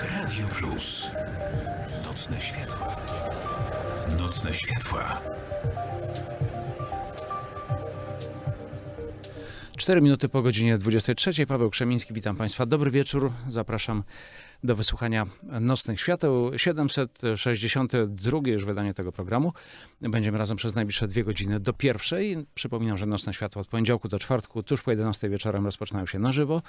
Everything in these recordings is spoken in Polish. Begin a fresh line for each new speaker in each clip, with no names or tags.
Radio Plus. Nocne światła. Nocne światła. 4 minuty po godzinie 23. Paweł Krzemiński, witam Państwa. Dobry wieczór. Zapraszam do wysłuchania Nocnych Świateł. 762 już wydanie tego programu. Będziemy razem przez najbliższe dwie godziny do pierwszej. Przypominam, że Nocne Światło od poniedziałku do czwartku, tuż po 11 wieczorem rozpoczynają się na żywo.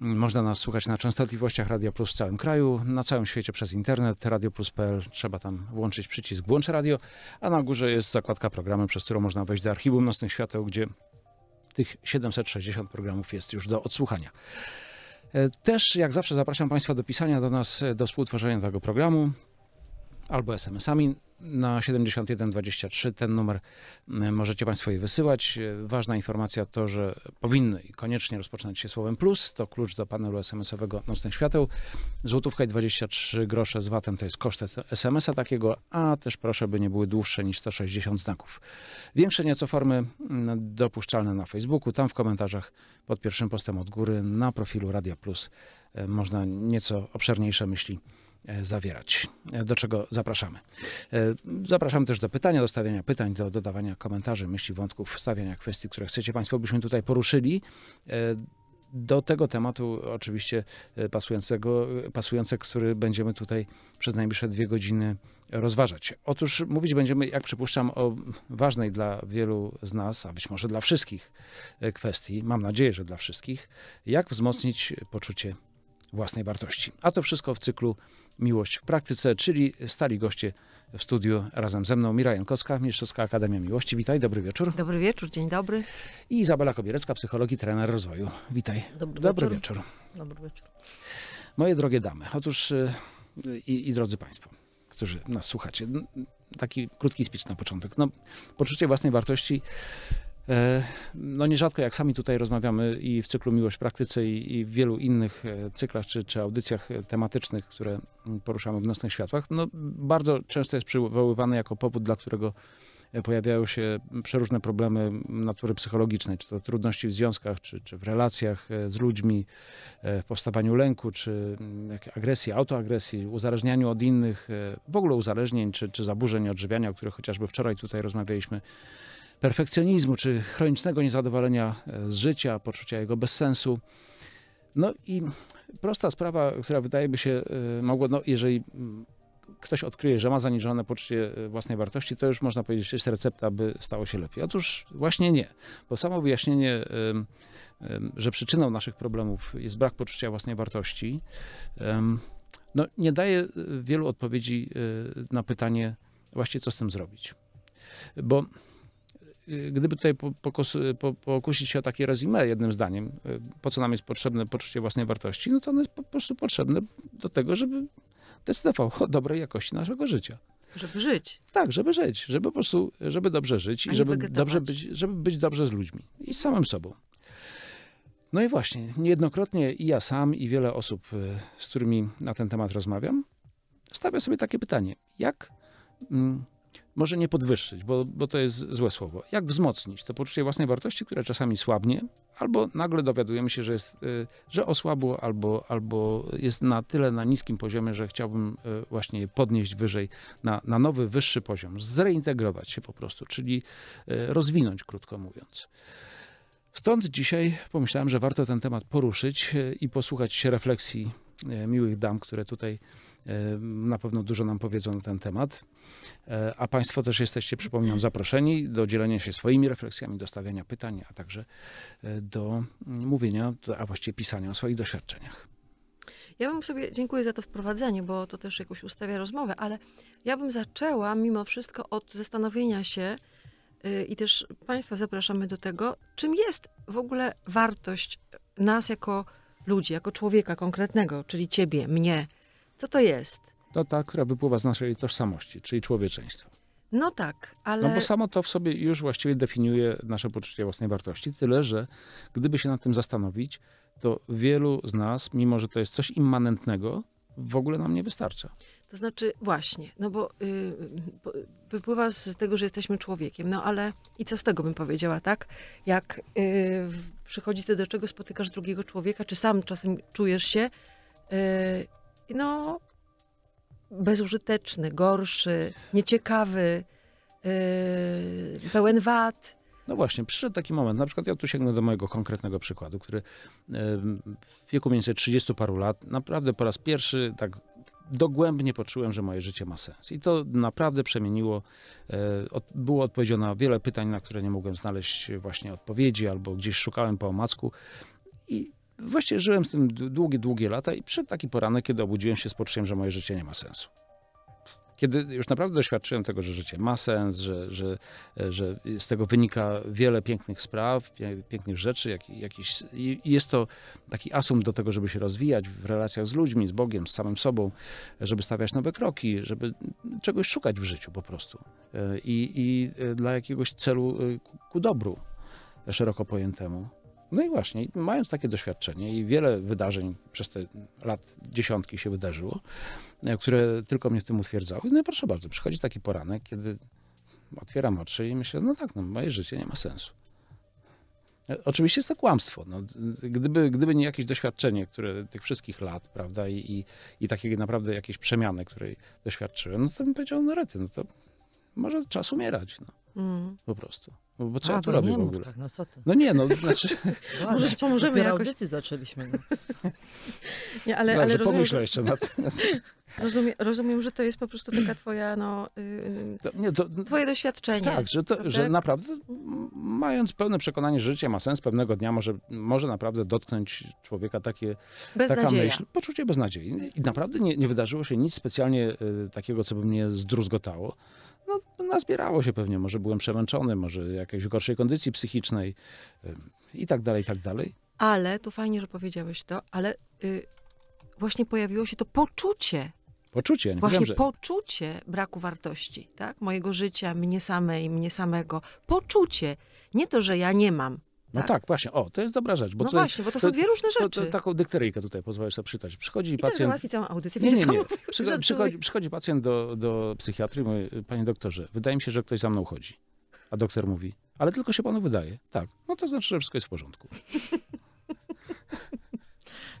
Można nas słuchać na częstotliwościach Radio Plus w całym kraju, na całym świecie przez internet, radioplus.pl, trzeba tam włączyć przycisk Włącz Radio, a na górze jest zakładka programy, przez którą można wejść do archiwum Nocnych Świateł, gdzie tych 760 programów jest już do odsłuchania. E, też, jak zawsze, zapraszam Państwa do pisania do nas, e, do współtworzenia tego programu albo SMS-ami na 7123. Ten numer e, możecie Państwo jej wysyłać. E, ważna informacja to, że powinny i koniecznie rozpoczynać się słowem plus. To klucz do panelu SMS-owego Nocnych Świateł. Złotówka i 23 grosze z VAT-em to jest koszt SMS-a takiego, a też proszę, by nie były dłuższe niż 160 znaków. Większe nieco formy dopuszczalne na Facebooku, tam w komentarzach pod pierwszym postem od góry na profilu Radia Plus e, można nieco obszerniejsze myśli E, zawierać, e, do czego zapraszamy. E, zapraszamy też do pytania, do stawiania pytań, do dodawania komentarzy, myśli, wątków, stawiania kwestii, które chcecie Państwo, byśmy tutaj poruszyli do tego tematu oczywiście pasującego, pasujące, który będziemy tutaj przez najbliższe dwie godziny rozważać. Otóż mówić będziemy, jak przypuszczam, o ważnej dla wielu z nas, a być może dla wszystkich kwestii, mam nadzieję, że dla wszystkich, jak wzmocnić poczucie własnej wartości. A to wszystko w cyklu Miłość w praktyce, czyli stali goście w studiu razem ze mną Mira Jankowska, Mistrzowska Akademia Miłości. Witaj, dobry wieczór. Dobry wieczór, dzień dobry. I Izabela Kobierecka, psycholog i trener rozwoju. Witaj. Dobry, dobry wieczór. wieczór. Dobry wieczór. Moje drogie damy, otóż y, i, i drodzy Państwo, którzy nas słuchacie, taki krótki speech na początek. No, poczucie własnej wartości E, no nierzadko, jak sami tutaj rozmawiamy i w cyklu Miłość w Praktyce i, i w wielu innych e, cyklach czy, czy audycjach e, tematycznych, które mm, poruszamy w Nocnych Światłach, no bardzo często jest przywoływany jako powód, dla którego pojawiają się przeróżne problemy natury psychologicznej, czy to trudności w związkach, czy, czy w relacjach z ludźmi, w powstawaniu lęku, czy mm, agresji, autoagresji, uzależnianiu od innych, w ogóle uzależnień, czy, czy zaburzeń odżywiania, o których chociażby wczoraj tutaj rozmawialiśmy perfekcjonizmu czy chronicznego niezadowolenia e, z życia, poczucia jego bezsensu. No i prosta sprawa, która wydaje by się e, mogła, no jeżeli ktoś odkryje, że ma zaniżone poczucie e, własnej wartości, to już można powiedzieć, że jest recepta, by stało się lepiej. Otóż właśnie nie, bo samo wyjaśnienie, że przyczyną naszych problemów jest brak poczucia własnej wartości, no, nie daje wielu odpowiedzi na pytanie, właśnie co z tym zrobić. Bo gdyby tutaj pokusić się o takie rezime jednym zdaniem, y, po co nam jest potrzebne poczucie własnej wartości, no to ono jest po prostu potrzebne do tego, żeby decydowało o dobrej jakości naszego życia.
Żeby żyć.
Tak, żeby żyć, żeby po prostu, żeby dobrze żyć i żeby dobrze być, żeby być dobrze z ludźmi i z samym sobą. No i właśnie, niejednokrotnie i ja sam, i wiele osób, y, z którymi na ten temat rozmawiam, stawia sobie takie pytanie: jak mm, może nie podwyższyć, bo, bo to jest złe słowo. Jak wzmocnić to poczucie własnej wartości, które czasami słabnie, albo nagle dowiadujemy się, że, jest, y, że osłabło, albo, albo jest na tyle na niskim poziomie, że chciałbym y, właśnie je podnieść wyżej na, na nowy, wyższy poziom, zreintegrować się po prostu, czyli y, rozwinąć, krótko mówiąc. Stąd dzisiaj pomyślałem, że warto ten temat poruszyć i posłuchać się refleksji miłych dam, które tutaj na pewno dużo nam powiedzą na ten temat. E, a Państwo też jesteście, przypominam, zaproszeni do dzielenia się swoimi refleksjami, do stawiania pytań, a także e, do mm, mówienia, a właściwie pisania o swoich doświadczeniach.
Ja bym sobie, dziękuję za to wprowadzenie, bo to też jakoś ustawia rozmowę, ale ja bym zaczęła mimo wszystko od zastanowienia się y, i też Państwa zapraszamy do tego, czym jest w ogóle wartość nas jako ludzi, jako człowieka konkretnego, czyli Ciebie, mnie. Co to jest?
to ta, która wypływa z naszej tożsamości, czyli człowieczeństwa.
No tak, ale. No bo samo
to w sobie już właściwie definiuje nasze poczucie własnej wartości. Tyle, że gdyby się nad tym zastanowić, to wielu z nas, mimo że to jest coś immanentnego, w ogóle nam nie wystarcza.
To znaczy, właśnie, no bo y, wypływa z tego, że jesteśmy człowiekiem, no ale i co z tego bym powiedziała, tak? Jak yy, przychodzi do czego spotykasz drugiego człowieka, czy sam czasem czujesz się, y, no bezużyteczny, gorszy, nieciekawy, yy, pełen wad. No właśnie, przyszedł taki moment, na przykład
ja tu sięgnę do mojego konkretnego przykładu, który yy, w wieku między 30 paru lat naprawdę po raz pierwszy tak dogłębnie poczułem, że moje życie ma sens. I to naprawdę przemieniło, yy, było odpowiedzią na wiele pytań, na które nie mogłem znaleźć właśnie odpowiedzi albo gdzieś szukałem po omacku. I Właściwie żyłem z tym długie, długie lata i przyszedł taki poranek, kiedy obudziłem się z poczuciem, że moje życie nie ma sensu. Kiedy już naprawdę doświadczyłem tego, że życie ma sens, że, że, że z tego wynika wiele pięknych spraw, pięknych rzeczy, jak, jakiś, i jest to taki asum do tego, żeby się rozwijać w relacjach z ludźmi, z Bogiem, z samym sobą, żeby stawiać nowe kroki, żeby czegoś szukać w życiu po prostu e, i, i e, dla jakiegoś celu e, ku, ku dobru szeroko pojętemu no i właśnie, mając takie doświadczenie i wiele wydarzeń przez te lat dziesiątki się wydarzyło, e, które tylko mnie w tym utwierdzały, no i proszę bardzo, przychodzi taki poranek, kiedy otwieram oczy i myślę, no tak, no moje życie nie ma sensu. E, oczywiście jest to kłamstwo. No, gdyby, gdyby nie jakieś doświadczenie które tych wszystkich lat, prawda, i, i, i takie naprawdę jakieś przemiany, której doświadczyłem, no to bym powiedział, no rety, no to może czas umierać, no, mm. po prostu. No, bo co ja tu robię nie w ogóle? tak, no co ty? No nie, no znaczy...
Może pomożemy jakoś... audycji zaczęliśmy. No.
nie, ale, Dobrze, ale rozumiem, jeszcze nad tym. Rozumiem, rozumiem, że to jest po prostu taka twoja, no, yy, to, nie, to, y, twoje doświadczenie. Tak, że, to, że tak? naprawdę
mając pełne przekonanie, że życie ma sens, pewnego dnia może, może naprawdę dotknąć człowieka takie, taka myśl, poczucie beznadziei. I naprawdę nie, nie wydarzyło się nic specjalnie y, takiego, co by mnie zdruzgotało. No, no, nazbierało się pewnie, może byłem przemęczony, może jakiejś gorszej kondycji psychicznej i tak dalej, i tak dalej.
Ale, to fajnie, że powiedziałeś to, ale y, właśnie pojawiło się to poczucie.
Poczucie, nie Właśnie powiem, że...
poczucie braku wartości, tak? Mojego życia, mnie samej, mnie samego. Poczucie. Nie to, że ja nie mam,
no tak. tak. właśnie. O, to jest dobra rzecz. Bo no tutaj, właśnie, bo to są to, dwie różne rzeczy. To, to, taką dykteryjkę tutaj pozwolisz sobie przytać. Przychodzi I pacjent... całą audycję. Nie, nie, nie. Przychodzi, przychodzi, przychodzi, pacjent do, do psychiatry i mówi, panie doktorze, wydaje mi się, że ktoś za mną chodzi. A doktor mówi, ale tylko się panu wydaje. Tak, no to znaczy, że wszystko jest w porządku.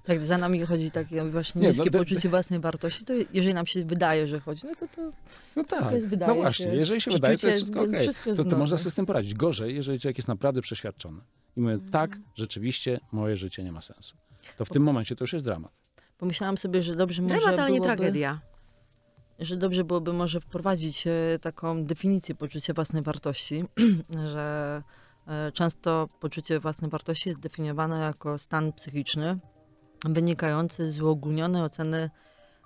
Tak, za nami chodzi takie właśnie nie, no niskie no, poczucie własnej wartości, to jeżeli nam się wydaje, że chodzi, no to to no tak, jest no wydaje No
właśnie, się, jeżeli się wydaje, to jest wszystko okej. Okay. to, to można sobie z tym poradzić. Gorzej, jeżeli człowiek jest naprawdę przeświadczony i mówi, mhm. tak, rzeczywiście moje życie nie ma sensu. To w tym momencie to już jest dramat.
Pomyślałam sobie, że dobrze Dramat, może Dramat, ale nie tragedia że dobrze byłoby może wprowadzić e, taką definicję poczucia własnej wartości, że e, często poczucie własnej wartości jest definiowane jako stan psychiczny, wynikający z uogólnionej oceny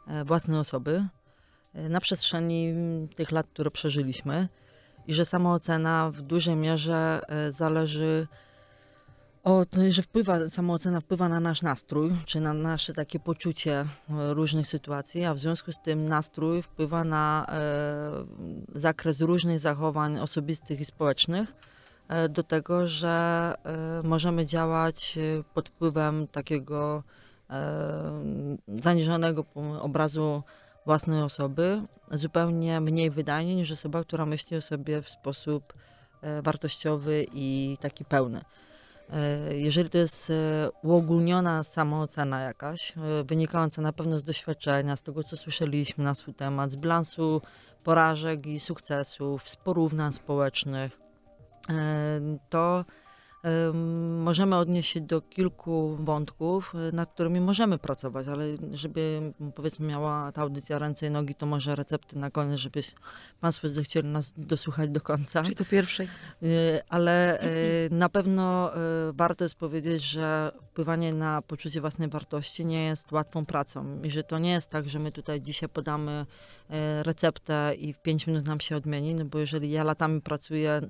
e, własnej osoby e, na przestrzeni tych lat, które przeżyliśmy i że samoocena w dużej mierze e, zależy od, że wpływa, samoocena wpływa na nasz nastrój, czy na nasze takie poczucie różnych sytuacji, a w związku z tym nastrój wpływa na zakres różnych zachowań osobistych i społecznych, do tego, że możemy działać pod wpływem takiego zaniżonego obrazu własnej osoby, zupełnie mniej wydajnie niż osoba, która myśli o sobie w sposób e, wartościowy i taki pełny. E, jeżeli to jest e, uogólniona samoocena jakaś, wynikająca na pewno z doświadczenia, z tego co słyszeliśmy na swój temat, z bilansu porażek i sukcesów, z porównań społecznych, to Możemy odnieść się do kilku wątków, e, nad którymi możemy pracować, ale żeby powiedzmy miała ta audycja ręce i nogi, to może recepty na koniec, żeby Państwo zechcieli nas dosłuchać do końca. Czyli to pierwszej. E, ale e, na pewno warto jest powiedzieć, że wpływanie na poczucie własnej wartości nie jest łatwą pracą i że to nie jest tak, że my tutaj dzisiaj podamy E, receptę i w 5 minut nam się odmieni, no bo jeżeli ja latami pracuję e,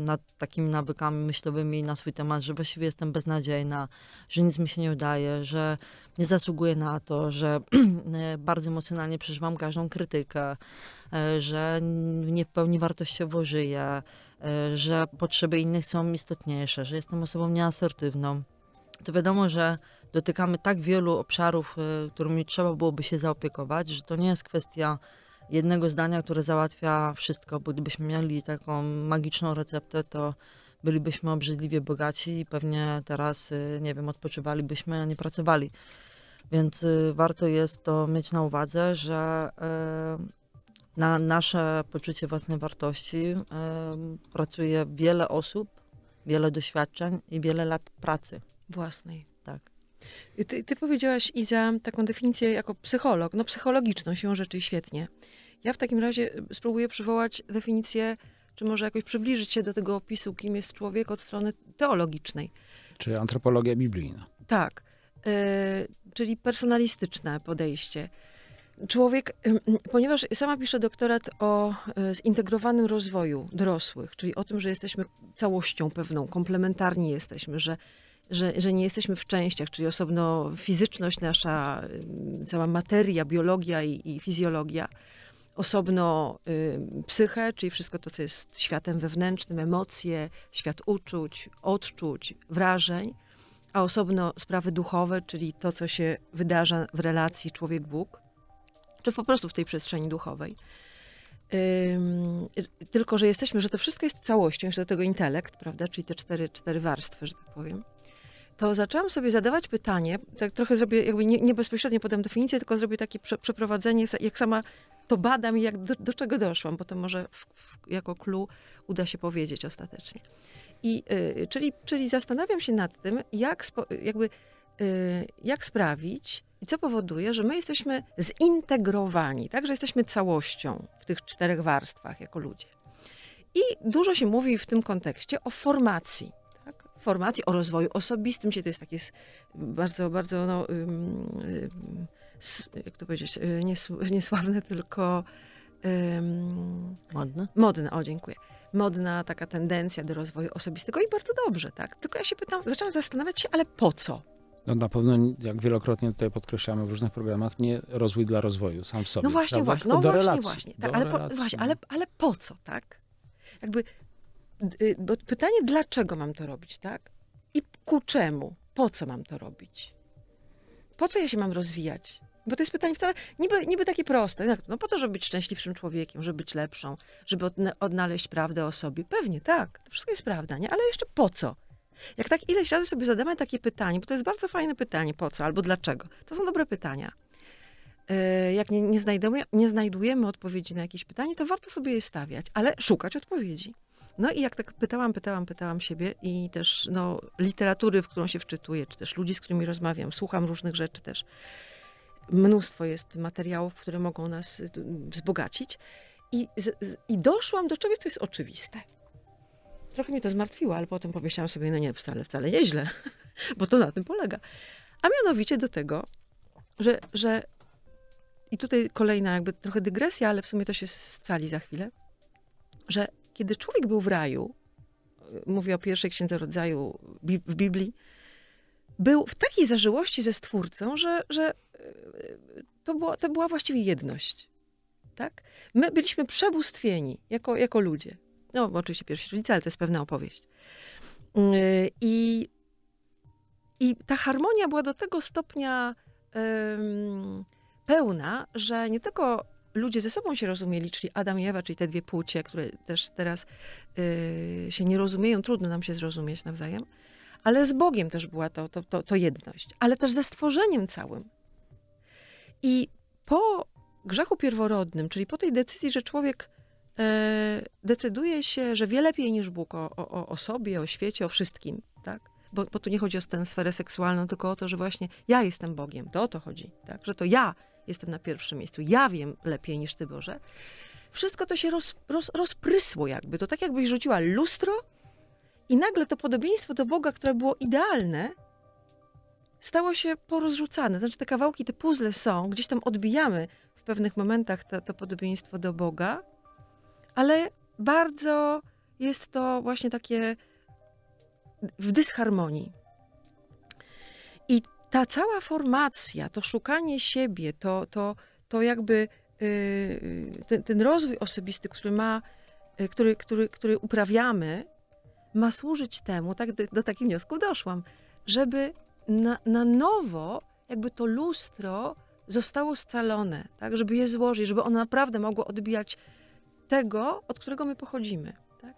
nad takimi nawykami myślowymi na swój temat, że właściwie jestem beznadziejna, że nic mi się nie udaje, że nie zasługuję na to, że e, bardzo emocjonalnie przeżywam każdą krytykę, że nie w pełni wartościowo żyję, że potrzeby innych są istotniejsze, że jestem osobą nieasertywną, to wiadomo, że dotykamy tak wielu obszarów, którymi trzeba byłoby się zaopiekować, że to nie jest kwestia jednego zdania, które załatwia wszystko, bo gdybyśmy mieli taką magiczną receptę, to bylibyśmy obrzydliwie bogaci i pewnie teraz, y, nie wiem, odpoczywalibyśmy, a nie pracowali. Więc y, warto jest to mieć na uwadze, że y, na nasze poczucie własnej wartości pracuje wiele osób, wiele doświadczeń i
wiele lat pracy. Własnej. Tak. Ty, ty powiedziałaś, Iza, taką definicję jako psycholog, no psychologiczną się rzeczy świetnie. Ja w takim razie y, spróbuję przywołać definicję, czy może jakoś przybliżyć się do tego opisu, kim jest człowiek od strony teologicznej.
Czy antropologia biblijna.
Tak, y, czyli personalistyczne podejście. Człowiek, y, ponieważ sama piszę doktorat o zintegrowanym rozwoju dorosłych, czyli o tym, że jesteśmy całością pewną, komplementarni jesteśmy, że, że, że nie jesteśmy w częściach, czyli osobno fizyczność nasza, cała materia, biologia i, i fizjologia osobno y, psychę, czyli wszystko to, co jest światem wewnętrznym, emocje, świat uczuć, odczuć, wrażeń, a osobno sprawy duchowe, czyli to, co się wydarza w relacji człowiek-Bóg, czy po prostu w tej przestrzeni duchowej. Y, tylko, że jesteśmy, że to wszystko jest całością, że do tego intelekt, prawda, czyli te cztery, cztery warstwy, że tak powiem to zaczęłam sobie zadawać pytanie, tak trochę zrobię, jakby nie, nie bezpośrednio podam definicję, tylko zrobię takie prze, przeprowadzenie, jak sama to badam i jak, do, do czego doszłam, bo to może w, w, jako clue uda się powiedzieć ostatecznie. I, y, czyli, czyli zastanawiam się nad tym, jak, spo, jakby, y, jak sprawić i co powoduje, że my jesteśmy zintegrowani, tak, że jesteśmy całością w tych czterech warstwach jako ludzie. I dużo się mówi w tym kontekście o formacji tak? formacji, o rozwoju osobistym, czyli to jest takie bardzo, bardzo no, jak to powiedzieć, y, niesławne, tylko um, modne. o dziękuję. Modna taka tendencja do rozwoju osobistego i bardzo dobrze, tak? Tylko ja się pytam, zaczynam zastanawiać się, ale po co?
No na pewno, jak wielokrotnie tutaj podkreślamy w różnych programach, nie rozwój dla rozwoju sam w sobie. No właśnie, prawda? właśnie, no właśnie, relacji, właśnie. Tak, ale, po, właśnie ale,
ale po co, tak? Jakby, y, bo pytanie, dlaczego mam to robić, tak? I ku czemu? Po co mam to robić? Po co ja się mam rozwijać? Bo to jest pytanie wcale niby, niby takie proste. Tak, no po to, żeby być szczęśliwszym człowiekiem, żeby być lepszą, żeby odnaleźć prawdę o sobie. Pewnie tak, to wszystko jest prawda, nie? Ale jeszcze po co? Jak tak ileś razy sobie zadamy takie pytanie, bo to jest bardzo fajne pytanie, po co albo dlaczego? To są dobre pytania. E, jak nie, nie, znajdujemy, nie znajdujemy odpowiedzi na jakieś pytanie, to warto sobie je stawiać, ale szukać odpowiedzi. No i jak tak pytałam, pytałam, pytałam siebie i też no, literatury, w którą się wczytuję, czy też ludzi, z którymi rozmawiam, słucham różnych rzeczy też mnóstwo jest materiałów, które mogą nas y, mm, wzbogacić. I, z, i doszłam do czegoś, co jest oczywiste. Trochę mnie to zmartwiło, ale potem pomyślałam sobie, no nie, wcale, wcale nieźle, bo to na tym polega. A mianowicie do tego, że, że i tutaj kolejna jakby trochę dygresja, ale w sumie to się scali za chwilę, że kiedy człowiek był w raju, y, mówię o pierwszej księdze rodzaju w Biblii, był w takiej zażyłości ze stwórcą, że, że e, to, było, to była właściwie jedność. Tak? My byliśmy przebóstwieni jako, jako ludzie. No, oczywiście pierwsi rodzice, ale to jest pewna opowieść. Mm, e, I, I ta harmonia była do tego stopnia um, pełna, że nie tylko ludzie ze sobą się rozumieli, czyli Adam i Ewa, czyli te dwie płcie, które też teraz y, się nie rozumieją, trudno nam się zrozumieć nawzajem, ale z Bogiem też była to, to, to, to jedność, ale też ze stworzeniem całym. I po grzechu pierworodnym, czyli po tej decyzji, że człowiek e, decyduje się, że wie lepiej niż Bóg o, o, o sobie, o świecie, o wszystkim, tak? Bo, bo, tu nie chodzi o tę sferę seksualną, tylko o to, że właśnie ja jestem Bogiem. To o to chodzi, tak? Że to ja jestem na pierwszym miejscu. Ja wiem lepiej niż ty, Boże. Wszystko to się roz, roz, rozprysło jakby. To tak jakbyś rzuciła lustro i nagle to podobieństwo do Boga, które było idealne, stało się porozrzucane. Znaczy te kawałki, te puzzle są, gdzieś tam odbijamy w pewnych momentach to, to podobieństwo do Boga, ale bardzo jest to właśnie takie w dysharmonii. I ta cała formacja, to szukanie siebie, to, to, to jakby yy, ten, ten, rozwój osobisty, który ma, y, który, który, który uprawiamy, ma służyć temu, tak do, do takiego wniosku doszłam, żeby na, na nowo jakby to lustro zostało scalone, tak, żeby je złożyć, żeby ono naprawdę mogło odbijać tego, od którego my pochodzimy. Tak?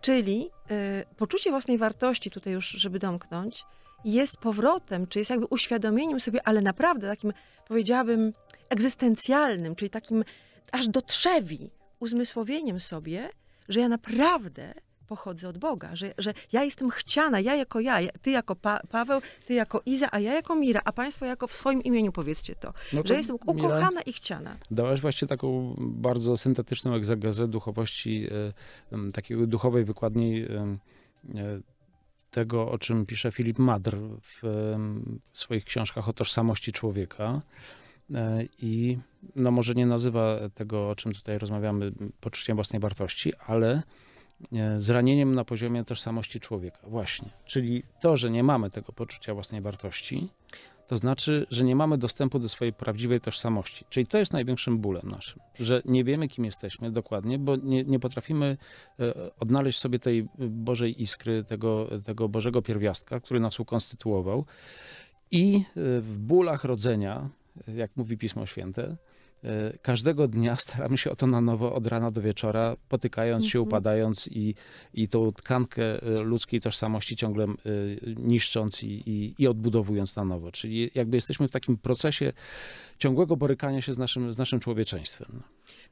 Czyli y, poczucie własnej wartości, tutaj już, żeby domknąć, jest powrotem, czy jest jakby uświadomieniem sobie, ale naprawdę takim, powiedziałabym, egzystencjalnym, czyli takim aż do trzewi uzmysłowieniem sobie, że ja naprawdę pochodzę od Boga, że, że ja jestem chciana, ja jako ja, ty jako pa Paweł, ty jako Iza, a ja jako Mira, a państwo jako w swoim imieniu powiedzcie to, no to że jestem ukochana Mira, i chciana.
Dałaś właśnie taką bardzo syntetyczną egzegezę duchowości, e, takiej duchowej wykładni e, e, tego, o czym pisze Filip Madr w, w swoich książkach o tożsamości człowieka. I no może nie nazywa tego, o czym tutaj rozmawiamy, poczuciem własnej wartości, ale E, zranieniem na poziomie tożsamości człowieka. Właśnie. Czyli to, że nie mamy tego poczucia własnej wartości, to znaczy, że nie mamy dostępu do swojej prawdziwej tożsamości. Czyli to jest największym bólem naszym, że nie wiemy, kim jesteśmy dokładnie, bo nie, nie potrafimy e, odnaleźć sobie tej Bożej iskry, tego, tego Bożego pierwiastka, który nas ukonstytuował. I e, w bólach rodzenia, jak mówi Pismo Święte, E, każdego dnia staramy się o to na nowo od rana do wieczora, potykając się, mhm. upadając i, i tą tkankę e, ludzkiej tożsamości ciągle e, niszcząc i, i, i odbudowując na nowo. Czyli jakby jesteśmy w takim procesie ciągłego borykania się z naszym, z naszym człowieczeństwem.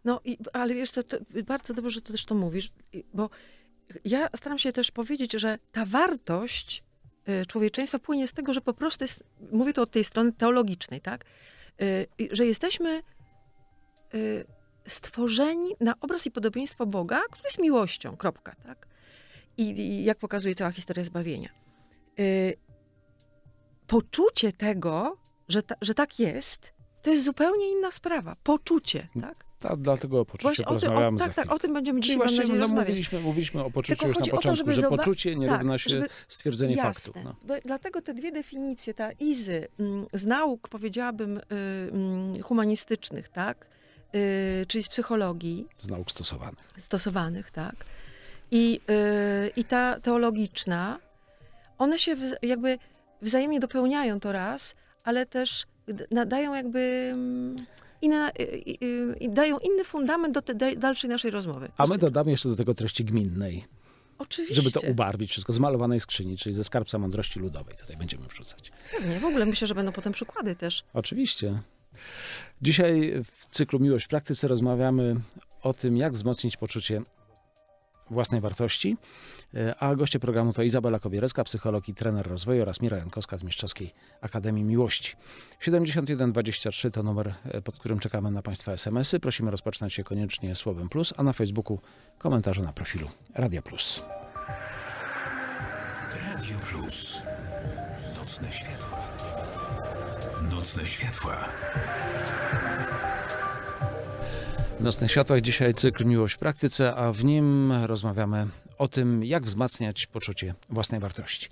No, i, ale wiesz bardzo dobrze, że to też to mówisz, bo ja staram się też powiedzieć, że ta wartość człowieczeństwa płynie z tego, że po prostu jest, mówię to od tej strony teologicznej, tak? Że jesteśmy Y, stworzeni na obraz i podobieństwo Boga, który jest miłością, kropka, tak? I, i jak pokazuje cała historia zbawienia. Y, poczucie tego, że, ta, że tak jest, to jest zupełnie inna sprawa. Poczucie, mm. tak?
Ta, dlatego o poczuciu porozmawiamy o tym, tak,
tak o tym będziemy dzisiaj Czyli no, mówiliśmy, mówiliśmy o poczuciu Tylko już na początku, to, żeby że zobac... poczucie nie tak, równa się żeby... stwierdzenie Jasne. No. Dlatego te dwie definicje, ta Izy mm, z nauk, powiedziałabym, y, mm, humanistycznych, tak? Y, czyli z psychologii.
Z nauk stosowanych.
Stosowanych, tak. I, y, i ta teologiczna, one się w, jakby wzajemnie dopełniają to raz, ale też nadają jakby. Mm, y, dają inny fundament do dalszej naszej rozmowy.
A my dodamy jeszcze do tego treści gminnej.
Oczywiście. Żeby to ubarwić
wszystko z malowanej skrzyni, czyli ze skarbca mądrości ludowej. Tutaj będziemy wrzucać.
Pewnie, w ogóle myślę, że będą potem przykłady też.
Oczywiście. Dzisiaj w cyklu Miłość w praktyce rozmawiamy o tym, jak wzmocnić poczucie własnej wartości. E, a goście programu to Izabela Kobierecka, psycholog i trener rozwoju oraz Mira Jankowska z Mistrzowskiej Akademii Miłości. 7123 to numer, e, pod którym czekamy na Państwa SMS-y. Prosimy rozpoczynać się koniecznie słowem plus, a na Facebooku komentarze na profilu Radio Plus. Radio Plus. Nocne światło. Nocne światła. W Nocnych światłach dzisiaj cykl Miłość w praktyce, a w nim rozmawiamy o tym, jak wzmacniać poczucie własnej wartości.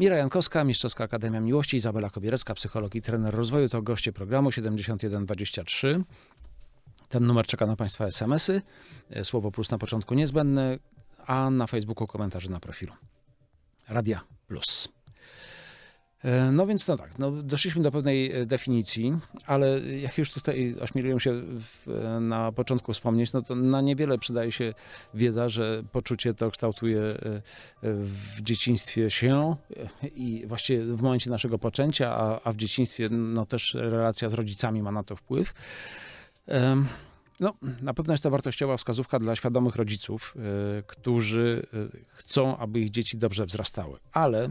Mira Jankowska, Mistrzowska Akademia Miłości, Izabela Kobierecka, psycholog i trener rozwoju to goście programu 7123. Ten numer czeka na Państwa SMS-y. E, słowo plus na początku niezbędne, a na Facebooku komentarze na profilu. Radia Plus. E, no więc no tak, no doszliśmy do pewnej e, definicji, ale jak już tutaj ośmieliłem się w, e, na początku wspomnieć, no to na niewiele przydaje się wiedza, że poczucie to kształtuje w dzieciństwie się i właściwie w momencie naszego poczęcia, a, a w dzieciństwie no też relacja z rodzicami ma na to wpływ. Um. No, na pewno jest to wartościowa wskazówka dla świadomych rodziców, którzy chcą, aby ich dzieci dobrze wzrastały, ale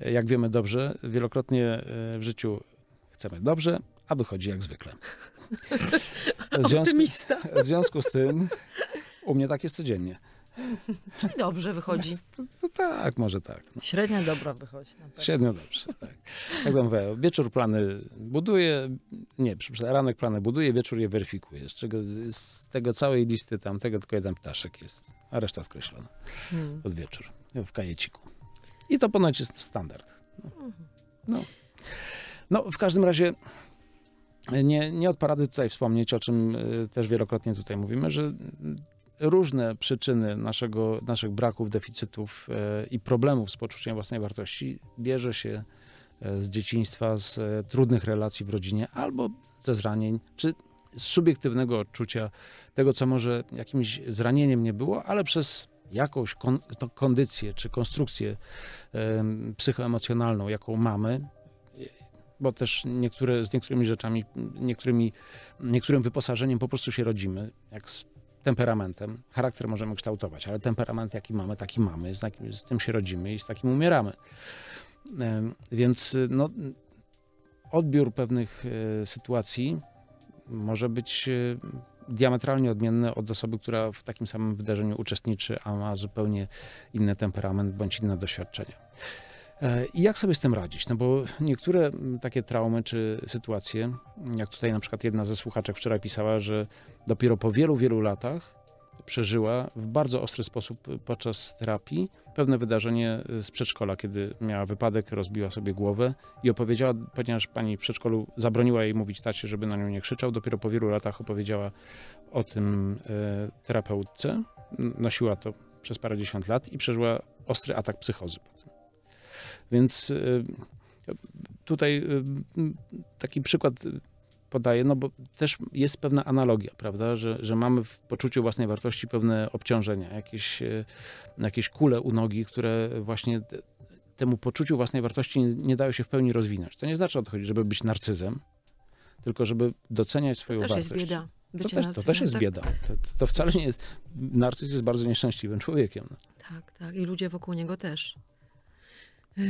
jak wiemy dobrze, wielokrotnie e, w życiu chcemy dobrze, a wychodzi jak zwykle. W związku, w związku z tym u mnie tak jest codziennie.
Czyli dobrze wychodzi. No, to, to
tak, może tak.
No. Średnio dobra
wychodzi. Średnio
dobrze, tak. Jak tam mówię, wieczór plany buduje, nie, ranek plany buduje, wieczór je weryfikuje. Z, czego, z tego całej listy tamtego tylko jeden ptaszek jest, a reszta skreślona. Hmm. Od wieczór, w kajeciku. I to ponoć jest standard. No. no, w każdym razie nie, nie od parady tutaj wspomnieć, o czym y, też wielokrotnie tutaj mówimy, że y, różne przyczyny naszego, naszych braków, deficytów y, i problemów z poczuciem własnej wartości bierze się z dzieciństwa, z trudnych relacji w rodzinie albo ze zranień, czy z subiektywnego odczucia tego, co może jakimś zranieniem nie było, ale przez jakąś kon, kondycję czy konstrukcję psychoemocjonalną, jaką mamy, bo też niektóre, z niektórymi rzeczami, niektórymi, niektórym wyposażeniem po prostu się rodzimy, jak z temperamentem. Charakter możemy kształtować, ale temperament jaki mamy, taki mamy, z, z tym się rodzimy i z takim umieramy. Więc no, odbiór pewnych e, sytuacji może być e, diametralnie odmienny od osoby, która w takim samym wydarzeniu uczestniczy, a ma zupełnie inny temperament bądź inne doświadczenie. E, I jak sobie z tym radzić? No bo niektóre takie traumy czy sytuacje, jak tutaj na przykład jedna ze słuchaczek wczoraj pisała, że dopiero po wielu, wielu latach przeżyła w bardzo ostry sposób podczas terapii pewne wydarzenie z przedszkola, kiedy miała wypadek, rozbiła sobie głowę i opowiedziała, ponieważ pani w przedszkolu zabroniła jej mówić tacie, żeby na nią nie krzyczał, dopiero po wielu latach opowiedziała o tym e, terapeutce. Nosiła to przez parędziesiąt lat i przeżyła ostry atak psychozy po tym. Więc e, tutaj e, taki przykład podaje, no bo też jest pewna analogia, prawda, że, że mamy w poczuciu własnej wartości pewne obciążenia, jakieś, e, jakieś kule u nogi, które właśnie temu poczuciu własnej wartości nie, nie dają się w pełni rozwinąć. To nie znaczy odchodzić, żeby być narcyzem, tylko żeby doceniać swoją to też wartość. Jest bieda.
To też, to, też, jest tak?
bieda. To, to, wcale nie jest. Narcyz jest bardzo nieszczęśliwym człowiekiem. No.
Tak, tak. I ludzie wokół niego też. Yy...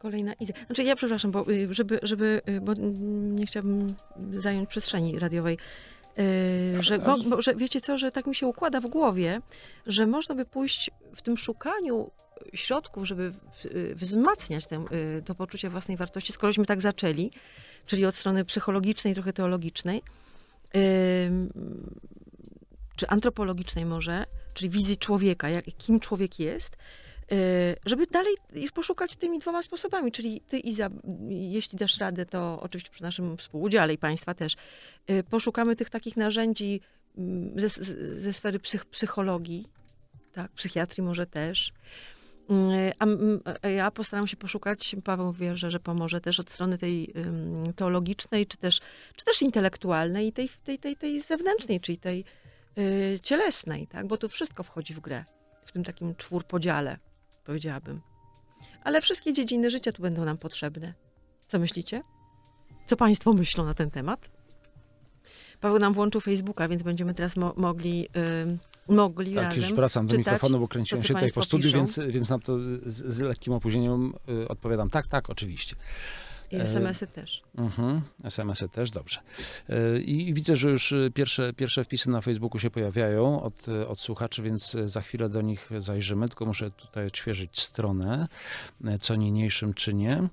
Kolejna idea. Znaczy ja przepraszam, bo y, żeby, żeby y, bo nie chciałabym zająć przestrzeni radiowej. Yy, że, bo, bo, że wiecie co, że tak mi się układa w głowie, że można by pójść w tym szukaniu środków, żeby w, wzmacniać ten, y, to poczucie własnej wartości, skorośmy tak zaczęli, czyli od strony psychologicznej, trochę teologicznej, yy, czy antropologicznej może, czyli wizji człowieka, jak, kim człowiek jest, Y, żeby dalej poszukać tymi dwoma sposobami, czyli ty Iza, jeśli dasz radę, to oczywiście przy naszym współudziale i państwa też, y, poszukamy tych takich narzędzi mm, ze, ze sfery psych, psychologii, tak, psychiatrii może też, y, a, ja postaram się poszukać, Paweł wierzę, że pomoże też od strony tej teologicznej, czy też, czy też intelektualnej i tej, tej, tej, tej zewnętrznej, czyli tej cielesnej, tak? bo tu wszystko wchodzi w grę, w tym takim czwórpodziale powiedziałabym. Ale wszystkie dziedziny życia tu będą nam potrzebne. Co myślicie? Co Państwo myślą na ten temat? Paweł nam włączył Facebooka, więc będziemy teraz mo mogli. Y, mogli tak, razem już wracam do mikrofonu, bo kręciłem się tutaj po studiu, więc,
więc nam to z, z lekkim opóźnieniem y, odpowiadam. Tak, tak, oczywiście. I e, SMS-y też. Mhm, SMS-y też, dobrze. E, I, widzę, że już e, pierwsze, pierwsze wpisy na Facebooku się pojawiają od, od słuchaczy, więc za chwilę do nich zajrzymy, tylko muszę tutaj odświeżyć stronę, co niniejszym czynię.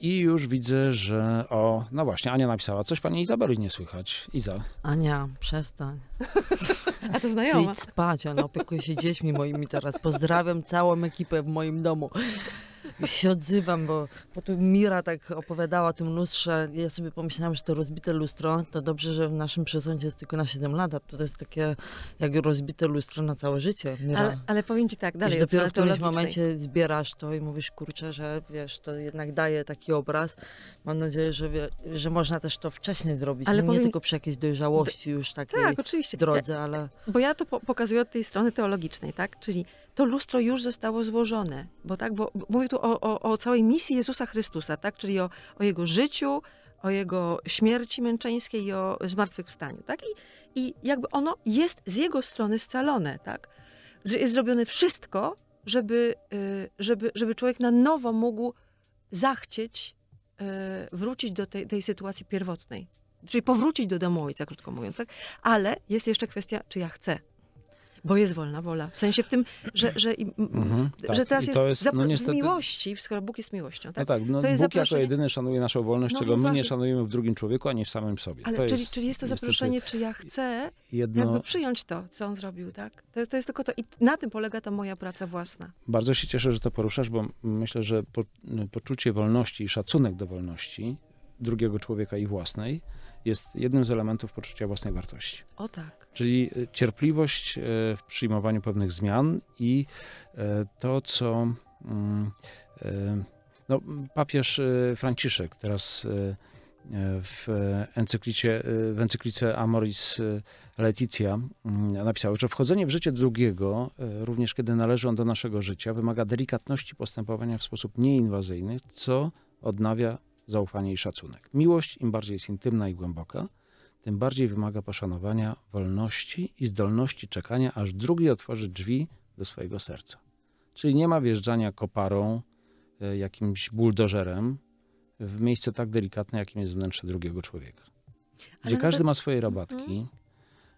I już widzę, że o, no właśnie, Ania napisała, coś pani Izabeli nie słychać. Iza.
Ania, przestań. A to znajoma. Ty idź spać, ona opiekuje się dziećmi moimi teraz. Pozdrawiam całą ekipę w moim domu. się odzywam, bo, bo tu Mira tak opowiadała o tym lustrze. Ja sobie pomyślałam, że to rozbite lustro, to dobrze, że w naszym przesądzie jest tylko na 7 lat, a to jest takie jak rozbite lustro na całe życie. Mira. Ale, ale powiem ci tak, dalej. Wiesz, dopiero w którymś momencie zbierasz to i mówisz, kurczę, że wiesz, to jednak daje taki obraz. Mam nadzieję, że, że można też to wcześniej zrobić, ale no nie powiem... tylko przy jakiejś dojrzałości już takiej tak, oczywiście. drodze,
ale... Bo ja to po pokazuję od tej strony teologicznej, tak? Czyli to lustro już zostało złożone. Bo tak, bo mówię tu o, o, o całej misji Jezusa Chrystusa, tak? Czyli o, o jego życiu, o jego śmierci męczeńskiej i o zmartwychwstaniu, tak? I, I jakby ono jest z jego strony scalone, tak? Jest zrobione wszystko, żeby, y, żeby, żeby człowiek na nowo mógł zachcieć y, wrócić do tej, tej sytuacji pierwotnej. Czyli powrócić do domu ojca, krótko mówiąc, tak? Ale jest jeszcze kwestia, czy ja chcę. Bo jest wolna wola. W sensie w tym, że, że, mhm, tak. że teraz I jest, jest no, niestety... miłości, skoro Bóg jest miłością. Tak? No tak, no, to jest Bóg zaproszenie... jako
jedyny szanuje naszą wolność, no, czego my nie szanujemy w drugim człowieku, ani w samym sobie. Ale to czyli, jest, czyli jest to zaproszenie,
czy ja chcę jedno... jakby przyjąć to, co on zrobił, tak? To, to jest tylko to. I na tym polega ta moja praca własna.
Bardzo się cieszę, że to poruszasz, bo myślę, że po, poczucie wolności i szacunek do wolności drugiego człowieka i własnej jest jednym z elementów poczucia własnej wartości. O tak. Czyli e, cierpliwość e, w przyjmowaniu pewnych zmian i e, to, co mm, no, papież Franciszek teraz w encyklicie, w encyklice Amoris Laetitia mm, napisał, że wchodzenie w życie drugiego, również kiedy należy on do naszego życia, wymaga delikatności postępowania w sposób nieinwazyjny, co odnawia zaufanie i szacunek. Miłość, im bardziej jest intymna i głęboka, tym bardziej wymaga poszanowania wolności i zdolności czekania, aż drugi otworzy drzwi do swojego serca. Czyli nie ma wjeżdżania koparą, e, jakimś buldożerem w miejsce tak delikatne, jakim jest wnętrze drugiego człowieka. Gdzie Ale no każdy ma swoje rabatki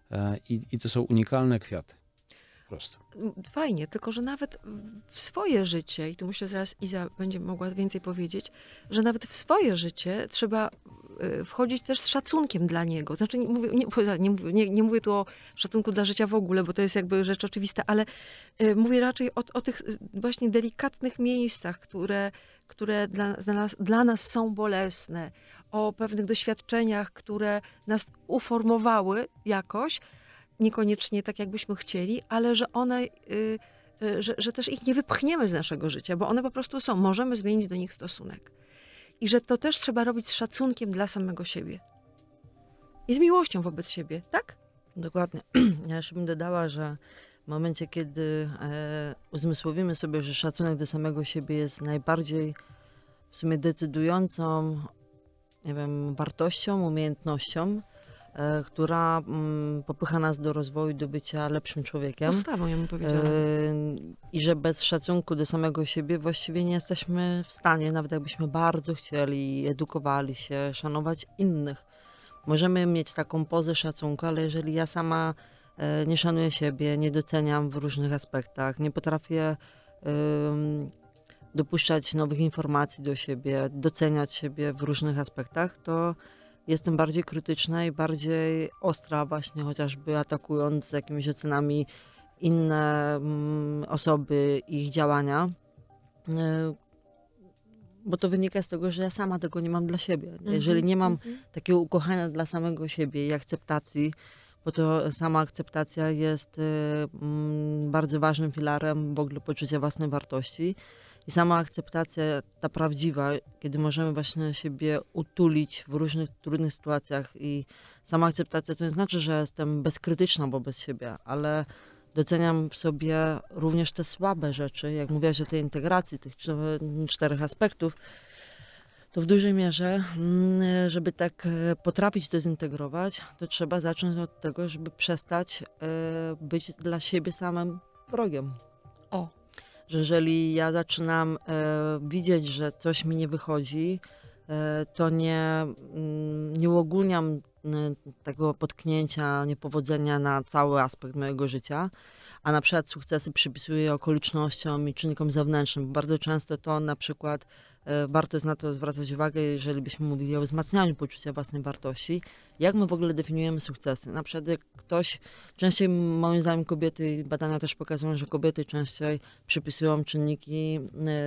mhm. e, i, i to są unikalne kwiaty prostu.
Fajnie, tylko że nawet w swoje życie, i tu myślę zaraz Iza będzie mogła więcej powiedzieć, że nawet w swoje życie trzeba y, wchodzić też z szacunkiem dla niego. Znaczy, nie mówię, nie, nie, nie mówię tu o szacunku dla życia w ogóle, bo to jest jakby rzecz oczywista, ale y, mówię raczej o, o tych y, właśnie delikatnych miejscach, które, które dla, dla, nas, dla nas są bolesne, o pewnych doświadczeniach, które nas uformowały jakoś, niekoniecznie tak, jakbyśmy chcieli, ale że one. Y, y, że, że też ich nie wypchniemy z naszego życia, bo one po prostu są. Możemy zmienić do nich stosunek. I że to też trzeba robić z szacunkiem dla samego siebie. I z miłością wobec siebie, tak? Dokładnie. Ja jeszcze bym
dodała, że w momencie, kiedy e, uzmysłowimy sobie, że szacunek do samego siebie jest najbardziej w sumie decydującą, nie wiem, wartością, umiejętnością, E, która mm, popycha nas do rozwoju, do bycia lepszym człowiekiem. Postawą, ja bym e, I że bez szacunku do samego siebie właściwie nie jesteśmy w stanie, nawet jakbyśmy bardzo chcieli, edukowali się, szanować innych. Możemy mieć taką pozę szacunku, ale jeżeli ja sama e, nie szanuję siebie, nie doceniam w różnych aspektach, nie potrafię dopuszczać nowych informacji do siebie, doceniać siebie w różnych aspektach, to jestem bardziej krytyczna i bardziej ostra właśnie chociażby atakując jakimiś ocenami inne mm, osoby, ich działania. E, bo to wynika z tego, że ja sama tego nie mam dla siebie. Mhm, Jeżeli nie mam mhm. takiego ukochania dla samego siebie i akceptacji, bo to sama akceptacja jest e, mm, bardzo ważnym filarem w ogóle poczucia własnej wartości, i sama akceptacja, ta prawdziwa, kiedy możemy właśnie siebie utulić w różnych trudnych sytuacjach i sama akceptacja to nie znaczy, że jestem bezkrytyczna wobec siebie, ale doceniam w sobie również te słabe rzeczy. Jak mówiłaś o tej integracji tych czterech aspektów, to w dużej mierze, mm, żeby tak e, potrafić to zintegrować, to trzeba zacząć od tego, żeby przestać e, być dla siebie samym wrogiem że jeżeli ja zaczynam e, widzieć, że coś mi nie wychodzi, e, to nie, mm, nie uogólniam e, tego potknięcia, niepowodzenia na cały aspekt mojego życia, a na przykład sukcesy przypisuję okolicznościom i czynnikom zewnętrznym. Bardzo często to na przykład E, warto jest na to zwracać uwagę, jeżeli byśmy mówili o wzmacnianiu poczucia własnej wartości, jak my w ogóle definiujemy sukcesy. Na przykład jak ktoś, częściej moim zdaniem kobiety, badania też pokazują, że kobiety częściej przypisują czynniki,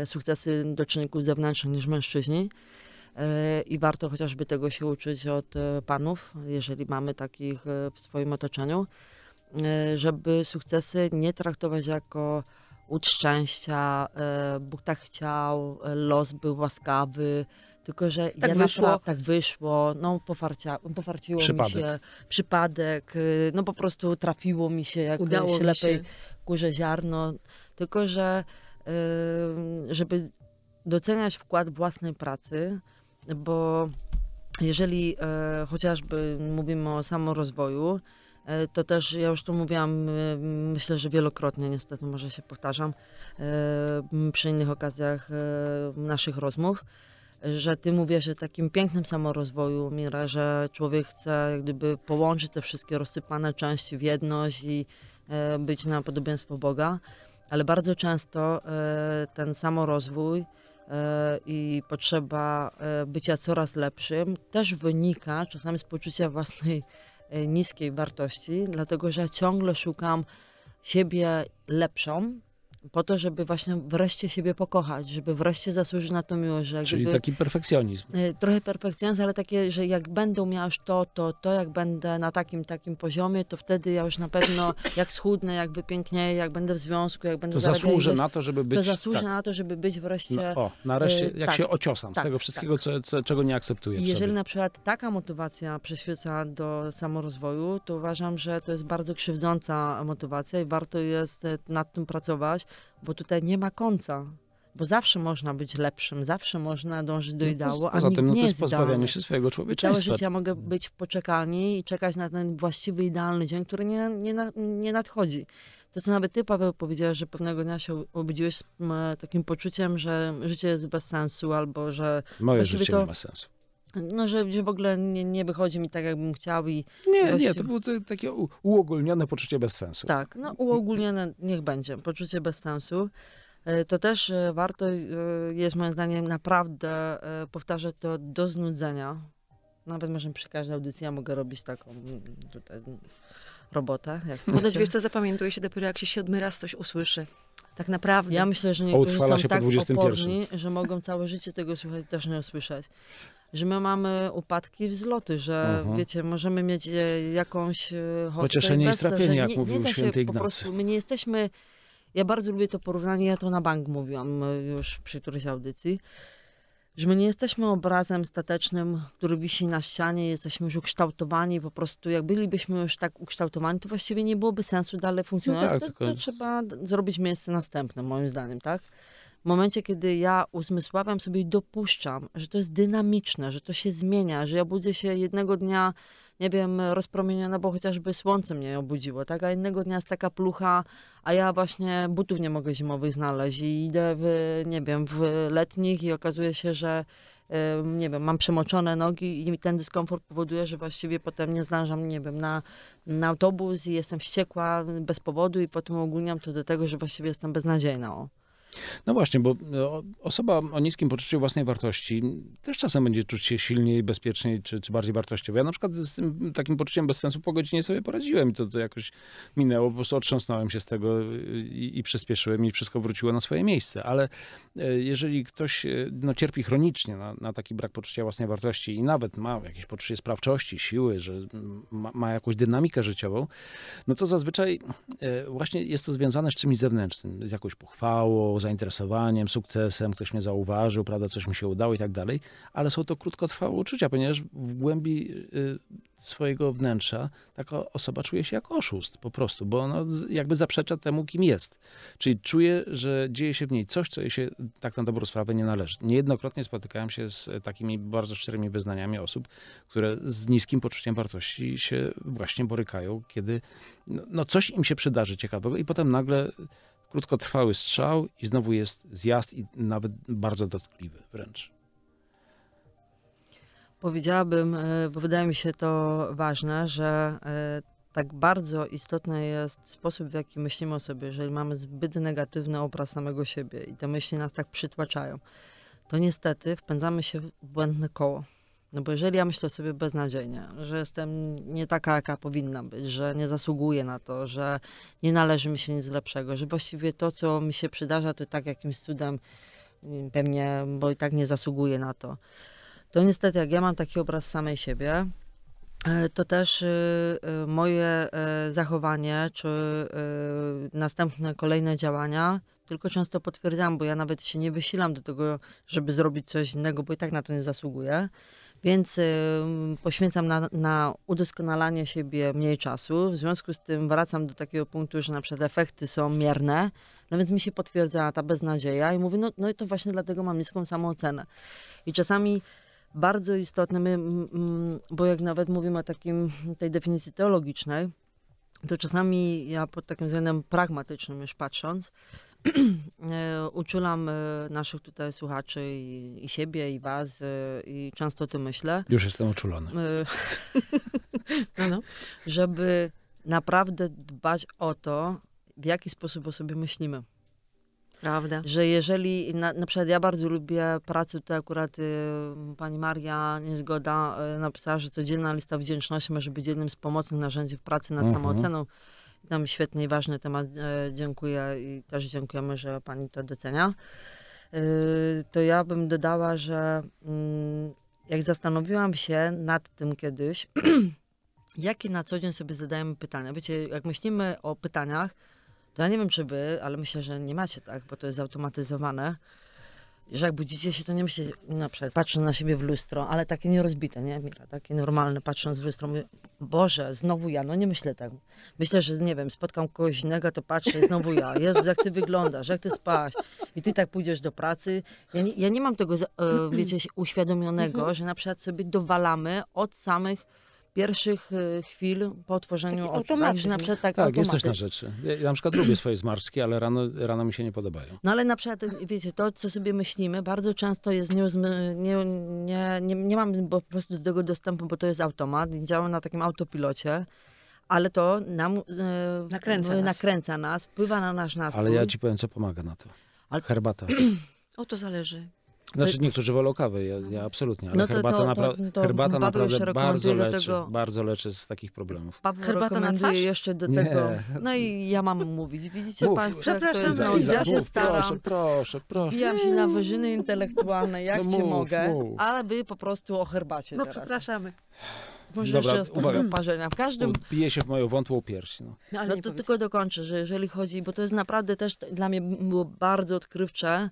e, sukcesy do czynników zewnętrznych niż mężczyźni. E, I warto chociażby tego się uczyć od panów, jeżeli mamy takich w swoim otoczeniu, żeby sukcesy nie traktować jako ud szczęścia, e, Bóg tak chciał, e, los był łaskawy, tylko, że tak ja wyszło. tak wyszło, no pofarcia, pofarciło przypadek. mi się, przypadek, y, no po prostu trafiło mi się jak Udało ślepej kurze ziarno. Tylko, że y, żeby doceniać wkład własnej pracy, bo jeżeli e, chociażby mówimy o samorozwoju, E, to też ja już tu mówiłam, e, myślę, że wielokrotnie, niestety może się powtarzam e, przy innych okazjach naszych rozmów, że ty mówisz o takim pięknym samorozwoju, Mira, że człowiek chce jak gdyby połączyć te wszystkie rozsypane części w jedność i być na podobieństwo Boga, ale bardzo często ten samorozwój i potrzeba bycia coraz lepszym też wynika czasami z poczucia własnej niskiej wartości, dlatego że ciągle szukam siebie lepszą, po to, żeby właśnie wreszcie siebie pokochać, żeby wreszcie zasłużyć na tą miłość. Że Czyli taki perfekcjonizm. E, trochę perfekcjonizm, ale takie, że jak będę miał już to, to, to, jak będę na takim, takim poziomie, to wtedy ja już na pewno, jak schudnę, jak wypięknieję, jak będę w związku, jak będę To zasłużę na to, żeby być... To zasłużę tak. na to, żeby być wreszcie... No, o, nareszcie, e, jak tak, się ociosam tak, z tego tak. wszystkiego,
co, co, czego nie akceptuję Jeżeli sobie.
na przykład taka motywacja przyświeca do samorozwoju, to uważam, że to jest bardzo krzywdząca motywacja i warto jest e, nad tym pracować bo tutaj nie ma końca. Bo zawsze można być lepszym, zawsze można dążyć do no, ideału, no, a zatem, tym, no, to nie jest pozbawianie się swojego człowieczeństwa. Całe życie mogę być w poczekalni i czekać na ten właściwy, idealny dzień, który nie, nie, nie nadchodzi. To, co nawet ty, Paweł, powiedziałeś, że pewnego dnia się obudziłeś z takim poczuciem, że życie jest bez sensu, albo że... Moje życie to... nie ma sensu. No, że, że w ogóle nie, nie wychodzi mi tak, jakbym chciał i... Nie, właśnie... nie, to było
takie uogólnione poczucie bez sensu.
Tak, no uogólnione niech będzie, poczucie bez sensu. E, to też e, warto e, jest moim zdaniem naprawdę powtarzać to do znudzenia. Nawet może przy każdej audycji ja mogę robić taką mm, tutaj mm, robotę. może Ponoć wiesz co, zapamiętuje się dopiero jak się siódmy raz coś usłyszy. Tak naprawdę. Ja myślę, że niektórzy Utrwala są tak oporni, że mogą całe życie tego słuchać też nie usłyszeć że my mamy upadki wzloty, że uh mhm. -huh. wiecie, możemy mieć e, jakąś e, hostę Pocieszenie i strapienie, jak nie, mówił nie święty Ignacy. Po prostu, my nie jesteśmy, ja bardzo lubię to porównanie, ja to na bank mówiłam e, już przy którejś audycji, że my nie jesteśmy obrazem statecznym, który wisi na ścianie, jesteśmy już ukształtowani, po prostu jak bylibyśmy już tak ukształtowani, to właściwie nie byłoby sensu dalej funkcjonować, no tak, to, tylko... to trzeba zrobić miejsce następne, moim zdaniem, tak? W momencie, kiedy ja uzmysławiam sobie i dopuszczam, że to jest dynamiczne, że to się zmienia, że ja budzę się jednego dnia, nie wiem, rozpromieniona, bo chociażby słońce mnie obudziło, tak? A innego dnia jest taka plucha, a ja właśnie butów nie mogę zimowych znaleźć i idę w, nie wiem, w letnich i okazuje się, że nie wiem, mam przemoczone nogi i ten dyskomfort powoduje, że właściwie potem nie zdążam, nie wiem, na, na autobus i jestem wściekła bez powodu i potem ogólniam to do tego, że właściwie jestem beznadziejna. No właśnie, bo no,
osoba o niskim poczuciu własnej wartości też czasem będzie czuć się silniej, bezpieczniej czy, czy bardziej wartościowa. Ja na przykład z tym takim poczuciem bez sensu po godzinie sobie poradziłem i to, to jakoś minęło, po prostu otrząsnąłem się z tego i, i przyspieszyłem i wszystko wróciło na swoje miejsce. Ale e, jeżeli ktoś e, no, cierpi chronicznie na, na taki brak poczucia własnej wartości i nawet ma jakieś poczucie sprawczości, siły, że ma, ma jakąś dynamikę życiową, no to zazwyczaj e, właśnie jest to związane z czymś zewnętrznym, z jakąś pochwałą, z zainteresowaniem, sukcesem, ktoś mnie zauważył, prawda, coś mi się udało i tak dalej, ale są to krótkotrwałe uczucia, ponieważ w głębi y, swojego wnętrza taka osoba czuje się jak oszust po prostu, bo ona jakby zaprzecza temu, kim jest. Czyli czuje, że dzieje się w niej coś, co jej się tak na dobrą sprawę nie należy. Niejednokrotnie spotykałem się z e, takimi bardzo szczerymi wyznaniami osób, które z niskim poczuciem wartości się właśnie borykają, kiedy no, no coś im się przydarzy ciekawego i potem nagle krótkotrwały strzał i znowu jest zjazd i nawet bardzo dotkliwy wręcz.
Powiedziałabym, e, bo wydaje mi się to ważne, że e, tak bardzo istotny jest sposób, w jaki myślimy o sobie, jeżeli mamy zbyt negatywny obraz samego siebie i te myśli nas tak przytłaczają, to niestety wpędzamy się w błędne koło. No bo jeżeli ja myślę sobie beznadziejnie, że jestem nie taka, jaka powinna być, że nie zasługuję na to, że nie należy mi się nic lepszego, że właściwie to, co mi się przydarza, to tak jakimś cudem mm, pewnie, bo i tak nie zasługuję na to. To niestety, jak ja mam taki obraz samej siebie, e, to też y, y, moje e, zachowanie czy y, następne kolejne działania tylko często potwierdzam, bo ja nawet się nie wysilam do tego, żeby zrobić coś innego, bo i tak na to nie zasługuję więc poświęcam na, na udoskonalanie siebie mniej czasu. W związku z tym wracam do takiego punktu, że na przykład efekty są mierne, no więc mi się potwierdza ta beznadzieja i mówię, no, no i to właśnie dlatego mam niską samoocenę. I czasami bardzo istotne, my, bo jak nawet mówimy o takim, tej definicji teologicznej, to czasami ja pod takim względem pragmatycznym już patrząc, E, uczulam e, naszych tutaj słuchaczy i, i, siebie, i was, e, i często o tym myślę. Już jestem uczulony. no, żeby naprawdę dbać o to, w jaki sposób o sobie myślimy. Prawda. Że jeżeli, na, na przykład ja bardzo lubię pracę, tutaj akurat y, pani Maria Niezgoda y, napisała, że codzienna lista wdzięczności może być jednym z pomocnych narzędzi w pracy nad mhm. samooceną. Tam świetny i ważny temat. E, dziękuję i też dziękujemy, że pani to docenia. E, to ja bym dodała, że mm, jak zastanowiłam się nad tym kiedyś, jakie na co dzień sobie zadajemy pytania. Wiecie, jak myślimy o pytaniach, to ja nie wiem, czy wy, ale myślę, że nie macie tak, bo to jest zautomatyzowane że jak budzicie się, to nie myślicie, na przykład patrząc na siebie w lustro, ale takie nierozbite, nie? Mira, takie normalne, patrząc w lustro, mówię, Boże, znowu ja, no nie myślę tak. Myślę, że nie wiem, spotkam kogoś innego, to patrzę, znowu ja. Jezus, jak ty wyglądasz, jak ty spałaś. I ty tak pójdziesz do pracy. Ja nie, ja nie mam tego, e, wiecie, uświadomionego, mhm. że na przykład sobie dowalamy od samych pierwszych y, chwil po otworzeniu oczu. Tak, na przykład, tak, tak no, jest na
rzeczy. Ja na przykład lubię swoje zmarszczki, ale rano, rano mi się nie podobają.
No ale na przykład, y, wiecie, to co sobie myślimy, bardzo często jest nieuzmy, nie, nie, nie, nie mam po prostu do tego dostępu, bo to jest automat, działa na takim autopilocie ale to nam e, nakręca, nas. nakręca nas, wpływa na nasz nastrój. Ale ja ci
powiem, co pomaga na to. Ale... Herbata.
o, to zależy. Znaczy y,
niektórzy wolą kawę, ja, ja absolutnie, ale no to, herbata, to, napra to, herbata naprawdę bardzo leczy, tego... bardzo leczy z takich problemów.
Paweł herbata na twarz? jeszcze do tego. No i ja mam mówić, widzicie Mów. państwo, przepraszam, no i ja się staram. Proszę, proszę, proszę. Bijam się na wyżyny intelektualne, jak no cię mogę, mów. ale by po prostu o herbacie no, teraz. przepraszamy. Może Dobra, jeszcze uwaga. parzenia. W każdym...
Bije się w moją wątłą pierś. No,
no, no to powiedz. tylko dokończę, że jeżeli chodzi, bo to jest naprawdę też dla mnie było bardzo odkrywcze,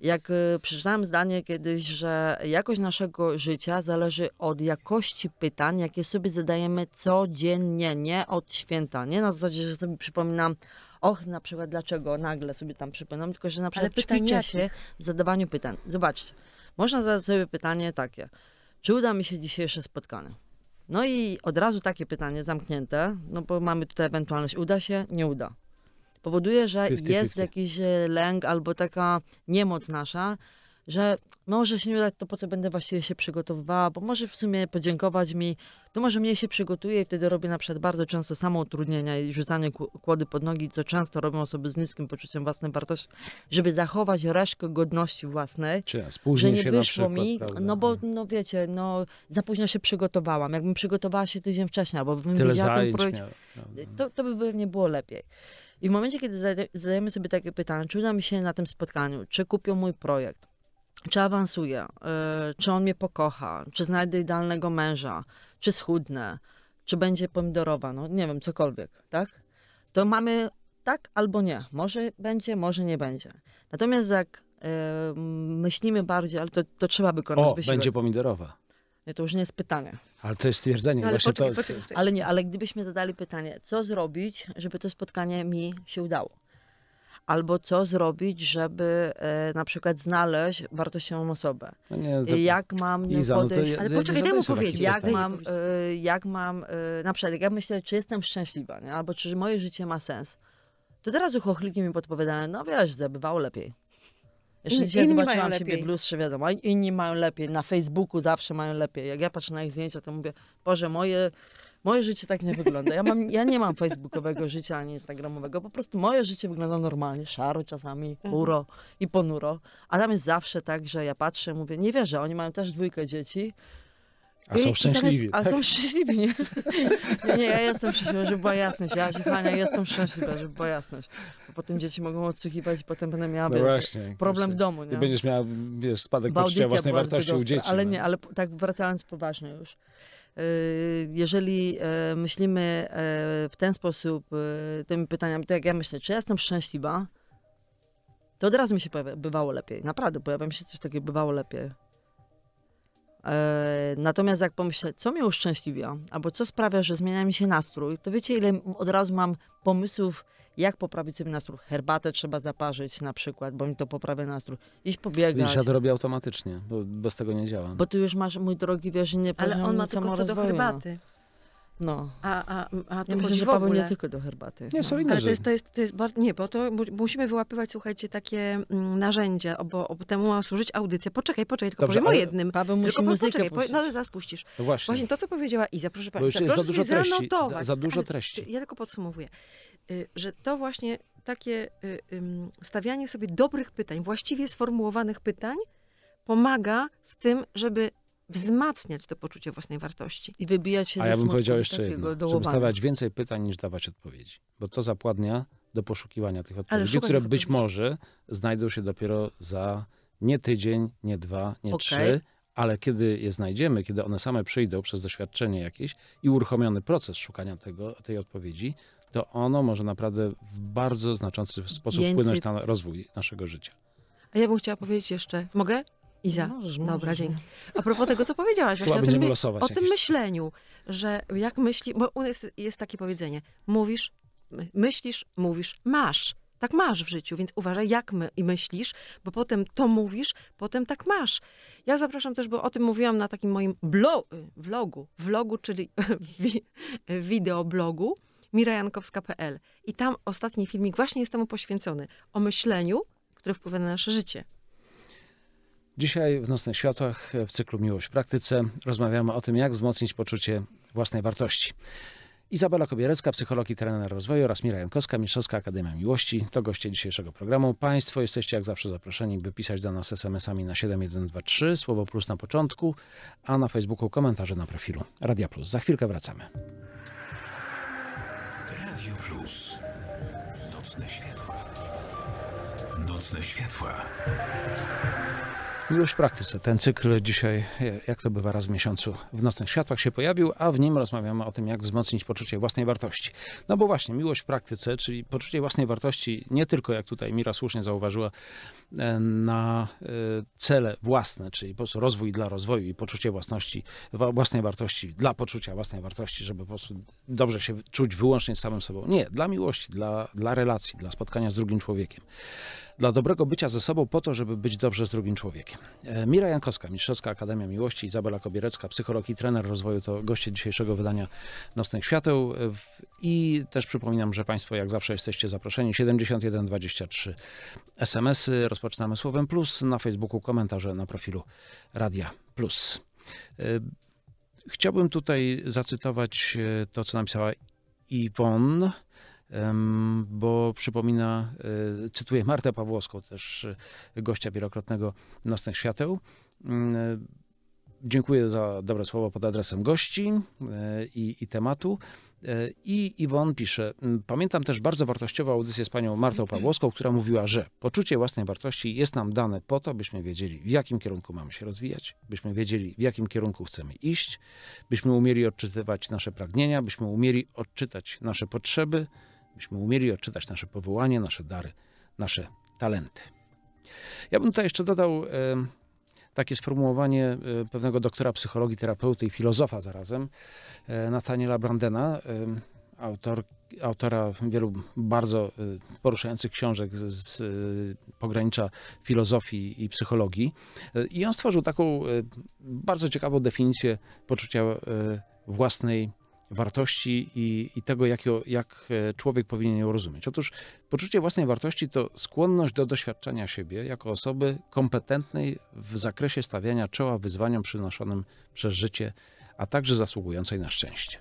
jak y, przeczytałam zdanie kiedyś, że jakość naszego życia zależy od jakości pytań, jakie sobie zadajemy codziennie, nie od święta. Nie na zasadzie, że sobie przypominam, och, na przykład dlaczego nagle sobie tam przypominam, tylko że na przykład ćwiczę się w zadawaniu pytań. Zobaczcie, można zadać sobie pytanie takie, czy uda mi się dzisiejsze spotkanie? No i od razu takie pytanie zamknięte, no bo mamy tutaj ewentualność, uda się, nie uda powoduje, że 50, jest jakiś e, lęk albo taka niemoc nasza, że może się nie udać, to po co będę właściwie się przygotowywała, bo może w sumie podziękować mi, to może mnie się przygotuje, i wtedy robię na przykład bardzo często samo utrudnienia i rzucanie kłody pod nogi, co często robią osoby z niskim poczuciem własnej wartości, żeby zachować resztkę godności własnej, Czy, że nie wyszło mi, prawda? no bo mhm. no wiecie, no za późno się przygotowałam, jakbym przygotowała się tydzień wcześniej, albo bym Tyle wiedziała ten projekt, no. to, to by pewnie było lepiej. I w momencie, kiedy zadajemy sobie takie pytanie, czy uda mi się na tym spotkaniu, czy kupią mój projekt, czy awansuję, e, czy on mnie pokocha, czy znajdę idealnego męża, czy schudnę, czy będzie pomidorowa, no nie wiem, cokolwiek, tak? To mamy tak albo nie. Może będzie, może nie będzie. Natomiast jak e, myślimy bardziej, ale to, to trzeba wykonać o, wysiłek. będzie
pomidorowa.
to już nie jest pytanie. Ale to jest stwierdzenie. No, ale, Właśnie poczekaj, to... poczekaj. ale nie, ale gdybyśmy zadali pytanie, co zrobić, żeby to spotkanie mi się udało? Albo co zrobić, żeby e, na przykład znaleźć wartościową osobę? No nie, to... Jak mam Iza, no podejść... No ale ja, poczekaj, daj mu powiedzieć. E, jak, mam, jak e, mam, na przykład jak ja myślę, czy jestem szczęśliwa, nie? albo czy moje życie ma sens, to teraz uchochlikiem mi podpowiadają, no wiesz, bywało lepiej. Jeszcze dzisiaj inni zobaczyłam siebie lepiej. w lustrze, wiadomo, inni mają lepiej, na Facebooku zawsze mają lepiej. Jak ja patrzę na ich zdjęcia, to mówię, Boże, moje, moje życie tak nie wygląda. Ja, mam, ja nie mam facebookowego życia, ani instagramowego, po prostu moje życie wygląda normalnie, szaro czasami, uro i ponuro. A tam jest zawsze tak, że ja patrzę, mówię, nie wierzę, oni mają też dwójkę dzieci, a są szczęśliwi. a tak? są szczęśliwi, nie? nie? Nie, ja jestem szczęśliwa, żeby była jasność. Ja się fajnie jestem szczęśliwa, żeby była jasność. Bo potem dzieci mogą odsłuchiwać i potem będę miała no wiesz, właśnie, problem w domu. Nie? I będziesz miała, wiesz, spadek Bo poczucia własnej wartości u dzieci. Ale no. nie, ale tak wracając poważnie już. Y, jeżeli e, myślimy e, w ten sposób, e, tymi pytaniami, to jak ja myślę, czy ja jestem szczęśliwa, to od razu mi się bywało lepiej. Naprawdę, pojawiam się coś takiego, bywało lepiej. E, natomiast jak pomyślę, co mnie uszczęśliwia, albo co sprawia, że zmienia mi się nastrój, to wiecie, ile od razu mam pomysłów, jak poprawić sobie nastrój. Herbatę trzeba zaparzyć na przykład, bo mi to poprawia nastrój. Iść pobiegać. Widzisz, ja to
robię automatycznie, bo bez tego nie działa. Bo
ty już masz, mój drogi, wiesz, nie Ale on ma tylko co do no. herbaty.
No. No. A, a, a to ja myślę, że w ogóle. nie tylko do herbaty. Nie, są no. inne Ale to jest, to jest, to jest bardzo, nie, bo to musimy wyłapywać, słuchajcie, takie mm, narzędzia, bo, bo temu ma służyć audycja. Poczekaj, poczekaj, tylko Dobrze, powiem o jednym. Paweł musi tylko, muzykę poczekaj, no, puścić. no zaraz puścisz. No właśnie. właśnie. to, co powiedziała Iza, proszę Państwa, proszę za dużo treści, za, za, dużo treści. Y, ja tylko podsumowuję, y, że to właśnie takie y, stawianie sobie dobrych pytań, właściwie sformułowanych pytań, pomaga w tym, żeby wzmacniać to poczucie własnej wartości. I wybijać się A ze ja bym powiedział jeszcze jedno, żeby stawiać
więcej pytań niż dawać odpowiedzi, bo to zapładnia do poszukiwania tych odpowiedzi, które być może znajdą się dopiero za nie tydzień, nie dwa, nie okay. trzy, ale kiedy je znajdziemy, kiedy one same przyjdą przez doświadczenie jakieś i uruchomiony proces szukania tego, tej odpowiedzi, to ono może naprawdę w bardzo znaczący sposób Więcej... wpłynąć na rozwój naszego życia.
A ja bym chciała powiedzieć jeszcze, mogę? Iza, no, możesz, dobra, możesz. dzięki. No. A propos tego, co powiedziałaś, właśnie Chyba o tym, o tym myśleniu, że jak myśli, bo jest, jest takie powiedzenie, mówisz, myślisz, mówisz, masz. Tak masz w życiu, więc uważaj, jak my, i myślisz, bo potem to mówisz, potem tak masz. Ja zapraszam też, bo o tym mówiłam na takim moim blogu, vlogu, vlogu, czyli wideoblogu mirajankowska.pl. I tam ostatni filmik właśnie jest temu poświęcony, o myśleniu, które wpływa na nasze życie.
Dzisiaj w Nocnych Światłach w cyklu Miłość w Praktyce rozmawiamy o tym, jak wzmocnić poczucie własnej wartości. Izabela Kobierecka, psycholog i trener rozwoju oraz Mira Jankowska, Mistrzowska Akademia Miłości to goście dzisiejszego programu. Państwo jesteście jak zawsze zaproszeni, by pisać do nas SMS-ami na 7123, słowo plus na początku, a na Facebooku komentarze na profilu Radia Plus. Za chwilkę wracamy. Radio Plus. Nocne światła. Nocne światła. Miłość w praktyce. Ten cykl dzisiaj, jak to bywa raz w miesiącu, w Nocnych Światłach się pojawił, a w nim rozmawiamy o tym, jak wzmocnić poczucie własnej wartości. No bo właśnie, miłość w praktyce, czyli poczucie własnej wartości, nie tylko, jak tutaj Mira słusznie zauważyła, e, na e, cele własne, czyli po prostu rozwój dla rozwoju i poczucie własności, własnej wartości, dla poczucia własnej wartości, żeby po prostu dobrze się czuć wyłącznie z samym sobą. Nie, dla miłości, dla, dla relacji, dla spotkania z drugim człowiekiem dla dobrego bycia ze sobą po to, żeby być dobrze z drugim człowiekiem. E, Mira Jankowska, Mistrzowska Akademia Miłości, Izabela Kobierecka, psycholog i trener rozwoju to goście dzisiejszego wydania Nocnych Świateł e, i też przypominam, że Państwo jak zawsze jesteście zaproszeni 7123 SMS-y, rozpoczynamy słowem plus, na Facebooku komentarze na profilu Radia Plus. E, chciałbym tutaj zacytować to, co napisała Iwon bo przypomina, e, cytuję Martę Pawłowską, też e, gościa wielokrotnego Nocnych Świateł. Mm, e, dziękuję za dobre słowo pod adresem gości i, i tematu. I Iwon pisze, pamiętam też bardzo wartościową audycję z panią Martą Pawłowską, która mówiła, że poczucie własnej wartości jest nam dane po to, byśmy wiedzieli, w jakim kierunku mamy się rozwijać, byśmy wiedzieli, w jakim kierunku chcemy iść, byśmy umieli odczytywać nasze pragnienia, byśmy umieli odczytać nasze potrzeby, byśmy umieli odczytać nasze powołanie, nasze dary, nasze talenty. Ja bym tutaj jeszcze dodał e, takie sformułowanie e, pewnego doktora psychologii, terapeuty i filozofa zarazem, e, Nathaniela Brandena, autor, autora wielu bardzo poruszających książek z, z pogranicza filozofii i psychologii. I on stworzył taką bardzo ciekawą definicję poczucia własnej wartości i, i tego, jak, ją, jak e, człowiek powinien ją rozumieć. Otóż poczucie własnej wartości to skłonność do doświadczenia siebie jako osoby kompetentnej w zakresie stawiania czoła wyzwaniom przynoszonym przez życie, a także zasługującej na szczęście.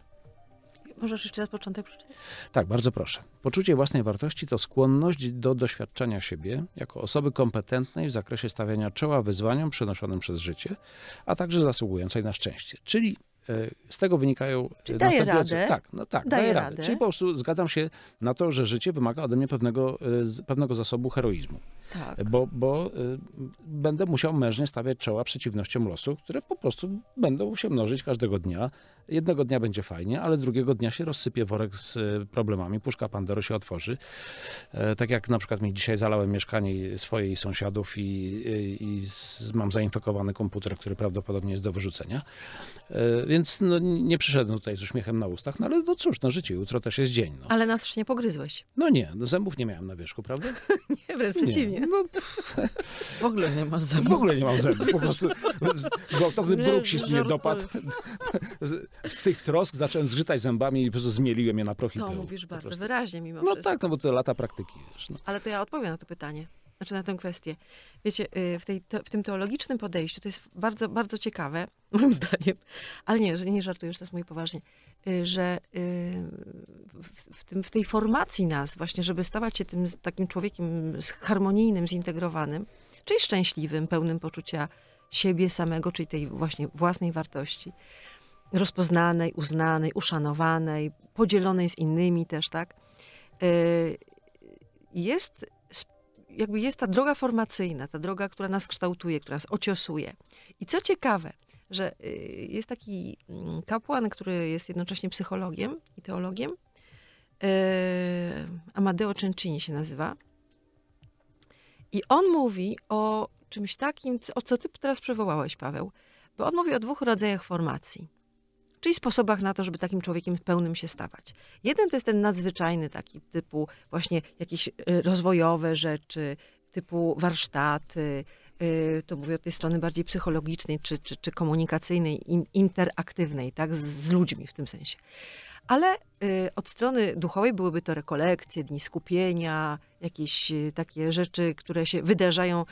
Możesz jeszcze na początek przeczytać?
Tak, bardzo proszę. Poczucie własnej wartości to skłonność do doświadczenia siebie jako osoby kompetentnej w zakresie stawiania czoła wyzwaniom przynoszonym przez życie, a także zasługującej na szczęście. Czyli E, z tego wynikają e, Czyli daje Radę. Tak, no tak, daje, daje radę. radę. Czyli po prostu zgadzam się na to, że życie wymaga ode mnie pewnego, e, pewnego zasobu heroizmu tak. bo, bo y, będę musiał mężnie stawiać czoła przeciwnościom losu, które po prostu będą się mnożyć każdego dnia. Jednego dnia będzie fajnie, ale drugiego dnia się rozsypie worek z y, problemami, puszka Pandory się otworzy. E, tak jak na przykład mi dzisiaj zalałem mieszkanie swojej sąsiadów i, y, i z, mam zainfekowany komputer, który prawdopodobnie jest do wyrzucenia. E, więc no, nie przyszedłem tutaj z uśmiechem na ustach, no ale no cóż, na no, życie, jutro też jest dzień.
No. Ale nas nie pogryzłeś.
No nie, no zębów nie miałem na wierzchu, prawda?
nie, wręcz przeciwnie nie? No, w ogóle nie ma zębów. W ogóle nie mam zębów. Po prostu
gwałtowny się mnie dopadł. Z, z, tych trosk zacząłem zgrzytać zębami i po prostu zmieliłem je na proch i To pył, mówisz bardzo wyraźnie
mimo no wszystko. No tak, no
bo to lata praktyki. Wiesz, no. Ale
to ja odpowiem na to pytanie znaczy na tę kwestię. Wiecie, y, w, tej, w tym teologicznym podejściu to jest bardzo, bardzo ciekawe, moim zdaniem, ale nie, że nie żartuję, to jest mój poważnie, y, że y, w, w, tym, w tej formacji nas właśnie, żeby stawać się tym takim człowiekiem harmonijnym, zintegrowanym, czyli szczęśliwym, pełnym poczucia siebie samego, czyli tej właśnie własnej wartości, rozpoznanej, uznanej, uszanowanej, podzielonej z innymi też, tak? Jest jakby jest ta droga formacyjna, ta droga, która nas kształtuje, która nas ociosuje. I co ciekawe, że y, jest taki mm, kapłan, który jest jednocześnie psychologiem i teologiem. Y, Amadeo Cencini się nazywa. I on mówi o czymś takim, o co ty teraz przywołałeś, Paweł, bo on mówi o dwóch rodzajach formacji czyli sposobach na to, żeby takim człowiekiem pełnym się stawać. Jeden to jest ten nadzwyczajny taki typu właśnie jakieś y, rozwojowe rzeczy, typu warsztaty, y, to mówię od tej strony bardziej psychologicznej czy, czy, czy komunikacyjnej, interaktywnej, tak, z, z ludźmi w tym sensie. Ale y, od strony duchowej byłyby to rekolekcje, dni skupienia, jakieś takie rzeczy, które się wydarzają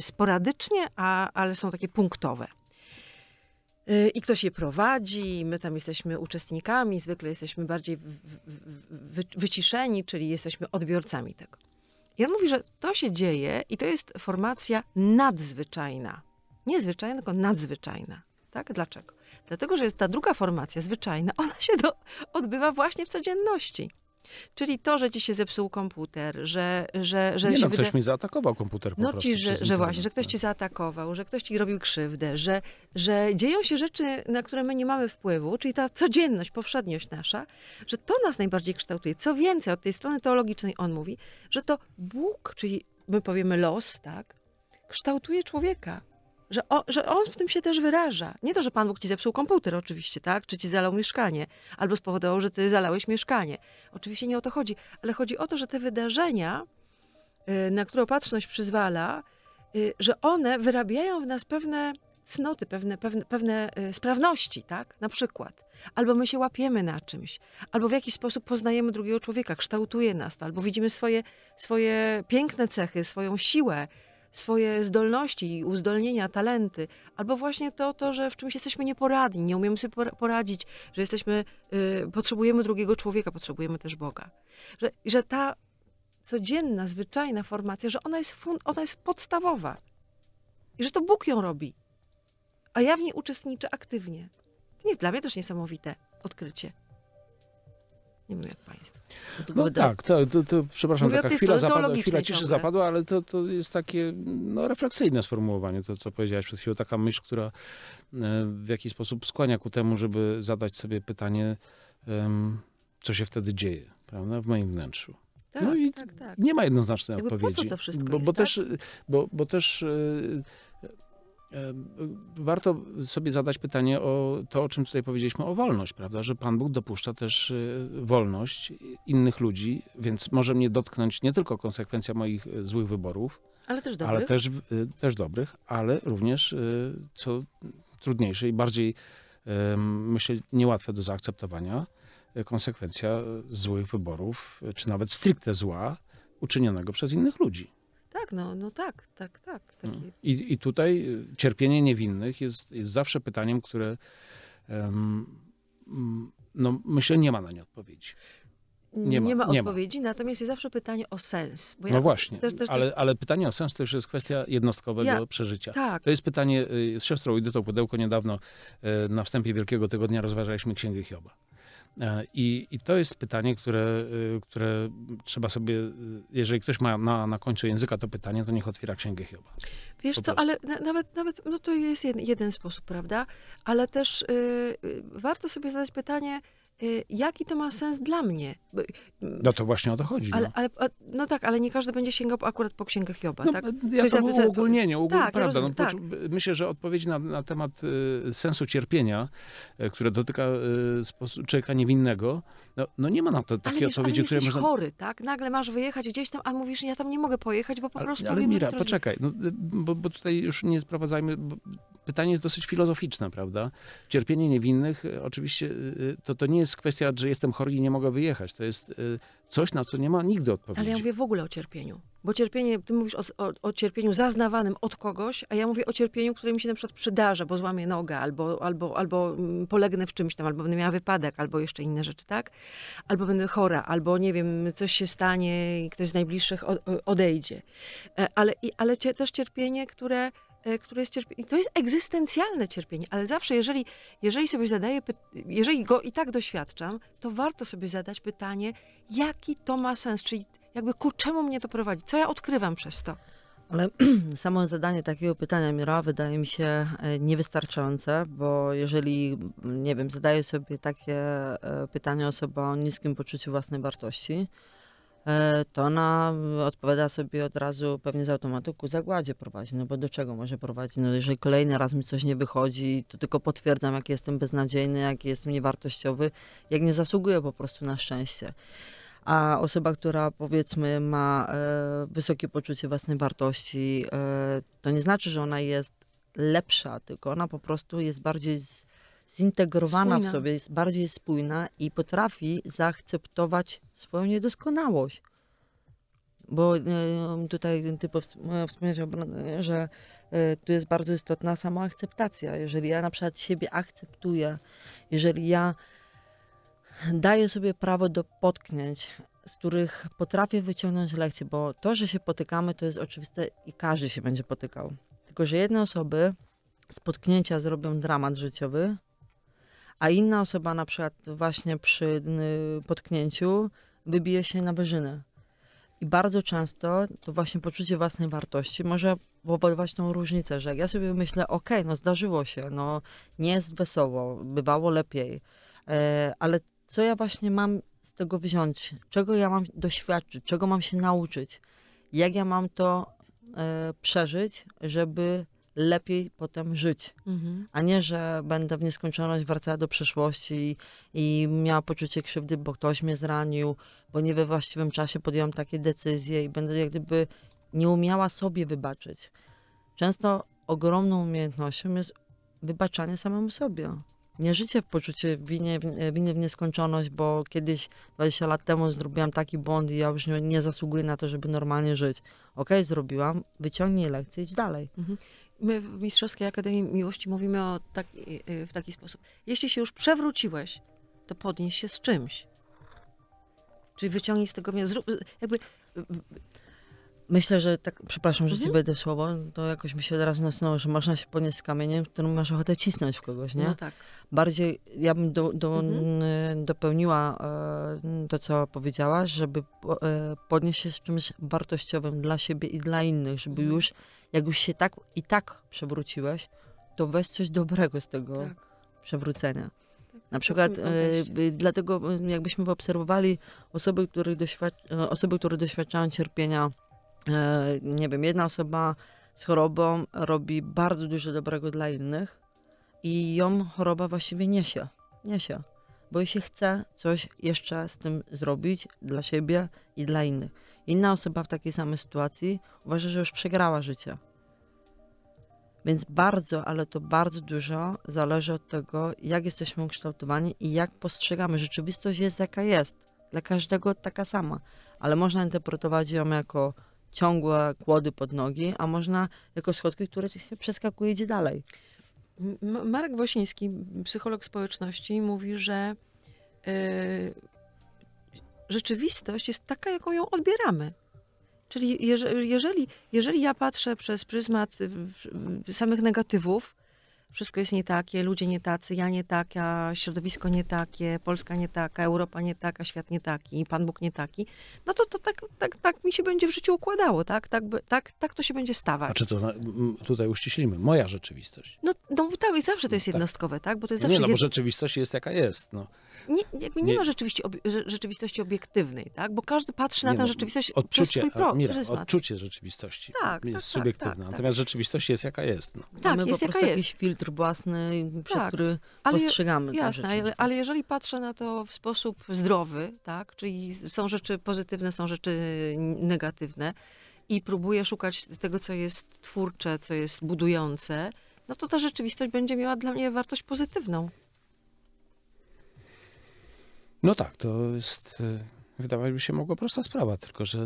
sporadycznie, a, ale są takie punktowe. Y, i ktoś je prowadzi, my tam jesteśmy uczestnikami, zwykle jesteśmy bardziej wyciszeni, czyli jesteśmy odbiorcami tego. I on mówi, że to się dzieje i to jest formacja nadzwyczajna. Niezwyczajna, tylko nadzwyczajna. Tak? Dlaczego? Dlatego, że jest ta druga formacja, zwyczajna, ona się do, odbywa właśnie w codzienności. Czyli to, że ci się zepsuł komputer, że... że, że nie no, ktoś wyda... mi
zaatakował komputer po no, prostu. Ci, że, że właśnie, że
ktoś no. ci zaatakował, że ktoś ci robił krzywdę, że, że dzieją się rzeczy, na które my nie mamy wpływu, czyli ta codzienność, powszedniość nasza, że to nas najbardziej kształtuje. Co więcej, od tej strony teologicznej on mówi, że to Bóg, czyli my powiemy los, tak, kształtuje człowieka. Że, o, że on w tym się też wyraża. Nie to, że Pan Bóg ci zepsuł komputer, oczywiście, tak? Czy ci zalał mieszkanie, albo spowodował, że ty zalałeś mieszkanie. Oczywiście nie o to chodzi, ale chodzi o to, że te wydarzenia, y, na które opatrzność przyzwala, y, że one wyrabiają w nas pewne cnoty, pewne, pewne, pewne y, sprawności, tak? Na przykład. Albo my się łapiemy na czymś, albo w jakiś sposób poznajemy drugiego człowieka, kształtuje nas to, albo widzimy swoje, swoje piękne cechy, swoją siłę, swoje zdolności i uzdolnienia, talenty, albo właśnie to, to, że w czymś jesteśmy nieporadni, nie umiemy sobie poradzić, że jesteśmy, y, potrzebujemy drugiego człowieka, potrzebujemy też Boga. Że, że ta codzienna, zwyczajna formacja, że ona jest, fun, ona jest podstawowa i że to Bóg ją robi, a ja w niej uczestniczę aktywnie. To jest dla mnie też niesamowite odkrycie. Nie wiem jak państwo.
No tak, to, to, to przepraszam, taka chwila, zapadła, chwila ciszy zapadła, ale to, to jest takie no, refleksyjne sformułowanie, to co powiedziałeś przed chwilą, taka myśl, która e, w jakiś sposób skłania ku temu, żeby zadać sobie pytanie, um, co się wtedy dzieje, prawda, w moim wnętrzu. Tak, no i tak, tak. nie ma jednoznacznej Jakby odpowiedzi. bo, bo tak? też, bo, bo, też e, Warto sobie zadać pytanie o to, o czym tutaj powiedzieliśmy, o wolność, prawda? Że Pan Bóg dopuszcza też y, wolność innych ludzi, więc może mnie dotknąć nie tylko konsekwencja moich y, złych wyborów, ale też dobrych, ale, też, y, też dobrych, ale również, co trudniejsze i bardziej, myślę, niełatwe do zaakceptowania, konsekwencja złych wyborów, czy nawet stricte zła, uczynionego przez innych ludzi
tak, no, no tak, tak, tak. Hmm. Taki...
I, I tutaj y, cierpienie niewinnych jest, jest zawsze pytaniem, które um, no, myślę nie ma na nie odpowiedzi.
Nie ma, nie ma, odpowiedzi, nie ma. natomiast jest zawsze pytanie o sens. No ja no właśnie, też, też, ale,
ale, pytanie o sens to już jest kwestia jednostkowego ja, przeżycia. Tak. To jest pytanie, y, z siostrą Idytą Pudełko niedawno y, na wstępie Wielkiego Tygodnia rozważaliśmy Księgę Hioba. E, I, I, to jest pytanie, które, y, które trzeba sobie, y, jeżeli ktoś ma na, na końcu języka to pytanie, to niech otwiera księgę Hioba.
Wiesz co, ale na, nawet, nawet no to jest jeden, jeden sposób, prawda? Ale też y, y warto sobie zadać pytanie, Y, jaki to ma sens dla mnie.
Y, no to właśnie o to chodzi. Ale, no.
ale, no tak, ale nie każdy będzie sięgał akurat po księgach Joba, No, tak? Ja Ktoś to było ogól, tak, prawda. Rozumiem, no,
tak. Y, myślę, że odpowiedzi na, na temat y, sensu cierpienia, y, które dotyka y, człowieka niewinnego, no, no, nie ma na to takiej ale wiesz, odpowiedzi, ale które można... chory,
tak? Nagle masz wyjechać gdzieś tam, a mówisz, ja tam nie mogę pojechać, bo po ale, prostu... Ale Mira, poczekaj,
no, bo, bo, tutaj już nie sprowadzajmy, bo pytanie jest dosyć filozoficzne, prawda? Cierpienie niewinnych, e, oczywiście, e, e, to, to nie jest kwestia, że jestem chory i nie mogę wyjechać. To jest coś, na co nie ma nigdy
odpowiedzi. Ale ja mówię w ogóle o cierpieniu. Bo cierpienie, ty mówisz o, o, o, cierpieniu zaznawanym od kogoś, a ja mówię o cierpieniu, które mi się na przykład przydarza, bo złamię nogę, albo, albo, albo mm, polegnę w czymś tam, albo będę miała wypadek, albo jeszcze inne rzeczy, tak? Albo będę chora, albo nie wiem, coś się stanie i ktoś z najbliższych odejdzie. Ale, ale też cierpienie, które E, które jest cierpienie. to jest egzystencjalne cierpienie, ale zawsze, jeżeli, jeżeli sobie zadaję, jeżeli go i tak doświadczam, to warto sobie zadać pytanie, jaki to ma sens, czyli jakby ku czemu mnie to prowadzi, co ja odkrywam przez to.
Ale samo zadanie takiego pytania Mira wydaje mi się e, niewystarczające, bo jeżeli, nie wiem, zadaję sobie takie e, pytanie osoba o niskim poczuciu własnej wartości, E, to ona odpowiada sobie od razu pewnie z automatu ku zagładzie prowadzi, no bo do czego może prowadzić? No jeżeli kolejny raz mi coś nie wychodzi, to tylko potwierdzam, jak jestem beznadziejny, jak jestem niewartościowy, jak nie zasługuję po prostu na szczęście. A osoba, która powiedzmy ma e, wysokie poczucie własnej wartości, e, to nie znaczy, że ona jest lepsza, tylko ona po prostu jest bardziej z, zintegrowana spójna. w sobie, jest bardziej spójna i potrafi zaakceptować swoją niedoskonałość. Bo e, tutaj typo e, wspomniałeś, że e, tu jest bardzo istotna samoakceptacja. Jeżeli ja na przykład siebie akceptuję, jeżeli ja daję sobie prawo do potknięć, z których potrafię wyciągnąć lekcje, bo to, że się potykamy, to jest oczywiste i każdy się będzie potykał. Tylko, że jedne osoby z potknięcia zrobią dramat życiowy, a inna osoba na przykład właśnie przy y, potknięciu wybije się na wyżynę. I bardzo często to właśnie poczucie własnej wartości może powodować tą różnicę, że ja sobie myślę, okej, no zdarzyło się, no nie jest wesoło, bywało lepiej, e, ale co ja właśnie mam z tego wziąć, czego ja mam doświadczyć, czego mam się nauczyć, jak ja mam to e, przeżyć, żeby lepiej potem żyć, mhm. a nie, że będę w nieskończoność wracała do przeszłości i, i miała poczucie krzywdy, bo ktoś mnie zranił, bo nie we właściwym czasie podjęłam takie decyzje i będę jak gdyby nie umiała sobie wybaczyć. Często ogromną umiejętnością jest wybaczanie samemu sobie. Nie życie w poczuciu winy, winy w nieskończoność, bo kiedyś 20 lat temu zrobiłam taki błąd i ja już nie, nie zasługuję na to, żeby normalnie żyć. Okej, okay, zrobiłam, wyciągnij lekcję, idź dalej.
Mhm my w Mistrzowskiej Akademii Miłości mówimy o tak, y, y, w taki sposób. Jeśli się już przewróciłeś, to podnieś się z czymś. Czyli wyciągnij z tego zrób, jakby. Y,
Myślę, że tak, przepraszam, że mhm. ci będę słowo, to jakoś mi się od razu nasunęło, że można się podnieść z kamieniem, którym masz ochotę cisnąć w kogoś, nie? No tak. Bardziej, ja bym do, do, mhm. dopełniła e, to, co powiedziałaś, żeby e, podnieść się z czymś wartościowym dla siebie i dla innych, żeby mhm. już jak już się tak i tak przewróciłeś, to weź coś dobrego z tego tak. przewrócenia. Tak, Na tak, przykład e, dlatego mm, jakbyśmy obserwowali osoby, które, doświad- e, osoby, które doświadczają cierpienia, e, nie wiem, jedna osoba z chorobą robi bardzo dużo dobrego dla innych i ją choroba właściwie niesie, niesie. Bo jeśli chce coś jeszcze z tym zrobić dla siebie i dla innych. Inna osoba w takiej samej sytuacji uważa, że już przegrała życie. Więc bardzo, ale to bardzo dużo zależy od tego, jak jesteśmy ukształtowani i jak postrzegamy. Rzeczywistość jest jaka jest. Dla każdego taka sama, ale można interpretować ją jako ciągłe kłody pod nogi, a można jako schodki, które się
przeskakuje idzie dalej. Marek Wosiński, psycholog społeczności, mówi, że y, rzeczywistość jest taka, jaką ją odbieramy. Czyli jeżeli, jeżeli, ja patrzę przez pryzmat samych negatywów, wszystko jest nie takie, ludzie nie tacy, ja nie taka, środowisko nie takie, Polska nie taka, Europa nie taka, świat nie taki, Pan Bóg nie taki, no to, to tak, tak, tak mi się będzie w życiu układało, tak? Tak, tak, tak to się będzie stawać. Znaczy to tutaj uściślimy, moja rzeczywistość. No, no tak, i zawsze to jest tak. jednostkowe, tak? Bo to jest zawsze nie, no bo rzeczywistość jest jaka jest, no nie, jakby nie, nie ma obie, rzeczywistości obiektywnej, tak? Bo każdy patrzy na tę no, rzeczywistość odczucie, przez swój pro, Mira, odczucie
rzeczywistości tak, jest tak, tak subiektywne, tak, tak, natomiast rzeczywistość jest jaka
jest. No. Tak, Mamy jest po prostu jakiś jest. filtr własny, przez tak, który ale, postrzegamy jasne, ale,
ale, jeżeli patrzę na to w sposób zdrowy, tak? Czyli są rzeczy pozytywne, są rzeczy negatywne i próbuję szukać tego, co jest twórcze, co jest budujące, no to ta rzeczywistość będzie miała dla mnie wartość pozytywną.
No tak, to jest, e, wydawać by się mogła prosta sprawa, tylko że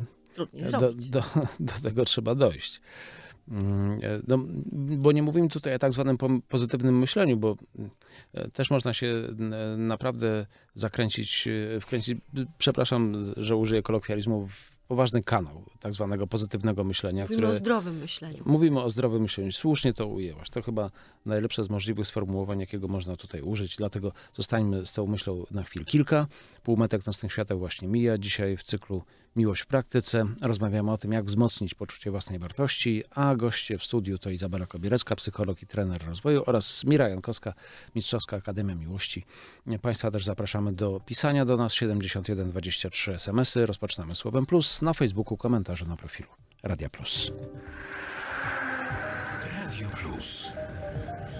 e, do, do, do, tego trzeba dojść. Mm, e, no, bo nie mówimy tutaj o tak zwanym pozytywnym myśleniu, bo też można się naprawdę zakręcić, wkręcić, przepraszam, że użyję kolokwializmu w poważny kanał tak zwanego pozytywnego myślenia. Mówimy które... o
zdrowym myśleniu.
Mówimy o zdrowym myśleniu. Słusznie to ujęłaś. To chyba najlepsze z możliwych sformułowań, jakiego można tutaj użyć. Dlatego zostańmy z tą myślą na chwilę. Kilka półmetek nocnych świateł właśnie mija. Dzisiaj w cyklu Miłość w praktyce. Rozmawiamy o tym, jak wzmocnić poczucie własnej wartości, a goście w studiu to Izabela Kobierecka, psycholog i trener rozwoju oraz Mira Jankowska, Mistrzowska Akademia Miłości. Państwa też zapraszamy do pisania do nas 7123 SMS-y. Rozpoczynamy słowem plus na Facebooku komentarze na profilu Radia Plus. Radio Plus.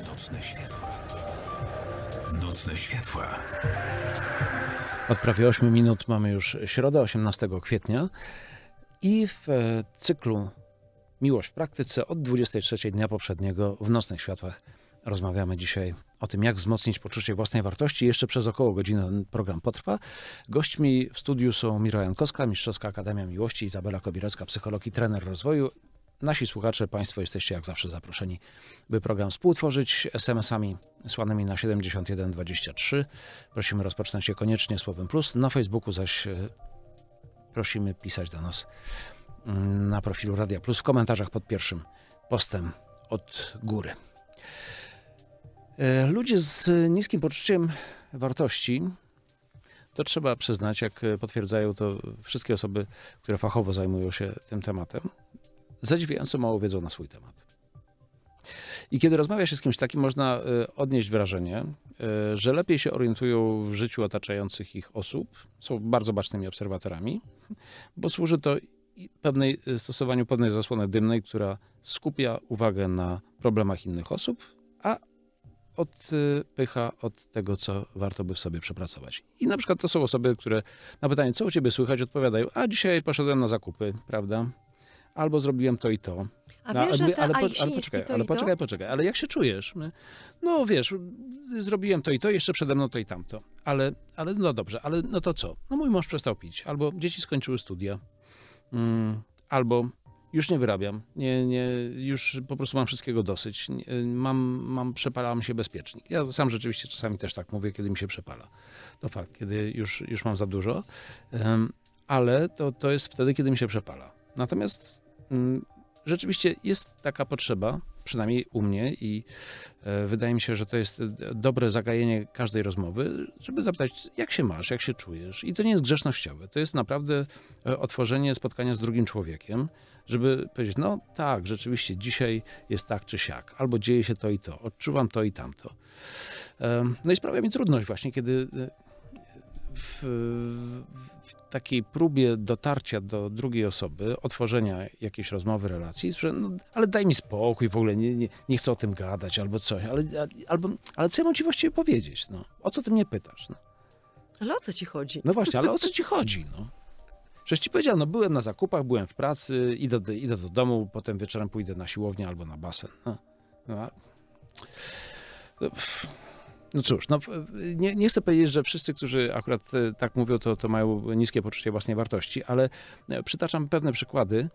Nocne światła. Nocne światła. Od prawie 8 minut mamy już środę, 18 kwietnia i w e, cyklu Miłość w praktyce od 23 dnia poprzedniego w Nocnych Światłach rozmawiamy dzisiaj o tym, jak wzmocnić poczucie własnej wartości. Jeszcze przez około godzinę ten program potrwa. Gośćmi w studiu są Mira Jankowska, Mistrzowska Akademia Miłości, Izabela Kobirecka, psycholog i trener rozwoju Nasi słuchacze, Państwo jesteście jak zawsze zaproszeni, by program współtworzyć SMS-ami słanymi na 7123. Prosimy rozpoczynać je koniecznie słowem plus. Na Facebooku zaś e, prosimy pisać do nas mm, na profilu Radia Plus w komentarzach pod pierwszym postem od góry. E, ludzie z niskim poczuciem wartości, to trzeba przyznać, jak e, potwierdzają to wszystkie osoby, które fachowo zajmują się tym tematem, zadziwiająco mało wiedzą na swój temat. I kiedy rozmawia się z kimś takim, można e, odnieść wrażenie, e, że lepiej się orientują w życiu otaczających ich osób, są bardzo bacznymi obserwatorami, bo służy to pewnej e, stosowaniu pewnej zasłony dymnej, która skupia uwagę na problemach innych osób, a odpycha od tego, co warto by w sobie przepracować. I na przykład to są osoby, które na pytanie, co u ciebie słychać, odpowiadają, a dzisiaj poszedłem na zakupy, prawda? albo zrobiłem to i to. A no, wiesz, ale, ale, ale poczekaj, ale poczekaj, poczekaj, ale jak się czujesz? No, no wiesz, zrobiłem to i to, jeszcze przede mną to i tamto. Ale, ale no dobrze, ale no to co? No mój mąż przestał pić, albo dzieci skończyły studia, mm, albo już nie wyrabiam, nie, nie, już po prostu mam wszystkiego dosyć, mam, mam, przepalam się bezpiecznik. Ja sam rzeczywiście czasami też tak mówię, kiedy mi się przepala. To fakt, kiedy już, już mam za dużo, ale to, to jest wtedy, kiedy mi się przepala. Natomiast Mm, rzeczywiście jest taka potrzeba, przynajmniej u mnie, i e, wydaje mi się, że to jest dobre zagajenie każdej rozmowy, żeby zapytać, jak się masz, jak się czujesz. I to nie jest grzecznościowe, to jest naprawdę e, otworzenie spotkania z drugim człowiekiem, żeby powiedzieć, no tak, rzeczywiście dzisiaj jest tak czy siak, albo dzieje się to i to, odczuwam to i tamto. E, no i sprawia mi trudność właśnie, kiedy w, w takiej próbie dotarcia do drugiej osoby, otworzenia jakiejś rozmowy, relacji, że no, ale daj mi spokój, w ogóle nie, nie, nie chcę o tym gadać albo coś, ale, albo, ale co ja mam ci właściwie powiedzieć? No? O co ty mnie pytasz? No?
Ale o co ci chodzi? No właśnie, ale o co ci chodzi?
No? Przecież ci powiedział, no byłem na zakupach, byłem w pracy, idę do, idę do domu, potem wieczorem pójdę na siłownię albo na basen. No. No. no no cóż, no, nie, nie, chcę powiedzieć, że wszyscy, którzy akurat e, tak mówią, to, to mają niskie poczucie własnej wartości, ale e, przytaczam pewne przykłady,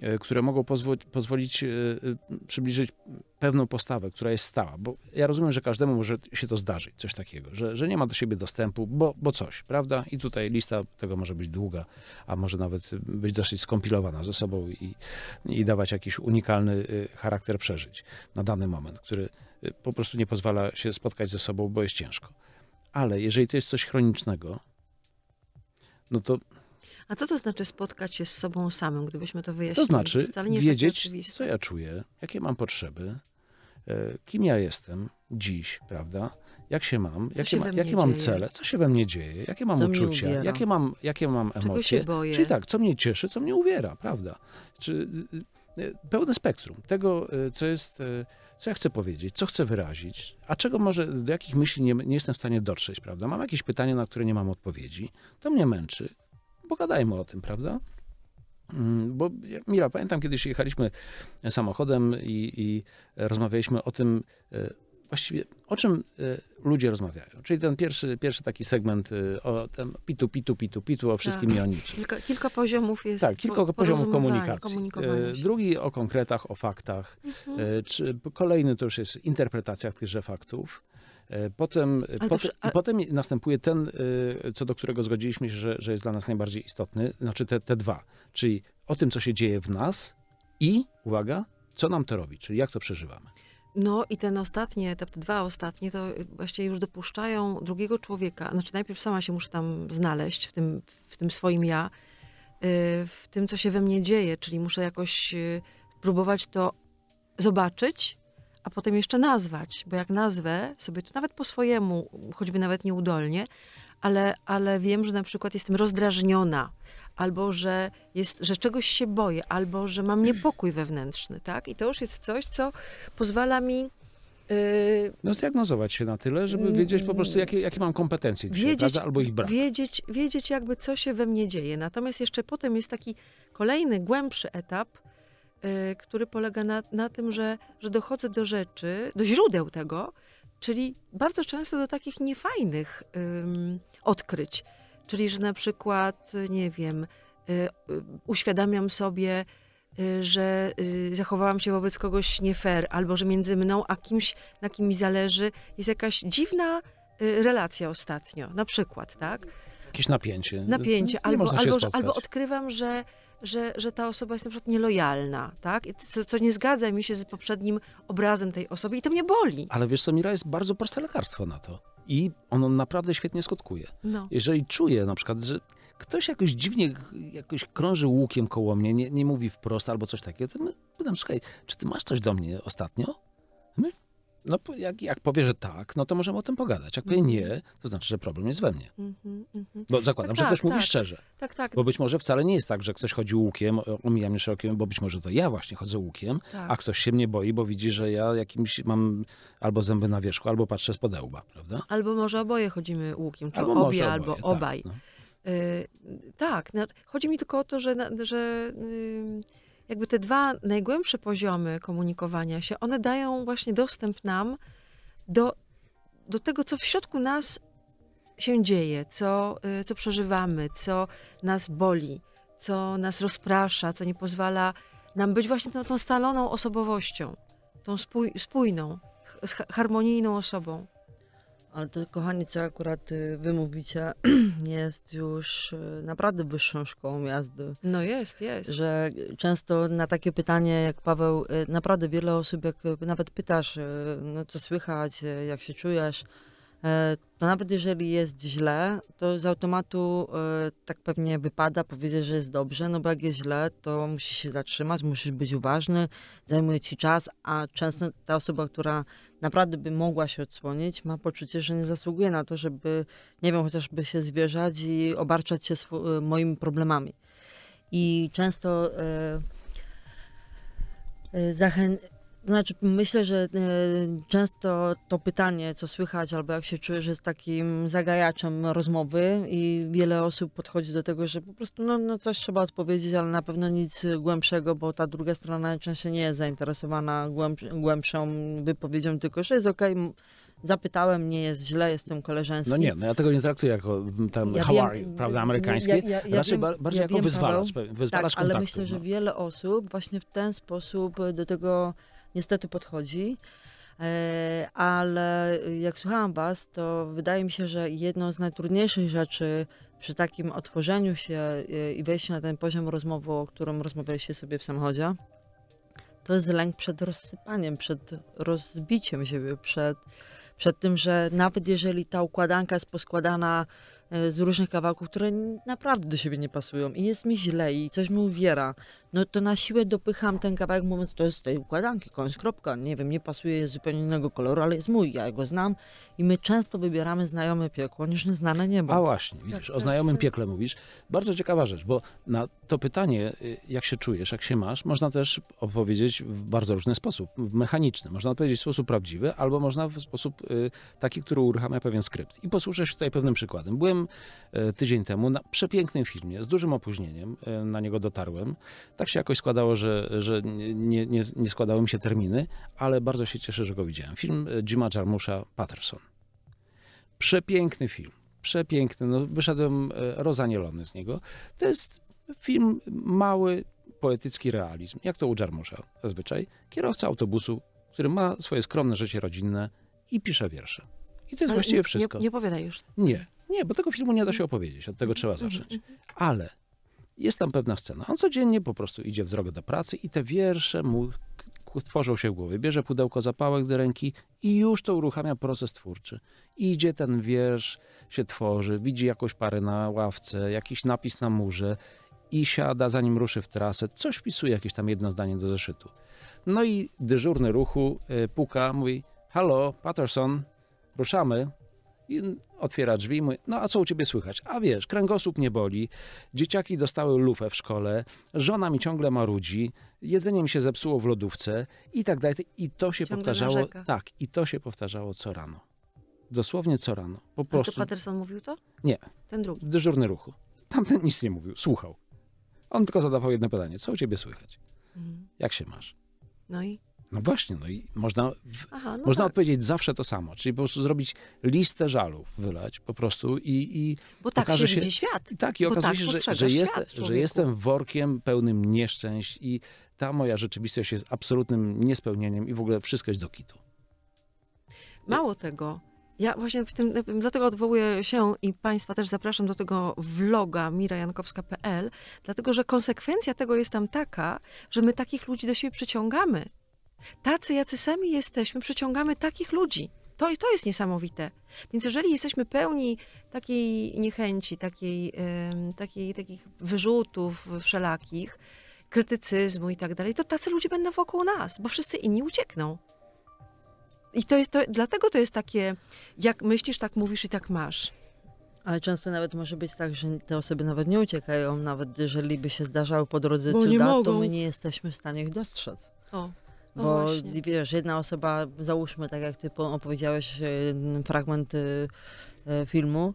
E, które mogą pozwolić, e, e, przybliżyć pewną postawę, która jest stała. Bo ja rozumiem, że każdemu może się to zdarzyć, coś takiego, że, że nie ma do siebie dostępu, bo, bo coś, prawda? I tutaj lista tego może być długa, a może nawet być dosyć skompilowana ze sobą i, i dawać jakiś unikalny charakter przeżyć na dany moment, który po prostu nie pozwala się spotkać ze sobą, bo jest ciężko. Ale jeżeli to jest coś chronicznego, no to
a co to znaczy spotkać się z sobą samym, gdybyśmy to wyjaśnili? Znaczy to znaczy wiedzieć, co ja czuję, jakie mam
potrzeby, e, kim ja jestem dziś, prawda? Jak się mam, jakie, się ma, jakie mam dzieje? cele, co się we mnie dzieje, jakie mam co uczucia, jakie mam, jakie mam emocje. Czyli tak, co mnie cieszy, co mnie uwiera, prawda? Czy, y, y, y, pełne spektrum tego, e, co jest, e, co ja chcę powiedzieć, co chcę wyrazić, a czego może, do jakich myśli nie, nie jestem w stanie dotrzeć, prawda? Mam jakieś pytanie, na które nie mam odpowiedzi, to mnie męczy, pogadajmy o tym, prawda? Mm, bo Mira, pamiętam kiedyś jechaliśmy samochodem i, i rozmawialiśmy o tym, e, właściwie o czym e, ludzie rozmawiają. Czyli ten pierwszy, pierwszy taki segment e, o tym pitu, pitu, pitu, pitu, o tak. wszystkim tak. i o niczym.
Kilka, kilka poziomów jest. Tak, kilka poziomów komunikacji.
Drugi o konkretach, o faktach. Mhm. Czy, kolejny to już jest interpretacja tychże faktów. E, potem, e, potem następuje ten, e, co do którego zgodziliśmy się, że, że jest dla nas najbardziej istotny, znaczy te, te dwa, czyli o tym, co się dzieje w nas i, uwaga, co nam to robi, czyli jak to przeżywamy.
No i ten ostatni etap, te dwa ostatnie, to właściwie już dopuszczają drugiego człowieka. Znaczy najpierw sama się muszę tam znaleźć, w tym, w tym swoim ja, w tym, co się we mnie dzieje, czyli muszę jakoś próbować to zobaczyć, a potem jeszcze nazwać, bo jak nazwę sobie, to nawet po swojemu, choćby nawet nieudolnie, ale, ale wiem, że na przykład jestem rozdrażniona, albo że, jest, że czegoś się boję, albo że mam niepokój wewnętrzny, tak? I to już jest coś, co pozwala mi y,
no zdiagnozować się na tyle, żeby wiedzieć po prostu, jakie, jakie mam kompetencje dzisiaj, wiedzieć, prawda? albo ich brak.
Wiedzieć, wiedzieć jakby, co się we mnie dzieje. Natomiast jeszcze potem jest taki kolejny, głębszy etap, Y, który polega na, na tym, że, że dochodzę do rzeczy, do źródeł tego, czyli bardzo często do takich niefajnych um, odkryć. Czyli, że na przykład, nie wiem, y, y, uświadamiam sobie, że zachowałam się wobec kogoś nie fair, albo że między mną a kimś, na kim mi zależy, jest jakaś dziwna relacja ostatnio, na przykład, tak?
Jakieś napięcie. Napięcie, albo, albo, albo
odkrywam, że że, że ta osoba jest na przykład nielojalna, tak? Co, co nie zgadza mi się z poprzednim obrazem tej osoby i to mnie boli.
Ale wiesz co, Mira, jest bardzo proste lekarstwo na to. I ono naprawdę świetnie skutkuje. No. Jeżeli czuję na przykład, że ktoś jakoś dziwnie jakoś krąży łukiem koło mnie, nie, nie mówi wprost albo coś takiego, to pytam, słuchaj, czy ty masz coś do mnie ostatnio? My, no jak, jak powie, że tak, no to możemy o tym pogadać. Jak powie mhm. nie, to znaczy, że problem jest we mnie. Bo mhm, mhm. no, zakładam, tak, że tak, też tak. mówi tak. szczerze. Tak, tak. Bo być może wcale nie jest tak, że ktoś chodzi łukiem, omija mnie szerokiem, bo być może to ja właśnie chodzę łukiem, tak. a ktoś się mnie boi, bo widzi, że ja jakimś mam albo zęby na wierzchu, albo patrzę z podełba,
prawda? Albo może oboje chodzimy łukiem, czy albo obie, oboje, albo tak, obaj. No. Yy, tak, chodzi mi tylko o to, że, że yy, jakby te dwa najgłębsze poziomy komunikowania się, one dają właśnie dostęp nam do, do tego, co w środku nas się dzieje, co, y, co przeżywamy, co nas boli, co nas rozprasza, co nie pozwala nam być właśnie tą, tą staloną osobowością, tą spój, spójną, harmonijną osobą. Ale to, kochani, co akurat y,
wy mówicie, jest już y, naprawdę wyższą szkołą jazdy.
No jest, jest.
Że często na takie pytanie, jak Paweł, y, naprawdę wiele osób, jak nawet pytasz, no co słychać, jak się czujesz, to nawet jeżeli jest źle, to z automatu tak pewnie wypada powiedzieć, że jest dobrze, no bo jak jest źle, to musisz się zatrzymać, musisz być uważny, zajmuje ci czas, a często ta osoba, która naprawdę by mogła się odsłonić, ma poczucie, że nie zasługuje na to, żeby, nie wiem, chociażby się zwierzać i obarczać się sw- e, moimi problemami. I często. Yy, znaczy, myślę, że e, często to pytanie, co słychać, albo jak się czujesz, jest takim zagajaczem rozmowy i wiele osób podchodzi do tego, że po prostu no, no coś trzeba odpowiedzieć, ale na pewno nic głębszego, bo ta druga strona często nie jest zainteresowana głębszą wypowiedzią, tylko że jest okej, okay, zapytałem, nie jest źle, jestem koleżeński. No nie, no
ja tego nie traktuję jako mm, tam ja how are you, prawda, amerykański, Ja, ja, Raczej wiem, bardziej jako wiem, wyzwalacz, wyzwalacz tak, kontaktu, ale myślę, no. że
wiele osób właśnie w ten sposób do tego niestety podchodzi. E, ale jak słuchałam Was, to wydaje mi się, że jedną z najtrudniejszych rzeczy przy takim otworzeniu się e, i wejściu na ten poziom rozmowy, o którym rozmawialiście sobie w samochodzie, to jest lęk przed rozsypaniem, przed rozbiciem siebie, przed, przed tym, że nawet jeżeli ta układanka jest poskładana E, z różnych kawałków, które naprawdę do siebie nie pasują i jest mi źle i coś mi uwiera, no to na siłę dopycham ten kawałek, mówiąc, to jest z tej układanki, koniec, kropka, nie wiem, nie pasuje, jest zupełnie innego koloru, ale jest mój, ja go znam i my często wybieramy znajome piekło niż znane niebo. A właśnie,
widzisz, o znajomym piekle mówisz. Bardzo ciekawa rzecz, bo na to pytanie, y, jak się czujesz, jak się masz, można też opowiedzieć w bardzo różny sposób, mechaniczny. Można odpowiedzieć w sposób prawdziwy, albo można w sposób y, taki, który uruchamia pewien skrypt. I posłużę się tutaj pewnym przykładem. Byłem E, tydzień temu na przepięknym filmie, z dużym opóźnieniem e, na niego dotarłem. Tak się jakoś składało, że, że nie, nie, nie składały mi się terminy, ale bardzo się cieszę, że go widziałem. Film e, Jima Jarmusza Patterson. Przepiękny film. Przepiękny. No, wyszedłem rozanielony z niego. To jest film mały, poetycki realizm, jak to u Jarmusza zazwyczaj. Kierowca autobusu, który ma swoje skromne życie rodzinne i pisze wiersze.
I to jest Ale właściwie nie, wszystko. Nie, nie powiadaj już.
Nie. Nie, bo tego filmu nie da się mhm. opowiedzieć, od tego trzeba zacząć. Ale jest tam pewna scena. On codziennie po prostu idzie w drogę do pracy i te wiersze mu tworzą się w głowie. Bierze pudełko zapałek do ręki i już to uruchamia proces twórczy. Idzie ten wiersz, się tworzy, widzi jakąś parę na ławce, jakiś napis na murze i siada, zanim ruszy w trasę, coś wpisuje, jakieś tam jedno zdanie do zeszytu. No i dyżurny ruchu y, puka, mówi, halo, Patterson, ruszamy. I otwiera drzwi i mówi, no a co u ciebie słychać? A wiesz, kręgosłup nie boli, dzieciaki dostały lufę w szkole, żona mi ciągle marudzi, jedzenie mi się zepsuło w lodówce i tak dalej. I to się ciągle powtarzało. Narzeka. Tak, i to się powtarzało co rano. Dosłownie co rano. Po prostu. A czy Patterson mówił to? Nie. Ten drugi. Dyżurny ruchu. Tamten nic nie mówił, słuchał. On tylko zadawał jedno pytanie. Co u ciebie słychać? Mhm. Jak się masz? No i? No właśnie, no i można, Aha, no można tak. odpowiedzieć zawsze to samo, czyli po prostu zrobić listę żalów, wylać po prostu i, i Bo tak się, się widzi świat. Tak, i Bo okazuje tak się, że, że, jest, że jestem workiem pełnym nieszczęść i ta moja rzeczywistość jest absolutnym niespełnieniem i w ogóle wszystko jest do kitu.
Mało tego, ja właśnie w tym, dlatego odwołuję się i Państwa też zapraszam do tego vloga mirajankowska.pl, dlatego że konsekwencja tego jest tam taka, że my takich ludzi do siebie przyciągamy tacy, jacy sami jesteśmy, przyciągamy takich ludzi. To, to jest niesamowite. Więc jeżeli jesteśmy pełni takiej niechęci, takiej, takiej, takich wyrzutów wszelakich, krytycyzmu i tak dalej, to tacy ludzie będą wokół nas, bo wszyscy inni uciekną. I to jest to, dlatego to jest takie, jak myślisz, tak mówisz i tak masz.
Ale często nawet może być tak, że te osoby nawet nie uciekają, nawet jeżeli by się zdarzały po drodze Bo cuda, to my nie jesteśmy w stanie ich dostrzec. O. No Bo no wiesz, jedna osoba, załóżmy, tak jak ty opowiedziałeś y, fragment y, y, filmu,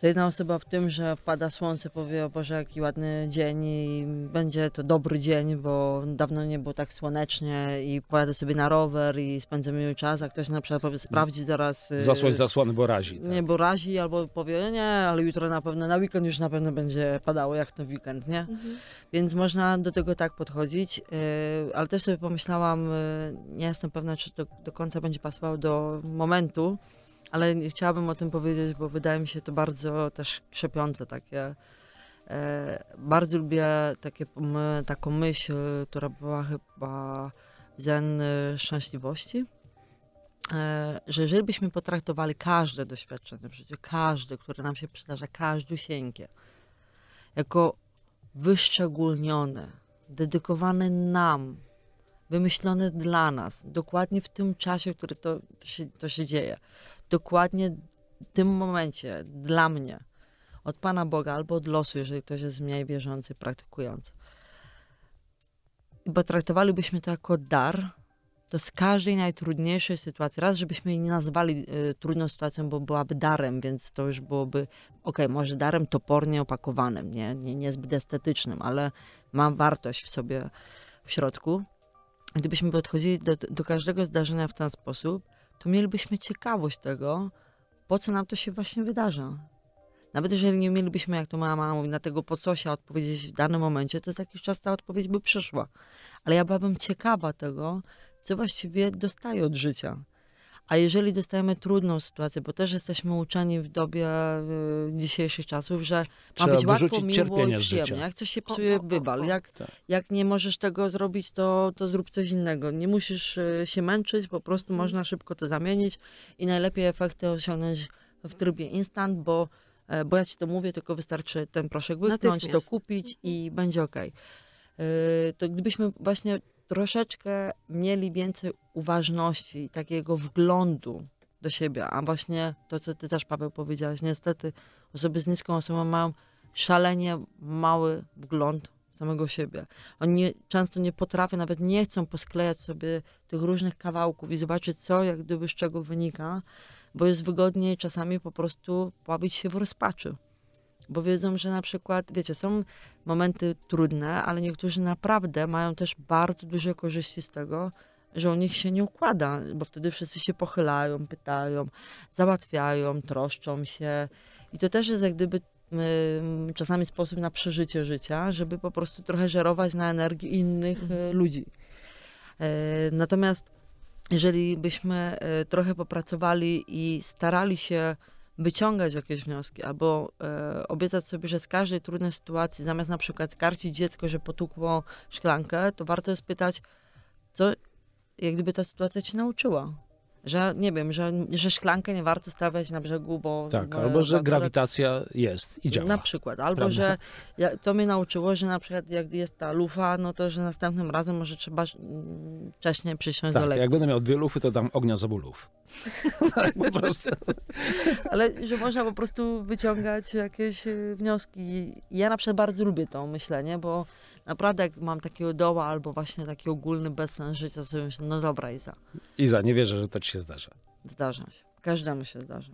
to jedna osoba w tym, że pada słońce, powie o Boże, jaki ładny dzień i będzie to dobry dzień, bo dawno nie było tak słonecznie i pojadę sobie na rower i spędzę miły czas, a ktoś na przykład powie, sprawdzi zaraz... Y, Zasłoń zasłony, bo razi. Tak. Nie, bo razi, albo powie, nie, ale jutro na pewno, na weekend już na pewno będzie padało, jak ten weekend, nie? Mhm. Więc można do tego tak podchodzić, y, ale też sobie pomyślałam, y, nie jestem pewna, czy to do końca będzie pasowało do momentu, ale chciałabym o tym powiedzieć, bo wydaje mi się to bardzo też krzepiące takie. E, bardzo lubię takie, taką myśl, która była chyba zen szczęśliwości, e, że jeżeli byśmy potraktowali każde doświadczenie w życiu, każde, które nam się przydarza, każdusieńkie, jako wyszczególnione, dedykowane nam, wymyślone dla nas, dokładnie w tym czasie, w to, to, się, to się dzieje, dokładnie w tym momencie dla mnie, od Pana Boga albo od losu, jeżeli ktoś jest mniej wierzący, praktykujący. Bo traktowalibyśmy to jako dar, to z każdej najtrudniejszej sytuacji, raz żebyśmy jej nie nazwali y, trudną sytuacją, bo byłaby darem, więc to już byłoby, okej, okay, może darem topornie opakowanym, nie, nie, niezbyt estetycznym, ale ma wartość w sobie w środku. Gdybyśmy podchodzili do, do każdego zdarzenia w ten sposób, to mielibyśmy ciekawość tego, po co nam to się właśnie wydarza. Nawet jeżeli nie mielibyśmy, jak to mama mówi, na tego po co się odpowiedzieć w danym momencie, to za jakiś czas ta odpowiedź by przyszła. Ale ja byłabym ciekawa tego, co właściwie dostaję od życia. A jeżeli dostajemy trudną sytuację, bo też jesteśmy uczeni w dobie y, dzisiejszych czasów, że Trzeba ma być łatwo, miło i przyjemnie. Jak coś się psuje, wybal. Jak, tak. jak nie możesz tego zrobić, to, to zrób coś innego. Nie musisz y, się męczyć, po prostu hmm. można szybko to zamienić i najlepiej efekty osiągnąć w trybie instant, bo, e, bo ja ci to mówię, tylko wystarczy ten proszek wytknąć, to kupić i będzie ok. To gdybyśmy właśnie troszeczkę mieli więcej uważności i takiego wglądu do siebie. A właśnie to, co ty też, Paweł, powiedziałaś, niestety osoby z niską osobą mają szalenie mały wgląd samego siebie. Oni często nie potrafią, nawet nie chcą posklejać sobie tych różnych kawałków i zobaczyć, co, jak gdyby z czego wynika, bo jest wygodniej czasami po prostu pławić się w rozpaczy bo wiedzą, że na przykład, wiecie, są momenty trudne, ale niektórzy naprawdę mają też bardzo duże korzyści z tego, że u nich się nie układa, bo wtedy wszyscy się pochylają, pytają, załatwiają, troszczą się. I to też jest jak gdyby czasami sposób na przeżycie życia, żeby po prostu trochę żerować na energii innych y, mhm. ludzi. E, natomiast jeżeli byśmy y, trochę popracowali i starali się wyciągać jakieś wnioski albo e, obiecać sobie, że z każdej trudnej sytuacji, zamiast na przykład karcić dziecko, że potukło szklankę, to warto pytać, co jak gdyby ta sytuacja ci nauczyła że nie wiem, że, że szklankę nie warto stawiać na brzegu, bo... Tak, albo że
grawitacja jest i działa. Na
przykład, albo Prawda? że ja, to mnie nauczyło, że na przykład jak jest ta lufa, no to że następnym razem może trzeba mm, wcześniej przysiąść tak, do lekcji.
jak będę miał dwie lufy, to dam ognia z obu luf.
tak, po prostu. Ale że można po prostu wyciągać jakieś e, wnioski. Ja na przykład bardzo lubię to myślenie, bo naprawdę jak mam takiego doła albo właśnie taki ogólny bezsens życia, to sobie myślę, no dobra Iza.
Iza, nie wierzę, że to ci się zdarza.
Zdarza się. Każdemu się zdarza.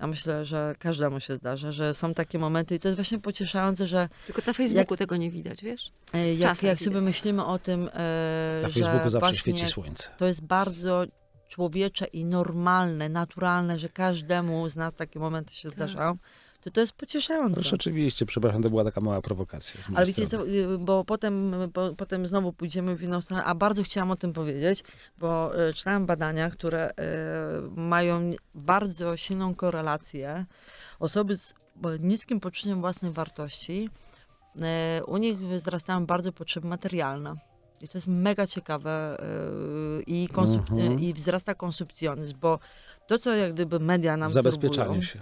Ja myślę, że każdemu się zdarza, że są takie momenty i to jest właśnie pocieszające, że... Tylko na Facebooku jak, tego nie widać, wiesz? E, jak, Czasem jak sobie myślimy o tym, e, na że Facebooku zawsze świeci słońce. To jest bardzo człowiecze i normalne, naturalne, że każdemu z nas takie momenty się tak. zdarzają to to jest pocieszające. Proszę, no,
oczywiście, przepraszam, to była taka mała prowokacja. Ale wiecie co,
y, bo potem, potem znowu pójdziemy w inną stronę, a bardzo chciałam o tym powiedzieć, bo y, czytałam badania, które y, mają bardzo silną korelację. Osoby z niskim poczuciem własnej wartości, u nich wzrastają bardzo potrzeby materialne. I to jest mega ciekawe i, konsumpc- mhm. i wzrasta konsumpcjonizm, bo to, co jak gdyby media nam Zabezpieczanie serwują, się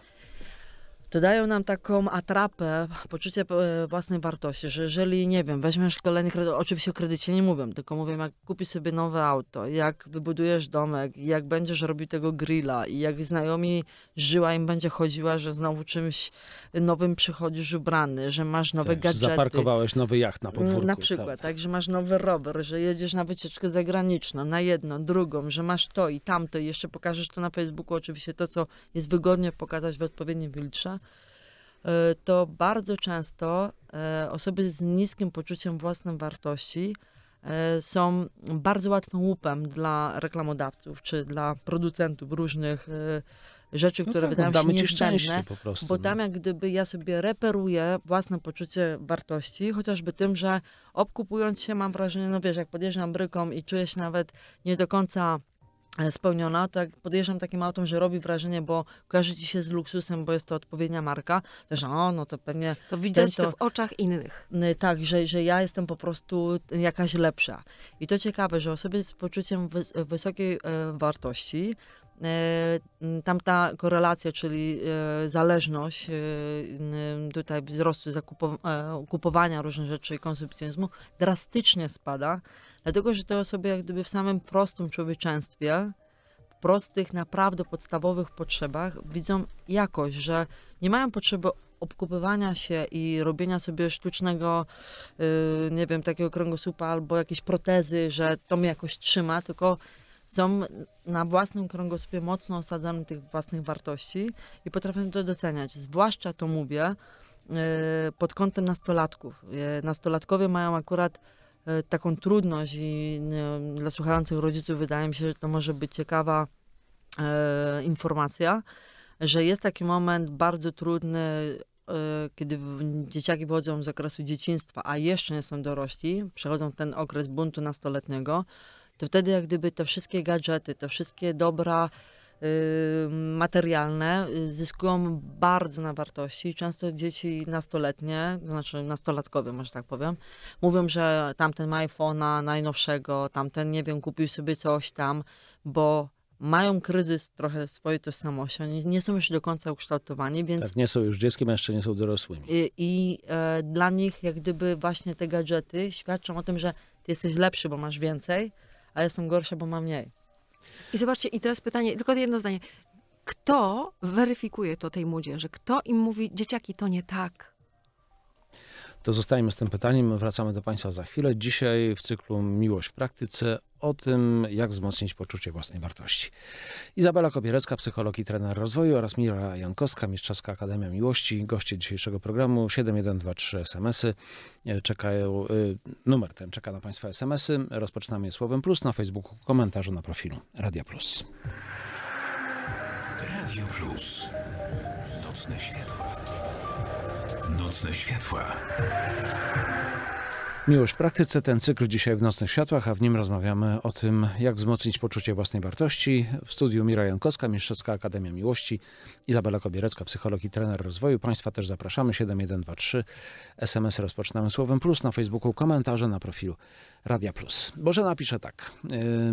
to dają nam taką atrapę, poczucie e, własnej wartości, że jeżeli, nie wiem, weźmiesz kolejny kredyt, oczywiście o kredycie nie mówię, tylko mówię, jak kupisz sobie nowe auto, jak wybudujesz domek, jak będziesz robił tego grilla i jak znajomi żyła im będzie chodziła, że znowu czymś nowym przychodzisz ubrany, że masz nowe tak, gadżety. Zaparkowałeś
nowy jacht na podwórku. Na tak. przykład, tak.
tak, że masz nowy rower, że jedziesz na wycieczkę zagraniczną, na jedną, drugą, że masz to i tamto i jeszcze pokażesz to na Facebooku, oczywiście to, co jest wygodnie pokazać w odpowiednim filtrze, E, to bardzo często e, osoby z niskim poczuciem własnej wartości e, są bardzo łatwym łupem dla reklamodawców czy dla producentów różnych rzeczy, no które tak, wydają się niezbędne, prostu, bo no. tam jak gdyby ja sobie reperuję własne poczucie wartości, chociażby tym, że obkupując się mam wrażenie, no wiesz, jak podjeżdżam bryką i czuję się nawet nie do końca spełniona, tak podejrzewam takim autem, że robi wrażenie, bo kojarzy ci się z luksusem, bo jest to odpowiednia marka, że o, no to pewnie... To widać to w oczach innych. Tak, że, że ja jestem po prostu jakaś lepsza. I to ciekawe, że osoby z poczuciem wys wysokiej e, wartości e, tamta korelacja, czyli e, zależność tutaj wzrostu zakupowania różnych rzeczy i konsumpcjonizmu drastycznie spada Dlatego, że te osoby jak gdyby w samym prostym człowieczeństwie, w prostych, naprawdę podstawowych potrzebach widzą jakość, że nie mają potrzeby obkupywania się i robienia sobie sztucznego, yy, nie wiem, takiego kręgosłupa albo jakiejś protezy, że to mnie jakoś trzyma, tylko są na własnym kręgosłupie mocno osadzonym tych własnych wartości i potrafią to doceniać. Zwłaszcza to mówię y, pod kątem nastolatków. Y, nastolatkowie mają akurat E, taką trudność i e, dla słuchających rodziców wydaje mi się, że to może być ciekawa e, informacja, że jest taki moment bardzo trudny, kiedy dzieciaki wychodzą z okresu dzieciństwa, a jeszcze nie są dorośli, przechodzą ten okres buntu nastoletniego, to wtedy jak gdyby te wszystkie gadżety, te wszystkie dobra, Y, materialne y, zyskują bardzo na wartości. Często dzieci nastoletnie, to znaczy nastolatkowie, może tak powiem, mówią, że tamten ma iPhone'a najnowszego, tamten, nie wiem, kupił sobie coś tam, bo mają kryzys trochę swojej tożsamości, oni nie są już do końca ukształtowani, więc... Tak,
nie są już dzieckiem, a jeszcze nie są dorosłymi.
I, i e, dla nich jak gdyby właśnie te gadżety świadczą o tym, że ty jesteś lepszy, bo masz więcej, a ja jestem gorszy, bo mam mniej.
I zobaczcie, i teraz pytanie, tylko jedno zdanie. Kto weryfikuje to tej młodzieży? Kto im mówi, dzieciaki, to nie tak?
To zostajemy z tym pytaniem, wracamy do Państwa za chwilę. Dzisiaj w cyklu Miłość w praktyce o tym, jak wzmocnić poczucie własnej wartości. Izabela Kopierecka, psycholog i trener rozwoju oraz Mira Jankowska, Mistrzowska Akademia Miłości, goście dzisiejszego programu 7123 SMS-y. E, czekają, e, numer ten czeka na Państwa SMS-y. Rozpoczynamy je słowem plus na Facebooku, komentarzu na profilu Radia Plus. Radio Plus. Nocne światło. Nocne światła. Miłość w praktyce, ten cykl dzisiaj w Nocnych Światłach, a w nim rozmawiamy o tym, jak wzmocnić poczucie własnej wartości. W studiu Mira Jankowska, Mistrzowska Akademia Miłości, Izabela Kobierecka, psycholog i trener rozwoju. Państwa też zapraszamy, 7123, SMS rozpoczynamy słowem plus, na Facebooku komentarze, na profilu Radia Plus. Boże napisze tak,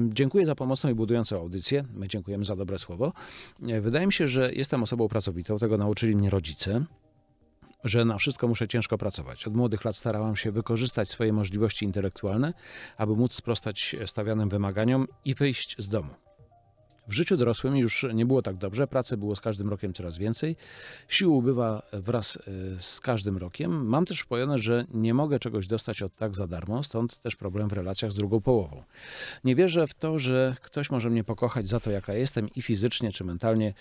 dziękuję za pomocną i budującą audycję, my dziękujemy za dobre słowo. Wydaje mi się, że jestem osobą pracowitą, tego nauczyli mnie rodzice że na wszystko muszę ciężko pracować. Od młodych lat starałam się wykorzystać swoje możliwości intelektualne, aby móc sprostać stawianym wymaganiom i wyjść z domu. W życiu dorosłym już nie było tak dobrze, pracy było z każdym rokiem coraz więcej, sił ubywa wraz y, z każdym rokiem. Mam też wpojone, że nie mogę czegoś dostać od tak za darmo, stąd też problem w relacjach z drugą połową. Nie wierzę w to, że ktoś może mnie pokochać za to, jaka jestem i fizycznie czy mentalnie,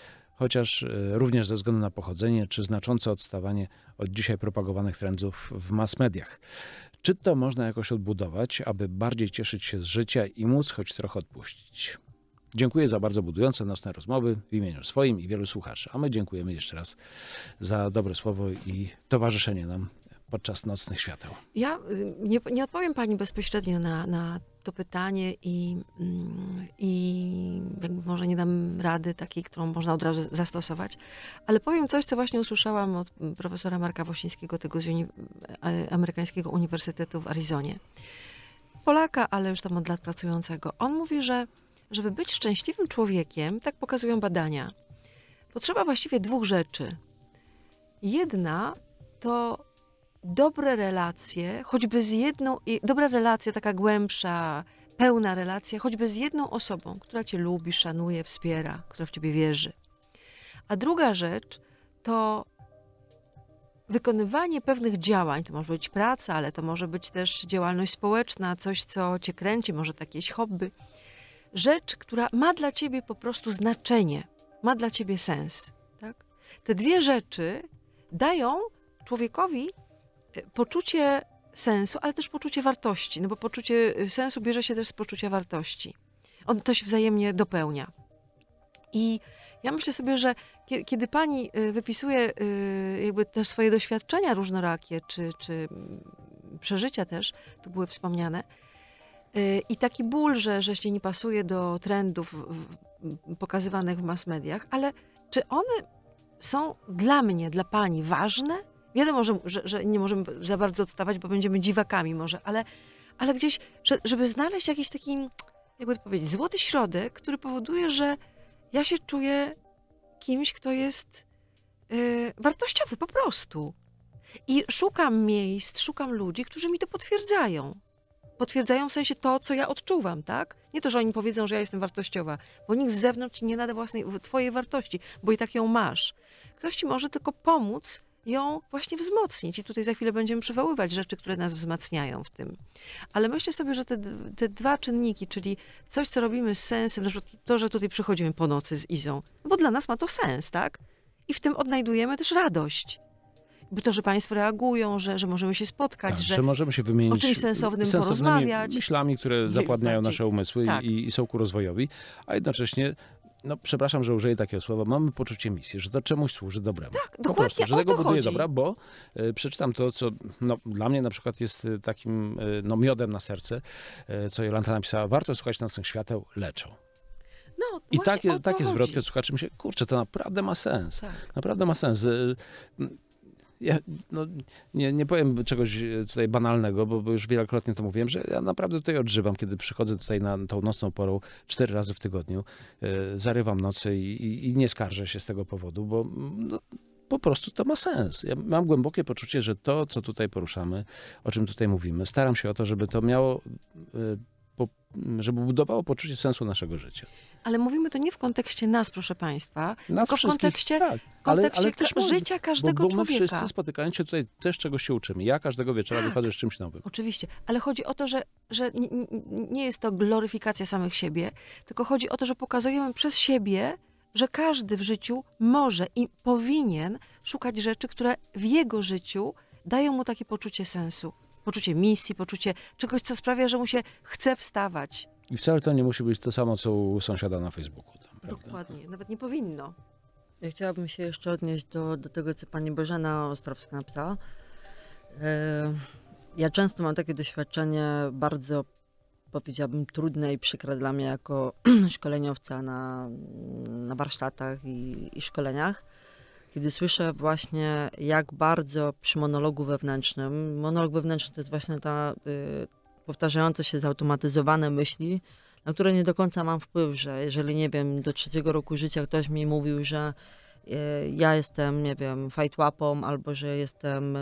chociaż y, również ze względu na pochodzenie czy znaczące odstawanie od dzisiaj propagowanych trendów w mass mediach. Czy to można jakoś odbudować, aby bardziej cieszyć się z życia i móc choć trochę odpuścić? Dziękuję za bardzo budujące nocne rozmowy w imieniu swoim i wielu słuchaczy. A my dziękujemy jeszcze raz za dobre słowo i towarzyszenie nam podczas nocnych świateł.
Ja y, nie, nie odpowiem pani bezpośrednio na, na to pytanie i, mm, i może nie dam rady takiej, którą można od razu zastosować, ale powiem coś, co właśnie usłyszałam od profesora Marka Wosińskiego, tego z uni e, amerykańskiego uniwersytetu w Arizonie. Polaka, ale już tam od lat pracującego. On mówi, że żeby być szczęśliwym człowiekiem, tak pokazują badania, potrzeba właściwie dwóch rzeczy. Jedna to dobre relacje, choćby z jedną, dobra relacja, taka głębsza, pełna relacja, choćby z jedną osobą, która cię lubi, szanuje, wspiera, która w ciebie wierzy. A druga rzecz to wykonywanie pewnych działań, to może być praca, ale to może być też działalność społeczna, coś, co cię kręci, może jakieś hobby. Rzecz, która ma dla ciebie po prostu znaczenie, ma dla ciebie sens. Tak? Te dwie rzeczy dają człowiekowi poczucie sensu, ale też poczucie wartości, no bo poczucie y, sensu bierze się też z poczucia wartości. On to się wzajemnie dopełnia. I ja myślę sobie, że kiedy pani y, wypisuje y, jakby też swoje doświadczenia różnorakie, czy, czy mm, przeżycia też, tu były wspomniane, i taki ból, że, że się nie pasuje do trendów pokazywanych w mass mediach, ale czy one są dla mnie, dla pani ważne? Wiadomo, że, że, że, nie możemy za bardzo odstawać, bo będziemy dziwakami może, ale, ale gdzieś, że, żeby znaleźć jakiś taki, jakby to powiedzieć, złoty środek, który powoduje, że ja się czuję kimś, kto jest yy, wartościowy po prostu. I szukam miejsc, szukam ludzi, którzy mi to potwierdzają. Potwierdzają w sensie to, co ja odczuwam, tak? Nie to, że oni powiedzą, że ja jestem wartościowa, bo nikt z zewnątrz nie nada własnej, twojej wartości, bo i tak ją masz. Ktoś ci może tylko pomóc ją właśnie wzmocnić. I tutaj za chwilę będziemy przywoływać rzeczy, które nas wzmacniają w tym. Ale myślę sobie, że te, te dwa czynniki, czyli coś, co robimy z sensem, to, że tutaj przychodzimy po nocy z Izą, no bo dla nas ma to sens, tak? I w tym odnajdujemy też radość by to, że państwo reagują, że, że możemy się spotkać, tak, że, że,
możemy się wymienić o czymś sensownym porozmawiać. myślami, które zapładniają nasze umysły tak. i, i są ku rozwojowi, a jednocześnie no przepraszam, że użyję takiego słowa, mamy poczucie misji, że to czemuś służy dobremu. Tak, po dokładnie, prostu, że tego buduje chodzi. dobra, bo y, przeczytam to, co no, dla mnie na przykład jest e, takim y, no, miodem na serce, y, co Jolanta napisała, warto słuchać nocnych świateł, leczą. No, I takie, takie zwrotki od słuchaczy mi się, kurczę, to naprawdę ma sens. Tak. Naprawdę ma sens ja, no, nie, nie powiem czegoś e, tutaj banalnego, bo, bo, już wielokrotnie to mówiłem, że ja naprawdę tutaj odżywam, kiedy przychodzę tutaj na tą nocną porą cztery razy w tygodniu, y, zarywam nocy i, i, i, nie skarżę się z tego powodu, bo no, po prostu to ma sens. Ja mam głębokie poczucie, że to, co tutaj poruszamy, o czym tutaj mówimy, staram się o to, żeby to miało, y, po, żeby budowało poczucie sensu naszego życia
ale mówimy to nie w kontekście nas, proszę Państwa, nas tylko w kontekście, tak. kontekście ale, ale też każdy, życia każdego bo, bo my człowieka. wszyscy
spotykając się tutaj też czegoś się uczymy. Ja każdego wieczora tak. wychodzę z czymś nowym.
Oczywiście, ale chodzi o to, że, że nie, nie jest to gloryfikacja samych siebie, tylko chodzi o to, że pokazujemy przez siebie, że każdy w życiu może i powinien szukać rzeczy, które w jego życiu dają mu takie poczucie sensu, poczucie misji, poczucie czegoś, co sprawia, że mu się chce wstawać,
i wcale to nie musi być to samo, co u sąsiada na Facebooku.
Tam, Dokładnie, nawet nie powinno.
Ja chciałabym się jeszcze odnieść do, do tego, co pani Bożena Ostrowska napisała. E, ja często mam takie doświadczenie bardzo, powiedziałabym, trudne i przykre dla mnie jako szkoleniowca na, na warsztatach i, i szkoleniach, kiedy słyszę właśnie, jak bardzo przy monologu wewnętrznym, monolog wewnętrzny to jest właśnie ta, y, powtarzające się zautomatyzowane myśli, na które nie do końca mam wpływ, że jeżeli, nie wiem, do trzeciego roku życia ktoś mi mówił, że e, ja jestem, nie wiem, fajtłapą, albo że jestem e,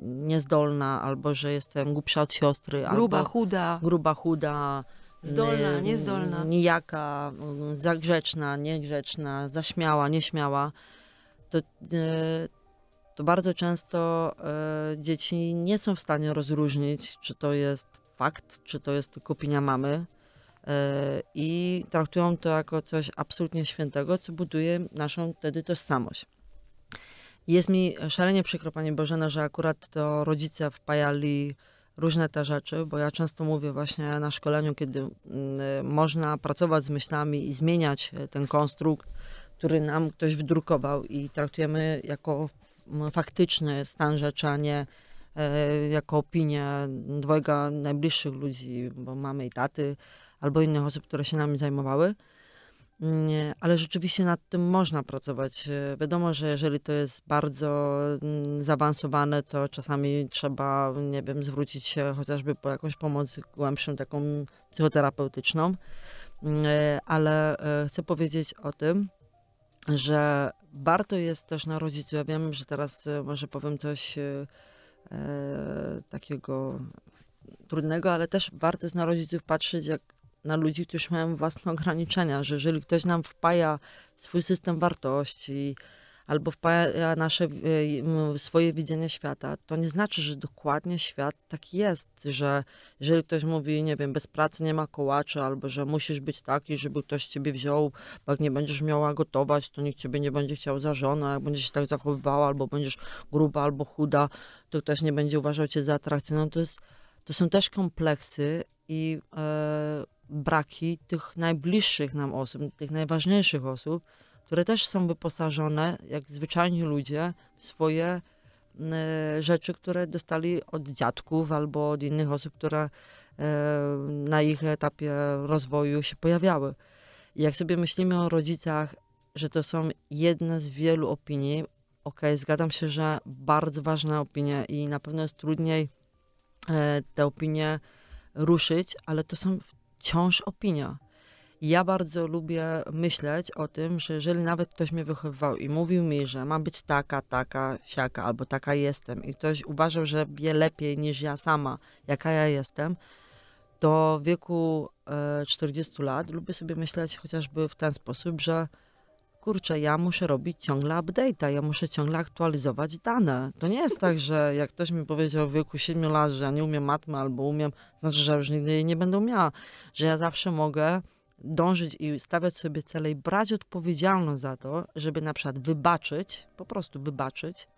niezdolna, albo że jestem głupsza od siostry. Gruba, albo, chuda. Gruba, chuda. Zdolna, niezdolna. Nijaka, zagrzeczna, niegrzeczna, zaśmiała, nieśmiała. To, e, to bardzo często dzieci nie są w stanie rozróżnić, czy to jest fakt, czy to jest tylko opinia mamy e, i traktują to jako coś absolutnie świętego, co buduje naszą wtedy tożsamość. Jest mi szalenie przykro, Pani Bożena, że akurat to rodzice wpajali różne te rzeczy, bo ja często mówię właśnie na szkoleniu, kiedy mm, można pracować z myślami i zmieniać ten konstrukt, który nam ktoś wdrukował i traktujemy jako mm, faktyczny stan rzeczy, a nie E, jako opinia dwojga najbliższych ludzi, bo mamy i taty, albo innych osób, które się nami zajmowały. Mm, ale rzeczywiście nad tym można pracować. E, wiadomo, że jeżeli to jest bardzo mm, zaawansowane, to czasami trzeba, nie wiem, zwrócić się chociażby po jakąś pomoc głębszą, taką psychoterapeutyczną. Mm, e, ale chcę powiedzieć o tym, że warto jest też na rodziców. Ja wiem, że teraz może powiem coś E, takiego trudnego, ale też warto jest na rodziców patrzeć jak na ludzi, którzy mają własne ograniczenia, że jeżeli ktoś nam wpaja swój system wartości, albo w e, nasze e, swoje widzenie świata, to nie znaczy, że dokładnie świat tak jest, że jeżeli ktoś mówi, nie wiem, bez pracy nie ma kołaczy, albo że musisz być taki, żeby ktoś ciebie wziął, bo jak nie będziesz miała gotować, to nikt ciebie nie będzie chciał za żonę, jak będziesz się tak zachowywała, albo będziesz gruba, albo chuda, to ktoś nie będzie uważał cię za atrakcyjną. No to, jest, to są też kompleksy i e, braki tych najbliższych nam osób, tych najważniejszych osób, które też są wyposażone, jak zwyczajni ludzie, w swoje e, rzeczy, które dostali od dziadków albo od innych osób, które e, na ich etapie rozwoju się pojawiały. jak sobie myślimy o rodzicach, że to są jedne z wielu opinii, ok, zgadzam się, że bardzo ważne opinie i na pewno jest trudniej e, te opinie ruszyć, ale to są wciąż opinia ja bardzo lubię myśleć o tym, że jeżeli nawet ktoś mnie wychowywał i mówił mi, że mam być taka, taka, siaka, albo taka jestem, i ktoś uważał, że wie lepiej niż ja sama, jaka ja jestem, to w wieku 40 e, lat lubię sobie myśleć chociażby w ten sposób, że kurczę, ja muszę robić ciągle update'a, ja muszę ciągle aktualizować dane. To nie jest tak, że jak ktoś mi powiedział w wieku 7 lat, że ja nie umiem matmy albo umiem, znaczy, że już nigdy jej nie będę miała, że ja zawsze mogę dążyć i stawiać sobie cele i brać odpowiedzialność za to, żeby na przykład wybaczyć, po prostu wybaczyć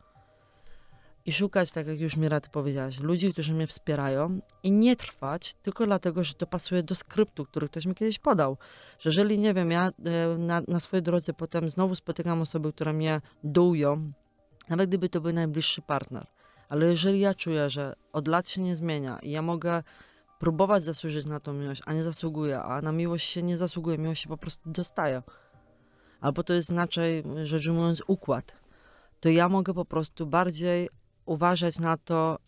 i szukać, tak jak już mi ty powiedziałaś, ludzi, którzy mnie wspierają i nie trwać tylko dlatego, że to pasuje do skryptu, który ktoś mi kiedyś podał. Że jeżeli, nie wiem, ja e, na, na swojej drodze potem znowu spotykam osoby, które mnie dołują, nawet gdyby to był najbliższy partner, ale jeżeli ja czuję, że od lat się nie zmienia i ja mogę próbować zasłużyć na tą miłość, a nie zasługuje, a na miłość się nie zasługuje, miłość się po prostu dostaje. Albo to jest inaczej, rzecz ujmując, układ. To ja mogę po prostu bardziej uważać na to,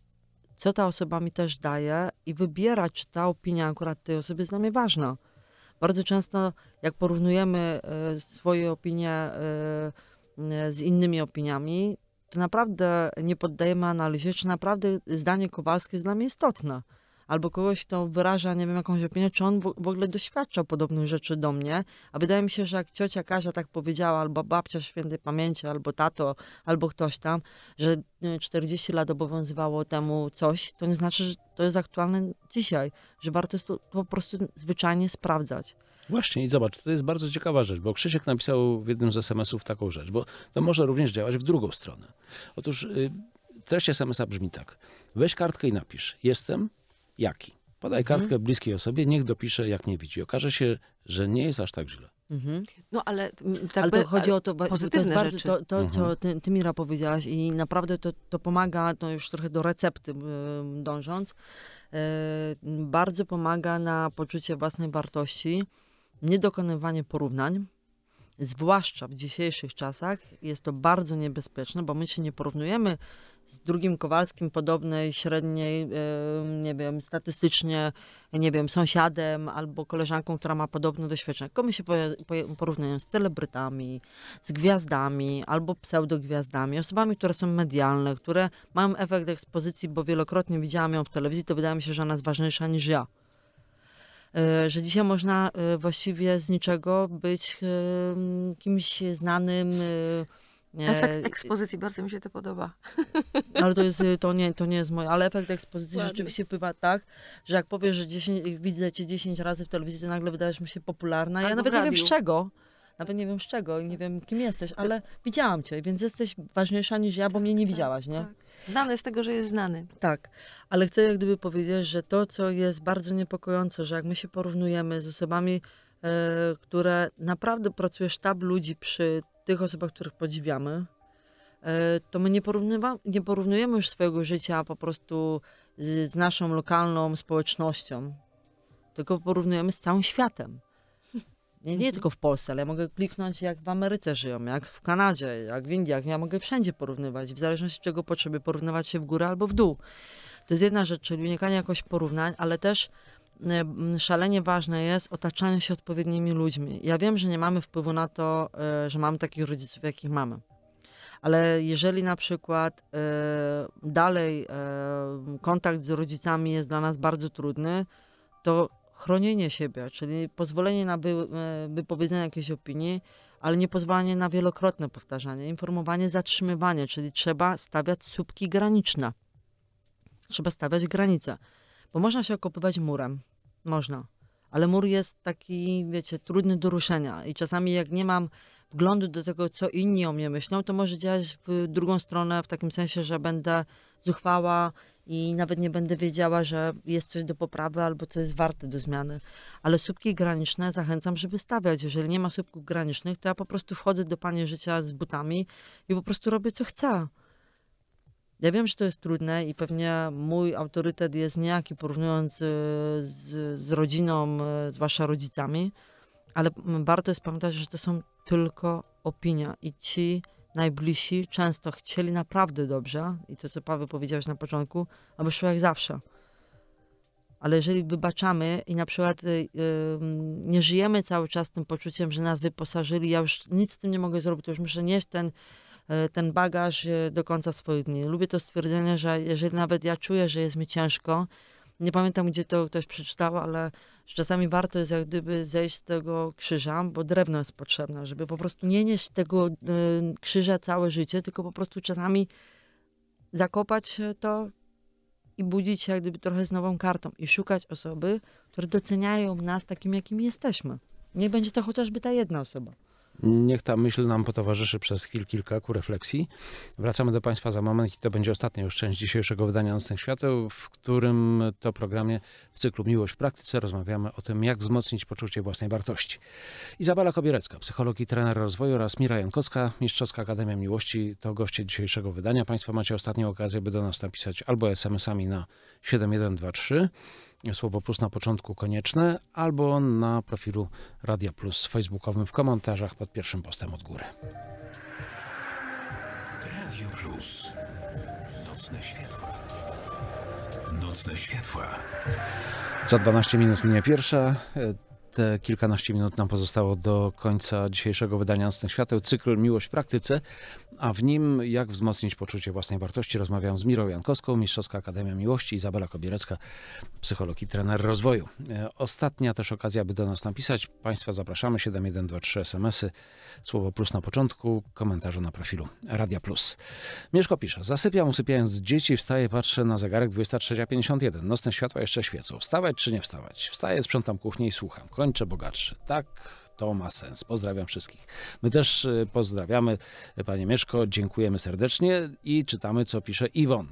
co ta osoba mi też daje i wybierać, czy ta opinia akurat tej osoby jest dla mnie ważna. Bardzo często, jak porównujemy y, swoje opinie y, y, z innymi opiniami, to naprawdę nie poddajemy analizie, czy naprawdę zdanie Kowalskie jest dla mnie istotne albo kogoś, to wyraża, nie wiem, jakąś opinię, czy on w ogóle doświadczał podobnych rzeczy do mnie. A wydaje mi się, że jak ciocia Kasia tak powiedziała, albo babcia świętej pamięci, albo tato, albo ktoś tam, że 40 lat obowiązywało temu coś, to nie znaczy, że to jest aktualne dzisiaj, że warto jest to po prostu zwyczajnie sprawdzać.
Właśnie i zobacz, to jest bardzo ciekawa rzecz, bo Krzysiek napisał w jednym z SMS-ów taką rzecz, bo to może również działać w drugą stronę. Otóż y, treść SMS-a brzmi tak. Weź kartkę i napisz. Jestem, Jaki? Podaj mhm. kartkę bliskiej osobie, niech dopisze, jak nie widzi. Okaże się, że nie jest aż tak źle.
Mhm.
No ale, tak ale to by, chodzi ale o to, bo pozytywne to bardzo, to, to mhm. co
ty, ty Mira powiedziałaś i naprawdę to, to pomaga, to już trochę do recepty dążąc, bardzo pomaga na poczucie własnej wartości, niedokonywanie porównań, zwłaszcza w dzisiejszych czasach jest to bardzo niebezpieczne, bo my się nie porównujemy z drugim Kowalskim podobnej, średniej, nie wiem, statystycznie, nie wiem, sąsiadem albo koleżanką, która ma podobne doświadczenia. Komu się porównują z celebrytami, z gwiazdami albo pseudogwiazdami, osobami, które są medialne, które mają efekt ekspozycji, bo wielokrotnie widziałam ją w telewizji, to wydaje mi się, że ona jest ważniejsza niż ja e, że dzisiaj można e, właściwie z niczego być kimś znanym, e, E, efekt ekspozycji,
bardzo mi się to podoba.
No, ale to, jest, y, to, nie, to nie jest moje, ale efekt ekspozycji Ładnie. rzeczywiście wpływa tak, że jak powiesz, że 10, widzę cię 10 razy w telewizji, to nagle wydajesz mi się popularna. Albo ja nawet nie wiem z czego. Nawet nie wiem z czego i nie wiem kim jesteś, ale widziałam cię, więc jesteś ważniejsza niż ja, bo mnie nie tak, widziałaś, nie? Tak. Znany z tego, że jest znany. Tak, ale chcę jak gdyby powiedzieć, że to, co jest bardzo niepokojące, że jak my się porównujemy z osobami, e, które naprawdę pracuje sztab ludzi przy tych osobach, których podziwiamy, e, to my nie, nie porównujemy już swojego życia po prostu z, z naszą lokalną społecznością, tylko porównujemy z całym światem. Nie, nie tylko w Polsce, ale ja mogę kliknąć, jak w Ameryce żyją, jak w Kanadzie, jak w Indiach. Ja mogę wszędzie porównywać, w zależności od czego potrzeby, porównywać się w górę albo w dół. To jest jedna rzecz, czyli unikanie jakoś porównań, ale też Y, szalenie ważne jest otaczanie się odpowiednimi ludźmi. Ja wiem, że nie mamy wpływu na to, y, że mamy takich rodziców, jakich mamy. Ale jeżeli na przykład y, dalej kontakt z rodzicami jest dla nas bardzo trudny, to chronienie siebie, czyli pozwolenie na wypowiedzenie jakiejś opinii, ale nie pozwolenie na wielokrotne powtarzanie, informowanie, zatrzymywanie, czyli trzeba stawiać słupki graniczne. Trzeba stawiać granice. Bo można się okopywać murem. Można. Ale mur jest taki, wiecie, trudny do ruszenia. I czasami jak nie mam wglądu do tego, co inni o mnie myślą, to może działać w drugą stronę, w takim sensie, że będę zuchwała i nawet nie będę wiedziała, że jest coś do poprawy albo co jest warte do zmiany. Ale słupki graniczne zachęcam, żeby stawiać. Jeżeli nie ma słupków granicznych, to ja po prostu wchodzę do pani życia z butami i po prostu robię, co chcę. Ja wiem, że to jest trudne i pewnie mój autorytet jest niejaki porównując z, z rodziną, e, zwłaszcza rodzicami, ale mm, warto jest pamiętać, że to są tylko opinia i ci najbliżsi często chcieli naprawdę dobrze i to, co Paweł powiedziałeś na początku, aby szło jak zawsze. Ale jeżeli wybaczamy i na przykład yy, nie żyjemy cały czas tym poczuciem, że nas wyposażyli, ja już nic z tym nie mogę zrobić, to już muszę nieść ten E, ten bagaż e, do końca swoich dni. Lubię to stwierdzenie, że jeżeli nawet ja czuję, że jest mi ciężko, nie pamiętam gdzie to ktoś przeczytał, ale czasami warto jest jak gdyby zejść z tego krzyża, bo drewno jest potrzebne, żeby po prostu nie nieść tego e, krzyża całe życie, tylko po prostu czasami zakopać to i budzić się jak gdyby trochę z nową kartą i szukać osoby, które doceniają nas takim, jakim jesteśmy. Nie będzie to chociażby ta jedna osoba.
Niech ta myśl nam potowarzyszy przez chwil kilka ku refleksji. Wracamy do Państwa za moment i to będzie ostatnia już część dzisiejszego wydania Nocnych Świateł, w którym to programie w cyklu Miłość w praktyce rozmawiamy o tym, jak wzmocnić poczucie własnej wartości. Izabela Kobierecka, psycholog i trener rozwoju oraz Mira Jankowska, Mistrzowska Akademia Miłości to goście dzisiejszego wydania. Państwo macie ostatnią okazję, by do nas napisać albo SMS-ami na 7123 słowo plus na początku konieczne, albo na profilu Radia Plus facebookowym w komentarzach pod pierwszym postem od góry. Radio Plus. Nocne światła. Nocne światła. Za 12 minut minie pierwsza. Te kilkanaście minut nam pozostało do końca dzisiejszego wydania Nocnych Świateł. Cykl Miłość w Praktyce a w nim jak wzmocnić poczucie własnej wartości rozmawiam z Mirą Jankowską, Mistrzowska Akademia Miłości, Izabela Kobierecka, psycholog i trener rozwoju. E, ostatnia też okazja, by do nas napisać. Państwa zapraszamy, 7123 smsy, słowo plus na początku, komentarze na profilu Radia Plus. Mieszko pisze, zasypiam usypiając dzieci, wstaję, patrzę na zegarek 23.51, nocne światła jeszcze świecą. Wstawać czy nie wstawać? Wstaję, sprzątam kuchnię i słucham. Kończę bogatszy. Tak, to ma sens. Pozdrawiam wszystkich. My też e, pozdrawiamy Panie Mieszko, dziękujemy serdecznie i czytamy, co pisze Iwon.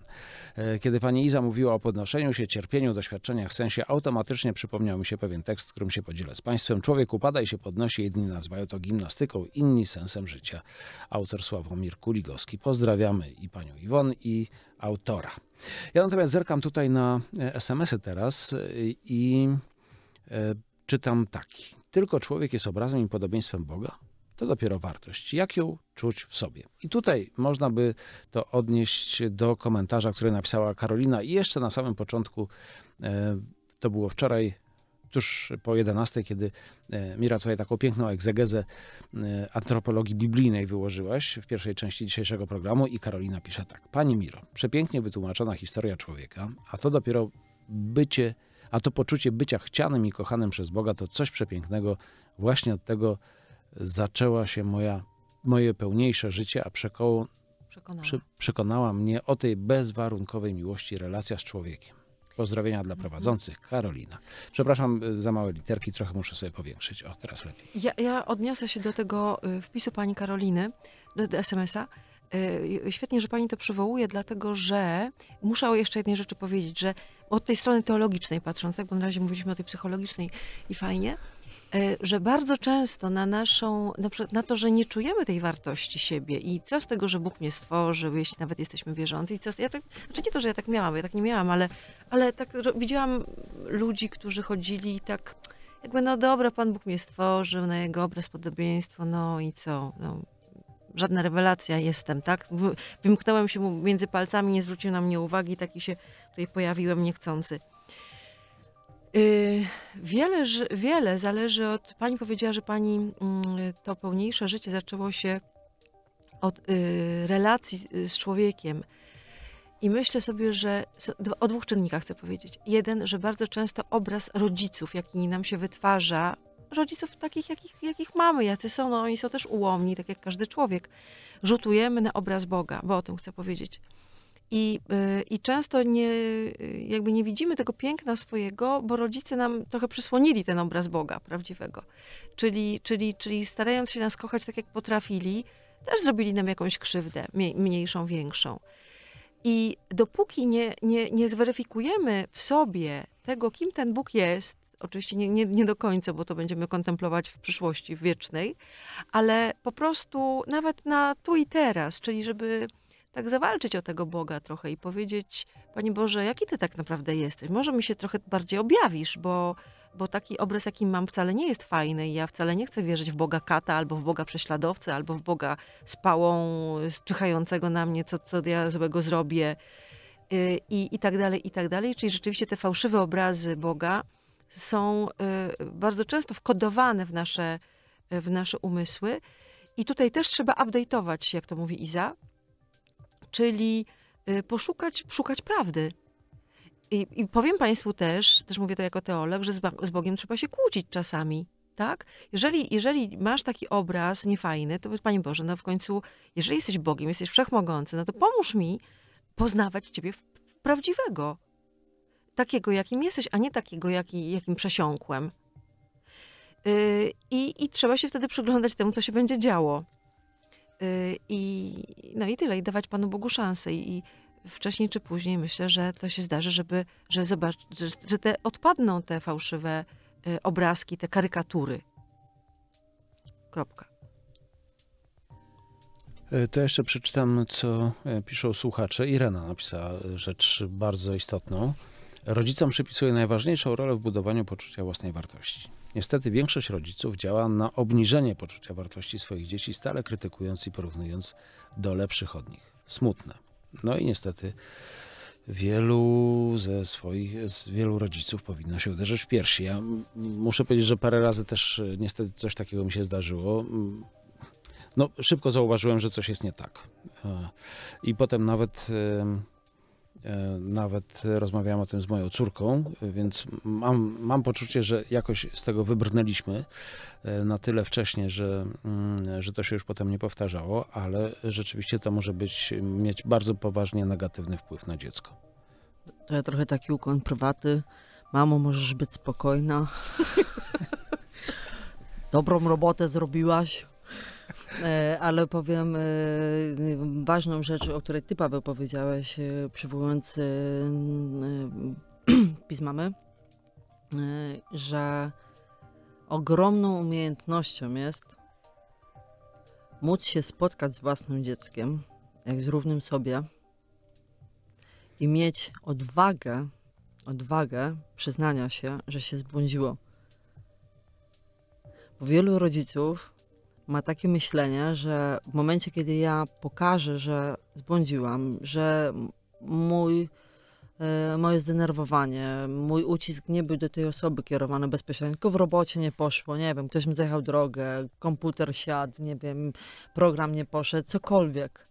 E, kiedy Pani Iza mówiła o podnoszeniu się, cierpieniu, doświadczeniach, sensie, automatycznie przypomniał mi się pewien tekst, którym się podzielę z Państwem. Człowiek upada i się podnosi, jedni nazywają to gimnastyką, inni sensem życia. Autor Sławomir Kuligowski. Pozdrawiamy i Panią Iwon i autora. Ja natomiast zerkam tutaj na e, SMS-y teraz i czytam taki tylko człowiek jest obrazem i podobieństwem Boga? To dopiero wartość. Jak ją czuć w sobie? I tutaj można by to odnieść do komentarza, który napisała Karolina. I jeszcze na samym początku, e, to było wczoraj, tuż po 11, kiedy e, Mira tutaj taką piękną egzegezę e, antropologii biblijnej wyłożyłaś w pierwszej części dzisiejszego programu i Karolina pisze tak. Pani Miro, przepięknie wytłumaczona historia człowieka, a to dopiero bycie a to poczucie bycia chcianym i kochanym przez Boga to coś przepięknego. Właśnie od tego zaczęła się moja, moje pełniejsze życie, a przekoło, przekonała. Przy, przekonała mnie o tej bezwarunkowej miłości relacja z człowiekiem. Pozdrowienia dla mhm. prowadzących. Karolina. Przepraszam y, za małe literki, trochę muszę sobie powiększyć. O, teraz lepiej.
Ja, ja odniosę się do tego y, wpisu pani Karoliny, do, do SMS-a. E, świetnie, że pani to przywołuje, dlatego że muszę o jeszcze jednej rzeczy powiedzieć, że od tej strony teologicznej patrząc, bo na razie mówiliśmy o tej psychologicznej i fajnie, e, że bardzo często na naszą, na, na to, że nie czujemy tej wartości siebie i co z tego, że Bóg mnie stworzył, jeśli nawet jesteśmy wierzący i co z, ja tak, znaczy nie to, że ja tak miałam, ja tak nie miałam, ale, ale tak widziałam ludzi, którzy chodzili i tak jakby no dobra, Pan Bóg mnie stworzył na Jego obraz, podobieństwo, no i co, no żadna rewelacja, jestem, tak? Wymknąłem się mu między palcami, nie zwrócił na mnie uwagi, taki się tutaj pojawiłem niechcący. Yy, wiele, wiele zależy od. Pani powiedziała, że pani yy, to pełniejsze życie zaczęło się od yy, relacji z człowiekiem. I myślę sobie, że o dwóch czynnikach chcę powiedzieć. Jeden, że bardzo często obraz rodziców, jaki nam się wytwarza, rodziców takich, jakich, jakich mamy, jacy są, no oni są też ułomni, tak jak każdy człowiek. Rzutujemy na obraz Boga, bo o tym chcę powiedzieć. I, y, I często nie, jakby nie widzimy tego piękna swojego, bo rodzice nam trochę przysłonili ten obraz Boga prawdziwego. Czyli, czyli, czyli starając się nas kochać tak, jak potrafili, też zrobili nam jakąś krzywdę, mniejszą, większą. I dopóki nie, nie, nie zweryfikujemy w sobie tego, kim ten Bóg jest, Oczywiście nie, nie, nie do końca, bo to będziemy kontemplować w przyszłości wiecznej, ale po prostu nawet na tu i teraz, czyli żeby tak zawalczyć o tego Boga trochę i powiedzieć, Panie Boże, jaki Ty tak naprawdę jesteś? Może mi się trochę bardziej objawisz, bo, bo taki obraz, jaki mam, wcale nie jest fajny. Ja wcale nie chcę wierzyć w Boga kata, albo w Boga prześladowcę, albo w Boga spałą, czyhającego na mnie, co, co ja złego zrobię y, i, i tak dalej, i tak dalej. Czyli rzeczywiście te fałszywe obrazy Boga są y, bardzo często wkodowane w nasze, y, w nasze umysły. I tutaj też trzeba update'ować, jak to mówi Iza, czyli y, poszukać, szukać prawdy. I, I, powiem Państwu też, też mówię to jako teolog, że z, Bogiem trzeba się kłócić czasami, tak? Jeżeli, jeżeli masz taki obraz niefajny, to Panie Boże, no w końcu, jeżeli jesteś Bogiem, jesteś wszechmogący, no to pomóż mi poznawać Ciebie w prawdziwego, takiego, jakim jesteś, a nie takiego, jaki, jakim przesiąkłem. Y, i, I trzeba się wtedy przyglądać temu, co się będzie działo. Y, I, no i tyle, i dawać Panu Bogu szansę. I, wcześniej czy później myślę, że to się zdarzy, żeby, że, zobacz, że, że te odpadną te fałszywe y, obrazki, te karykatury. Kropka.
E, to jeszcze przeczytam, co e, piszą słuchacze. Irena napisała rzecz bardzo istotną. Rodzicom przypisuje najważniejszą rolę w budowaniu poczucia własnej wartości. Niestety większość rodziców działa na obniżenie poczucia wartości swoich dzieci, stale krytykując i porównując do lepszych od nich. Smutne. No i niestety wielu ze swoich, z wielu rodziców powinno się uderzyć w piersi. Ja muszę powiedzieć, że parę razy też e, niestety coś takiego mi się zdarzyło. No, szybko zauważyłem, że coś jest nie tak. E, I potem nawet E, nawet rozmawiałam o tym z moją córką, więc mam, mam poczucie, że jakoś z tego wybrnęliśmy e, na tyle wcześnie, że, mm, że to się już potem nie powtarzało, ale rzeczywiście to może być, mieć bardzo poważnie negatywny wpływ na dziecko.
To ja trochę taki ukłon prywaty. Mamo, możesz być spokojna. Dobrą robotę zrobiłaś. E, ale powiem e, ważną rzecz, o której ty Paweł powiedziałeś, e, przywołując pismamy, że ogromną umiejętnością jest móc się spotkać z własnym dzieckiem, jak z równym sobie i mieć odwagę, odwagę przyznania się, że się zbłądziło. Bo wielu rodziców ma takie myślenie, że w momencie, kiedy ja pokażę, że zbłądziłam, że mój, e, moje zdenerwowanie, mój ucisk nie był do tej osoby kierowany bezpośrednio, tylko w robocie nie poszło, nie wiem, ktoś mi zjechał drogę, komputer siadł, nie wiem, program nie poszedł, cokolwiek.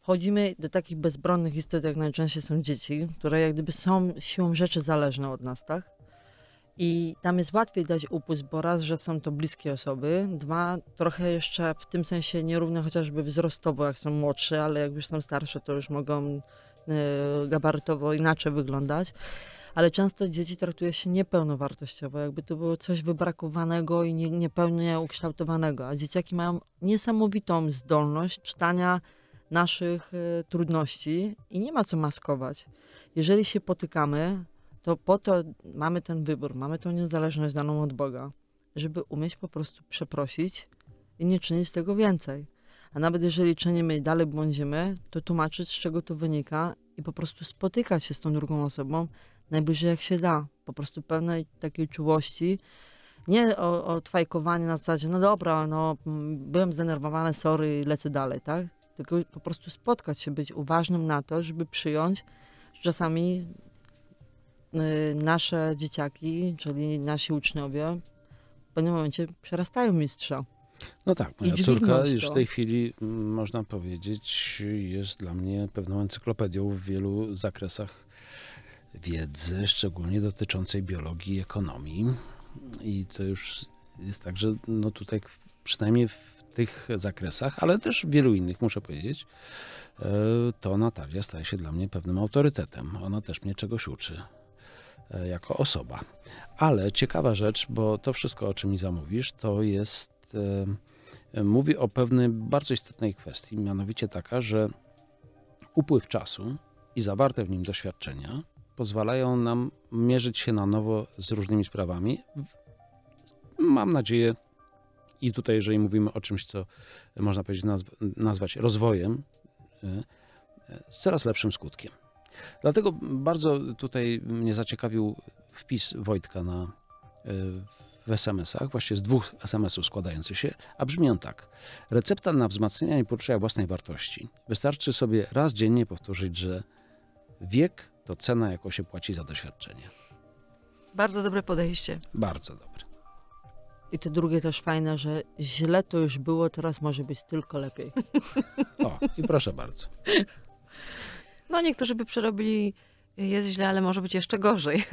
Chodzimy do takich bezbronnych istot, jak najczęściej są dzieci, które jak gdyby są siłą rzeczy zależne od nas, tak? I tam jest łatwiej dać upust, bo raz, że są to bliskie osoby, dwa, trochę jeszcze w tym sensie nierówne chociażby wzrostowo, jak są młodsze, ale jak już są starsze, to już mogą y, gabarytowo inaczej wyglądać. Ale często dzieci traktuje się niepełnowartościowo, jakby to było coś wybrakowanego i nie, niepełnie ukształtowanego. A dzieciaki mają niesamowitą zdolność czytania naszych y, trudności i nie ma co maskować. Jeżeli się potykamy, to po to mamy ten wybór, mamy tą niezależność daną od Boga, żeby umieć po prostu przeprosić i nie czynić tego więcej. A nawet jeżeli czynimy i dalej błądzimy, to tłumaczyć, z czego to wynika i po prostu spotykać się z tą drugą osobą najbliżej jak się da. Po prostu pewnej takiej czułości, nie o, twajkowanie na zasadzie, no dobra, no mm, byłem zdenerwowany, sorry, lecę dalej, tak? Tylko po prostu spotkać się, być uważnym na to, żeby przyjąć, że czasami Y, nasze dzieciaki, czyli nasi uczniowie, w pewnym momencie przerastają mistrza. No tak, moja córka już w tej
chwili, mm, można powiedzieć, jest dla mnie pewną encyklopedią w wielu zakresach wiedzy, szczególnie dotyczącej biologii i ekonomii. I to już jest tak, że no tutaj przynajmniej w tych zakresach, ale też w wielu innych muszę powiedzieć, e, to Natalia staje się dla mnie pewnym autorytetem. Ona też mnie czegoś uczy. E, jako osoba. Ale ciekawa rzecz, bo to wszystko, o czym mi zamówisz, to jest. E, e, mówi o pewnej bardzo istotnej kwestii, mianowicie taka, że upływ czasu i zawarte w nim doświadczenia pozwalają nam mierzyć się na nowo z różnymi sprawami. Mam nadzieję, i tutaj, jeżeli mówimy o czymś, co można powiedzieć nazwać rozwojem, z coraz lepszym skutkiem. Dlatego bardzo tutaj mnie zaciekawił wpis Wojtka na, e, w SMS-ach, właśnie z dwóch SMS-ów składających się, a brzmi on tak. Recepta na wzmacnianie poczucia własnej wartości. Wystarczy sobie raz dziennie powtórzyć, że wiek to cena, jaką się płaci za doświadczenie.
Bardzo
dobre podejście.
Bardzo dobre.
I to drugie też fajne, że źle to już było, teraz może być tylko lepiej. O, i proszę bardzo.
No niektórzy by przerobili, jest źle, ale może być jeszcze gorzej.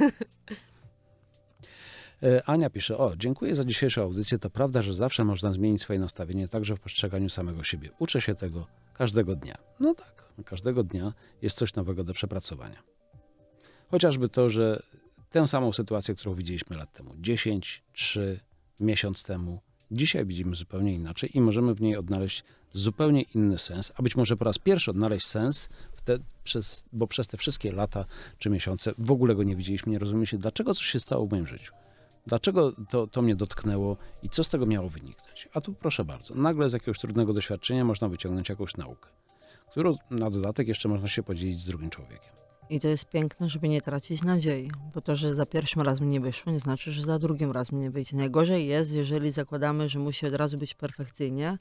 E, Ania pisze, o, dziękuję za dzisiejszą audycję. To prawda, że zawsze można zmienić swoje nastawienie także w postrzeganiu samego siebie. Uczę się tego każdego dnia. No tak, każdego dnia jest coś nowego do przepracowania. Chociażby to, że tę samą sytuację, którą widzieliśmy lat temu, 10, 3, miesiąc temu, dzisiaj widzimy zupełnie inaczej i możemy w niej odnaleźć zupełnie inny sens, a być może po raz pierwszy odnaleźć sens, te, przez, bo przez te wszystkie lata czy miesiące w ogóle go nie widzieliśmy, nie rozumieliśmy, dlaczego coś się stało w moim życiu. Dlaczego to, to mnie dotknęło i co z tego miało wyniknąć? A tu proszę bardzo, nagle z jakiegoś trudnego doświadczenia można wyciągnąć jakąś naukę, którą na dodatek jeszcze można się podzielić z drugim człowiekiem.
I to jest piękne, żeby nie tracić nadziei, bo to, że za pierwszym razem nie wyszło, nie znaczy, że za drugim razem nie wyjdzie. Najgorzej jest, jeżeli zakładamy, że musi od razu być perfekcyjnie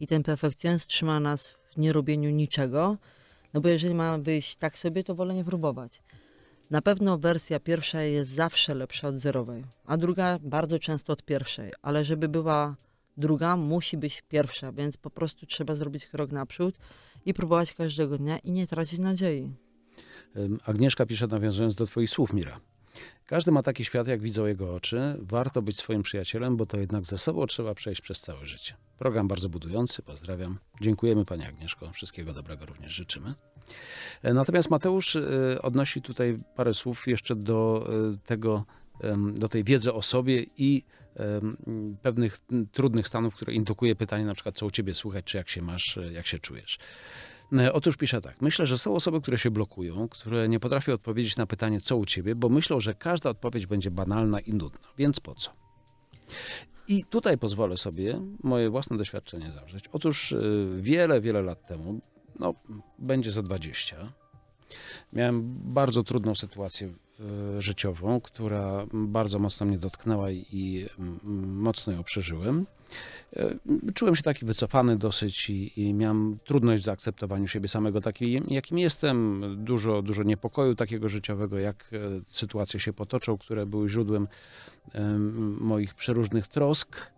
i ten perfekcjonizm trzyma nas w nierobieniu niczego, no bo jeżeli ma wyjść tak sobie, to wolę nie próbować. Na pewno wersja pierwsza jest zawsze lepsza od zerowej, a druga bardzo często od pierwszej, ale żeby była druga, musi być pierwsza, więc po prostu trzeba zrobić krok naprzód i próbować każdego dnia i nie tracić nadziei.
Agnieszka pisze, nawiązując do Twoich słów, Mira. Każdy ma taki świat, jak widzą jego oczy. Warto być swoim przyjacielem, bo to jednak ze sobą trzeba przejść przez całe życie. Program bardzo budujący, pozdrawiam. Dziękujemy Pani Agnieszko, wszystkiego dobrego również życzymy. E, natomiast Mateusz e, odnosi tutaj parę słów jeszcze do e, tego, do tej wiedzy o sobie i pewnych trudnych stanów, które indukuje pytanie na przykład co u Ciebie słychać, czy jak się masz, jak się czujesz. E, otóż pisze tak. Myślę, że są osoby, które się blokują, które nie potrafią odpowiedzieć na pytanie, co u ciebie, bo myślą, że każda odpowiedź będzie banalna i nudna. Więc po co? I tutaj pozwolę sobie moje własne doświadczenie zawrzeć. Otóż e, wiele, wiele lat temu, no będzie za 20, miałem bardzo trudną sytuację e, życiową, która bardzo mocno mnie dotknęła i mm, mocno ją przeżyłem. E, czułem się taki wycofany dosyć i, i miałem trudność w zaakceptowaniu siebie samego takim, jakim jestem. Dużo, dużo niepokoju takiego życiowego, jak e, sytuacje się potoczą, które były źródłem moich przeróżnych trosk.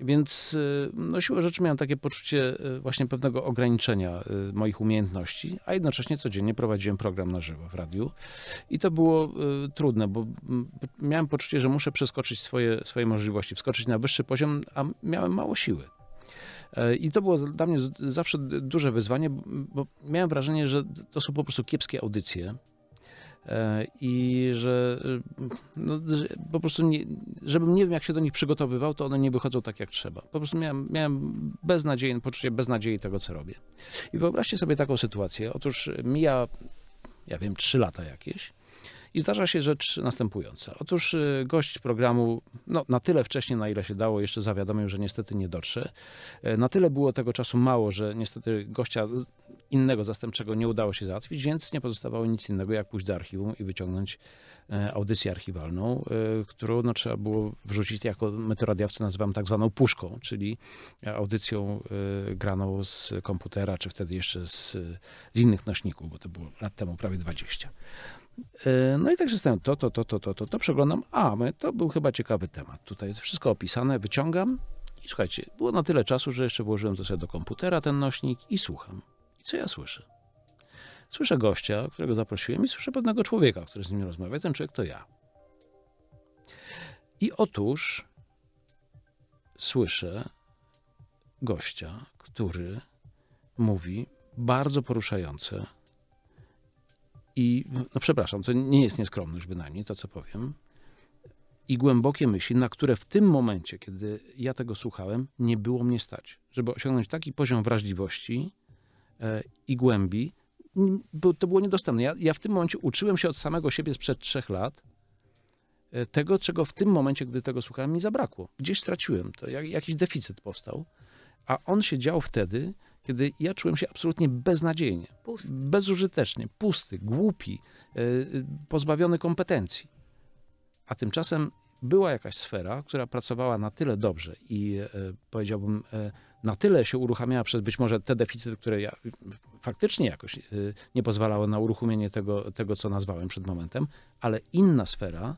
Więc y, no, siłą rzeczy miałem takie poczucie y, właśnie pewnego ograniczenia y, moich umiejętności, a jednocześnie codziennie prowadziłem program na żywo w radiu. I to było trudne, bo mm, miałem poczucie, że muszę przeskoczyć swoje, swoje możliwości, wskoczyć na wyższy poziom, a miałem mało siły. E, I to było dla mnie zawsze duże wyzwanie, bo miałem wrażenie, że to są po prostu kiepskie audycje, E, i że, e, no, po prostu nie, żebym nie wiem, jak się do nich przygotowywał, to one nie wychodzą tak, jak trzeba. Po prostu miałem, miałem beznadziejne poczucie beznadziei tego, co robię. I wyobraźcie sobie taką sytuację. Otóż mija, ja wiem, trzy lata jakieś i zdarza się rzecz następująca. Otóż y, gość programu, no, na tyle wcześnie, na ile się dało, jeszcze zawiadomił, że niestety nie dotrze. E, na tyle było tego czasu mało, że niestety gościa innego zastępczego nie udało się załatwić, więc nie pozostawało nic innego, jak pójść do archiwum i wyciągnąć e, audycję archiwalną, e, którą no, trzeba było wrzucić, jako metoradiowcy nazywam tak zwaną puszką, czyli audycją graną z komputera, czy wtedy jeszcze z, z innych nośników, bo to było lat temu prawie 20. E, no i tak przeczytałem to, to, to, to, to, to, to przeglądam. A, to był chyba ciekawy temat. Tutaj jest wszystko opisane, wyciągam i słuchajcie, było na tyle czasu, że jeszcze włożyłem sobie do komputera ten nośnik i słucham. I co ja słyszę? Słyszę gościa, którego zaprosiłem i słyszę pewnego człowieka, który z nim rozmawia. Ten człowiek to ja. I otóż słyszę gościa, który mówi bardzo poruszające i, no przepraszam, to nie jest nieskromność bynajmniej, to co powiem. I głębokie myśli, na które w tym momencie, kiedy ja tego słuchałem, nie było mnie stać, żeby osiągnąć taki poziom wrażliwości e, i głębi, bo to było niedostępne. Ja, ja w tym momencie uczyłem się od samego siebie sprzed trzech lat, e, tego, czego w tym momencie, gdy tego słuchałem, mi zabrakło. Gdzieś straciłem to, jak, jakiś deficyt powstał, a on się dział wtedy, kiedy ja czułem się absolutnie beznadziejnie, pusty. bezużytecznie, pusty, głupi, e, e, pozbawiony kompetencji. A tymczasem była jakaś sfera, która pracowała na tyle dobrze i e, powiedziałbym, na tyle się uruchamiała przez być może te deficyty, które ja faktycznie jakoś nie pozwalały na uruchomienie tego, tego co nazwałem przed momentem, ale inna sfera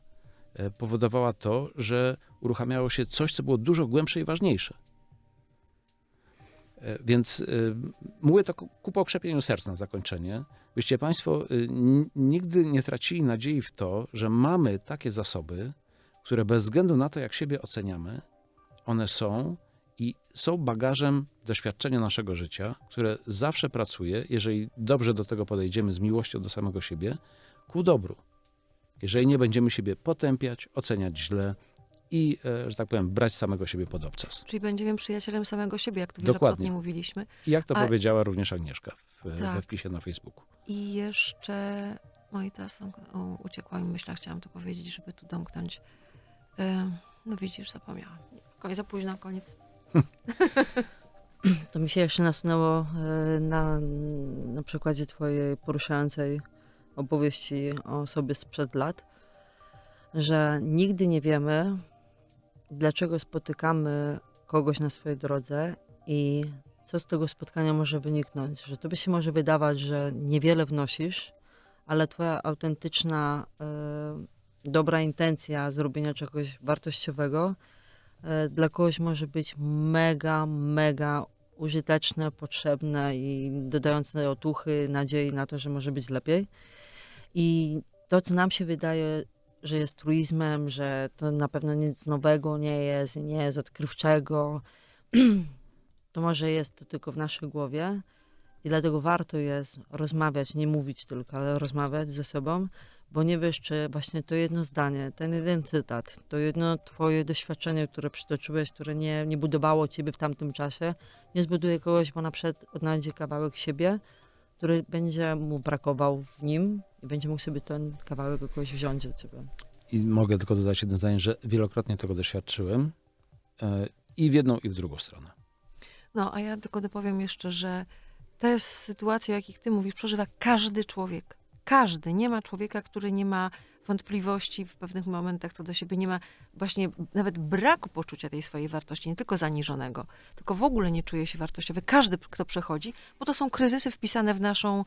powodowała to, że uruchamiało się coś, co było dużo głębsze i ważniejsze. E, więc e, mówię to ku pokrzepieniu serc na zakończenie, byście Państwo e, nigdy nie tracili nadziei w to, że mamy takie zasoby, które bez względu na to, jak siebie oceniamy, one są i są bagażem doświadczenia naszego życia, które zawsze pracuje, jeżeli dobrze do tego podejdziemy z miłością do samego siebie, ku dobru. Jeżeli nie będziemy siebie potępiać, oceniać źle, i, e, że tak powiem, brać samego siebie pod obcas.
Czyli będziemy przyjacielem samego siebie, jak to wielokrotnie Dokładnie. mówiliśmy. I jak to A... powiedziała
również Agnieszka w, e, tak. we wpisie na Facebooku.
I jeszcze, no i teraz uciekła mi myśla, chciałam to powiedzieć, żeby tu domknąć. E, no widzisz, zapomniałam. Koniec, za późno, koniec.
to mi się jeszcze nasunęło na, na przykładzie twojej poruszającej opowieści o sobie sprzed lat, że nigdy nie wiemy, dlaczego spotykamy kogoś na swojej drodze i co z tego spotkania może wyniknąć. Że tobie się może wydawać, że niewiele wnosisz, ale twoja autentyczna, e, dobra intencja zrobienia czegoś wartościowego e, dla kogoś może być mega, mega użyteczne, potrzebne i dodające otuchy, nadziei na to, że może być lepiej. I to, co nam się wydaje że jest truizmem, że to na pewno nic nowego nie jest, nie jest odkrywczego. to może jest to tylko w naszej głowie i dlatego warto jest rozmawiać, nie mówić tylko, ale rozmawiać ze sobą, bo nie wiesz, czy właśnie to jedno zdanie, ten jeden cytat, to jedno twoje doświadczenie, które przytoczyłeś, które nie, nie budowało ciebie w tamtym czasie, nie zbuduje kogoś, bo na przykład odnajdzie kawałek siebie, który będzie mu brakował w nim i będzie mógł sobie ten kawałek kogoś wziąć od ciebie. I
mogę tylko dodać jedno zdanie, że wielokrotnie tego doświadczyłem e, i w jedną, i w drugą stronę.
No, a ja tylko dopowiem jeszcze, że te sytuacje, o jakich ty mówisz, przeżywa każdy człowiek. Każdy. Nie ma człowieka, który nie ma wątpliwości, w pewnych momentach co do siebie nie ma właśnie nawet braku poczucia tej swojej wartości, nie tylko zaniżonego, tylko w ogóle nie czuje się wartościowy. Każdy, kto przechodzi, bo to są kryzysy wpisane w naszą, e,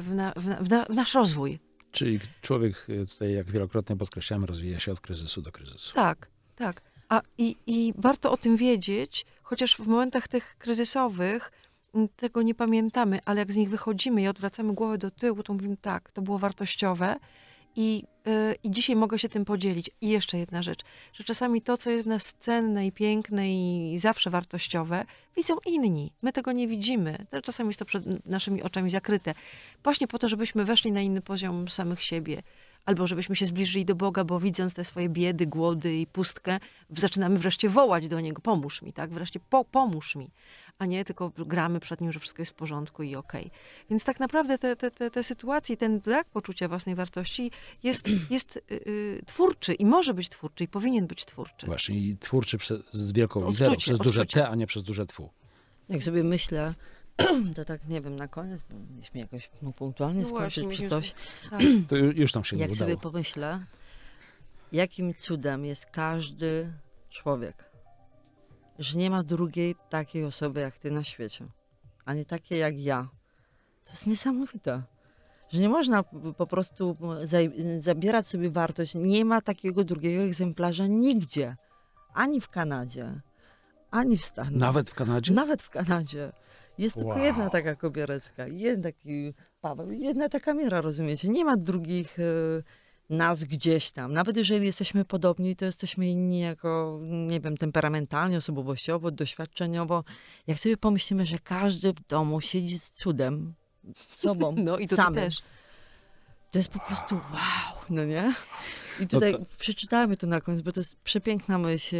w, na, w, na, w, na, w nasz rozwój.
Czyli człowiek e, tutaj, jak wielokrotnie podkreślamy, rozwija się od kryzysu do kryzysu.
Tak, tak. A i, i warto o tym wiedzieć, chociaż w momentach tych kryzysowych tego nie pamiętamy, ale jak z nich wychodzimy i odwracamy głowę do tyłu, to mówimy tak, to było wartościowe, i, yy, I dzisiaj mogę się tym podzielić. I jeszcze jedna rzecz, że czasami to, co jest w nas cenne i piękne i zawsze wartościowe, widzą inni. My tego nie widzimy. Czasami jest to przed naszymi oczami zakryte. Właśnie po to, żebyśmy weszli na inny poziom samych siebie. Albo żebyśmy się zbliżyli do Boga, bo widząc te swoje biedy, głody i pustkę, zaczynamy wreszcie wołać do Niego: pomóż mi, tak? Wreszcie po, pomóż mi a nie tylko gramy przed nim, że wszystko jest w porządku i okej. Okay. Więc tak naprawdę te, te, te, te sytuacje, ten brak poczucia własnej wartości jest, jest y, y, twórczy i może być twórczy i powinien być twórczy.
Właśnie i twórczy przez, z wielką odczucie, literą, przez duże T, a nie przez duże twu.
Jak sobie myślę, to tak nie wiem, na koniec, bo mieliśmy
jakoś
no, punktualnie no skończyć właśnie, czy coś. Tak. To już tam się Jak udało. sobie pomyślę, jakim cudem jest każdy człowiek że nie ma drugiej takiej osoby jak ty na świecie, ani takiej jak ja. To jest niesamowite, że nie można po prostu zabierać sobie wartość. Nie ma takiego drugiego egzemplarza nigdzie, ani w Kanadzie, ani w Stanach. Nawet w
Kanadzie? Nawet w
Kanadzie. Jest wow. tylko jedna taka kobierecka, jeden taki Paweł, jedna taka miara, rozumiecie? Nie ma drugich... E, nas gdzieś tam. Nawet jeżeli jesteśmy podobni, to jesteśmy inni jako, nie wiem, temperamentalnie, osobowościowo, doświadczeniowo. Jak sobie pomyślimy, że każdy w domu siedzi z cudem, sobą, no i samym. też. To jest po prostu wow, no nie? I no tutaj no to... przeczytajmy to na koniec, bo to jest przepiękna myśl.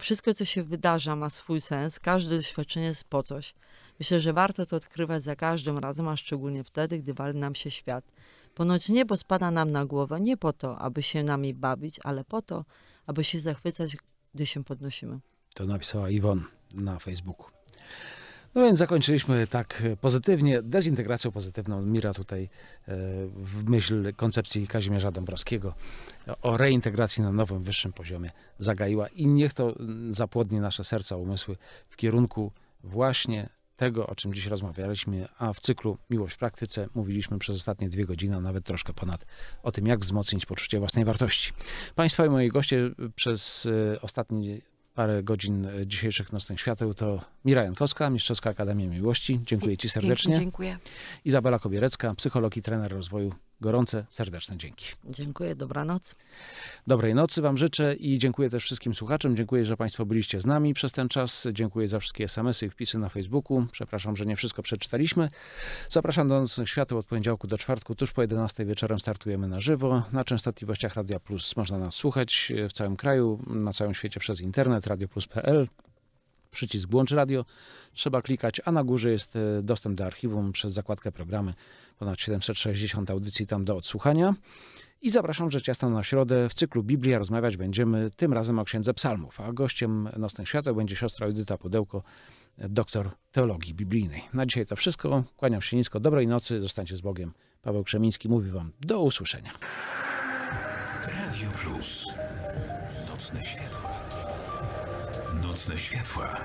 Wszystko, co się wydarza, ma swój sens. Każde doświadczenie jest po coś. Myślę, że warto to odkrywać za każdym razem, a szczególnie wtedy, gdy wali nam się świat. Ponoć niebo spada nam na głowę nie po to, aby się nami bawić, ale po to, aby się zachwycać, gdy się podnosimy.
To napisała Iwon na Facebooku. No więc zakończyliśmy tak pozytywnie, dezintegracją pozytywną Mira tutaj e, w myśl koncepcji Kazimierza Dąbrowskiego o reintegracji na nowym, wyższym poziomie zagaiła i niech to zapłodni nasze serca, umysły w kierunku właśnie tego, o czym dziś rozmawialiśmy, a w cyklu Miłość w praktyce mówiliśmy przez ostatnie dwie godziny, a nawet troszkę ponad, o tym, jak wzmocnić poczucie własnej wartości. Państwa i moi goście przez e, ostatnie parę godzin e, dzisiejszych Nocnych Świateł to Mira Jankowska, Mistrzowska Akademia Miłości. Dziękuję Ci serdecznie. Dziękuję. Izabela Kobierecka, psycholog i trener rozwoju Gorące, serdeczne dzięki.
Dziękuję, dobranoc.
Dobrej nocy Wam życzę i dziękuję też wszystkim słuchaczom. Dziękuję, że Państwo byliście z nami przez ten czas. Dziękuję za wszystkie SMSy i wpisy na Facebooku. Przepraszam, że nie wszystko przeczytaliśmy. Zapraszam do Nocnych Świateł od poniedziałku do czwartku. Tuż po 11 wieczorem startujemy na żywo. Na częstotliwościach Radia Plus można nas słuchać e, w całym kraju, na całym świecie przez internet, radioplus.pl przycisk włącz radio, trzeba klikać, a na górze jest e, dostęp do archiwum przez zakładkę programy. Ponad 760 audycji tam do odsłuchania. I zapraszam rzecz jasna na środę. W cyklu Biblia rozmawiać będziemy tym razem o Księdze Psalmów, a gościem Nocnych Świateł będzie siostra Edyta Pudełko, e, doktor teologii biblijnej. Na dzisiaj to wszystko. Kłaniam się nisko. Dobrej nocy. Zostańcie z Bogiem. Paweł Krzemiński mówi wam do usłyszenia. Radio Plus. Nocne Światło. Nocne światła.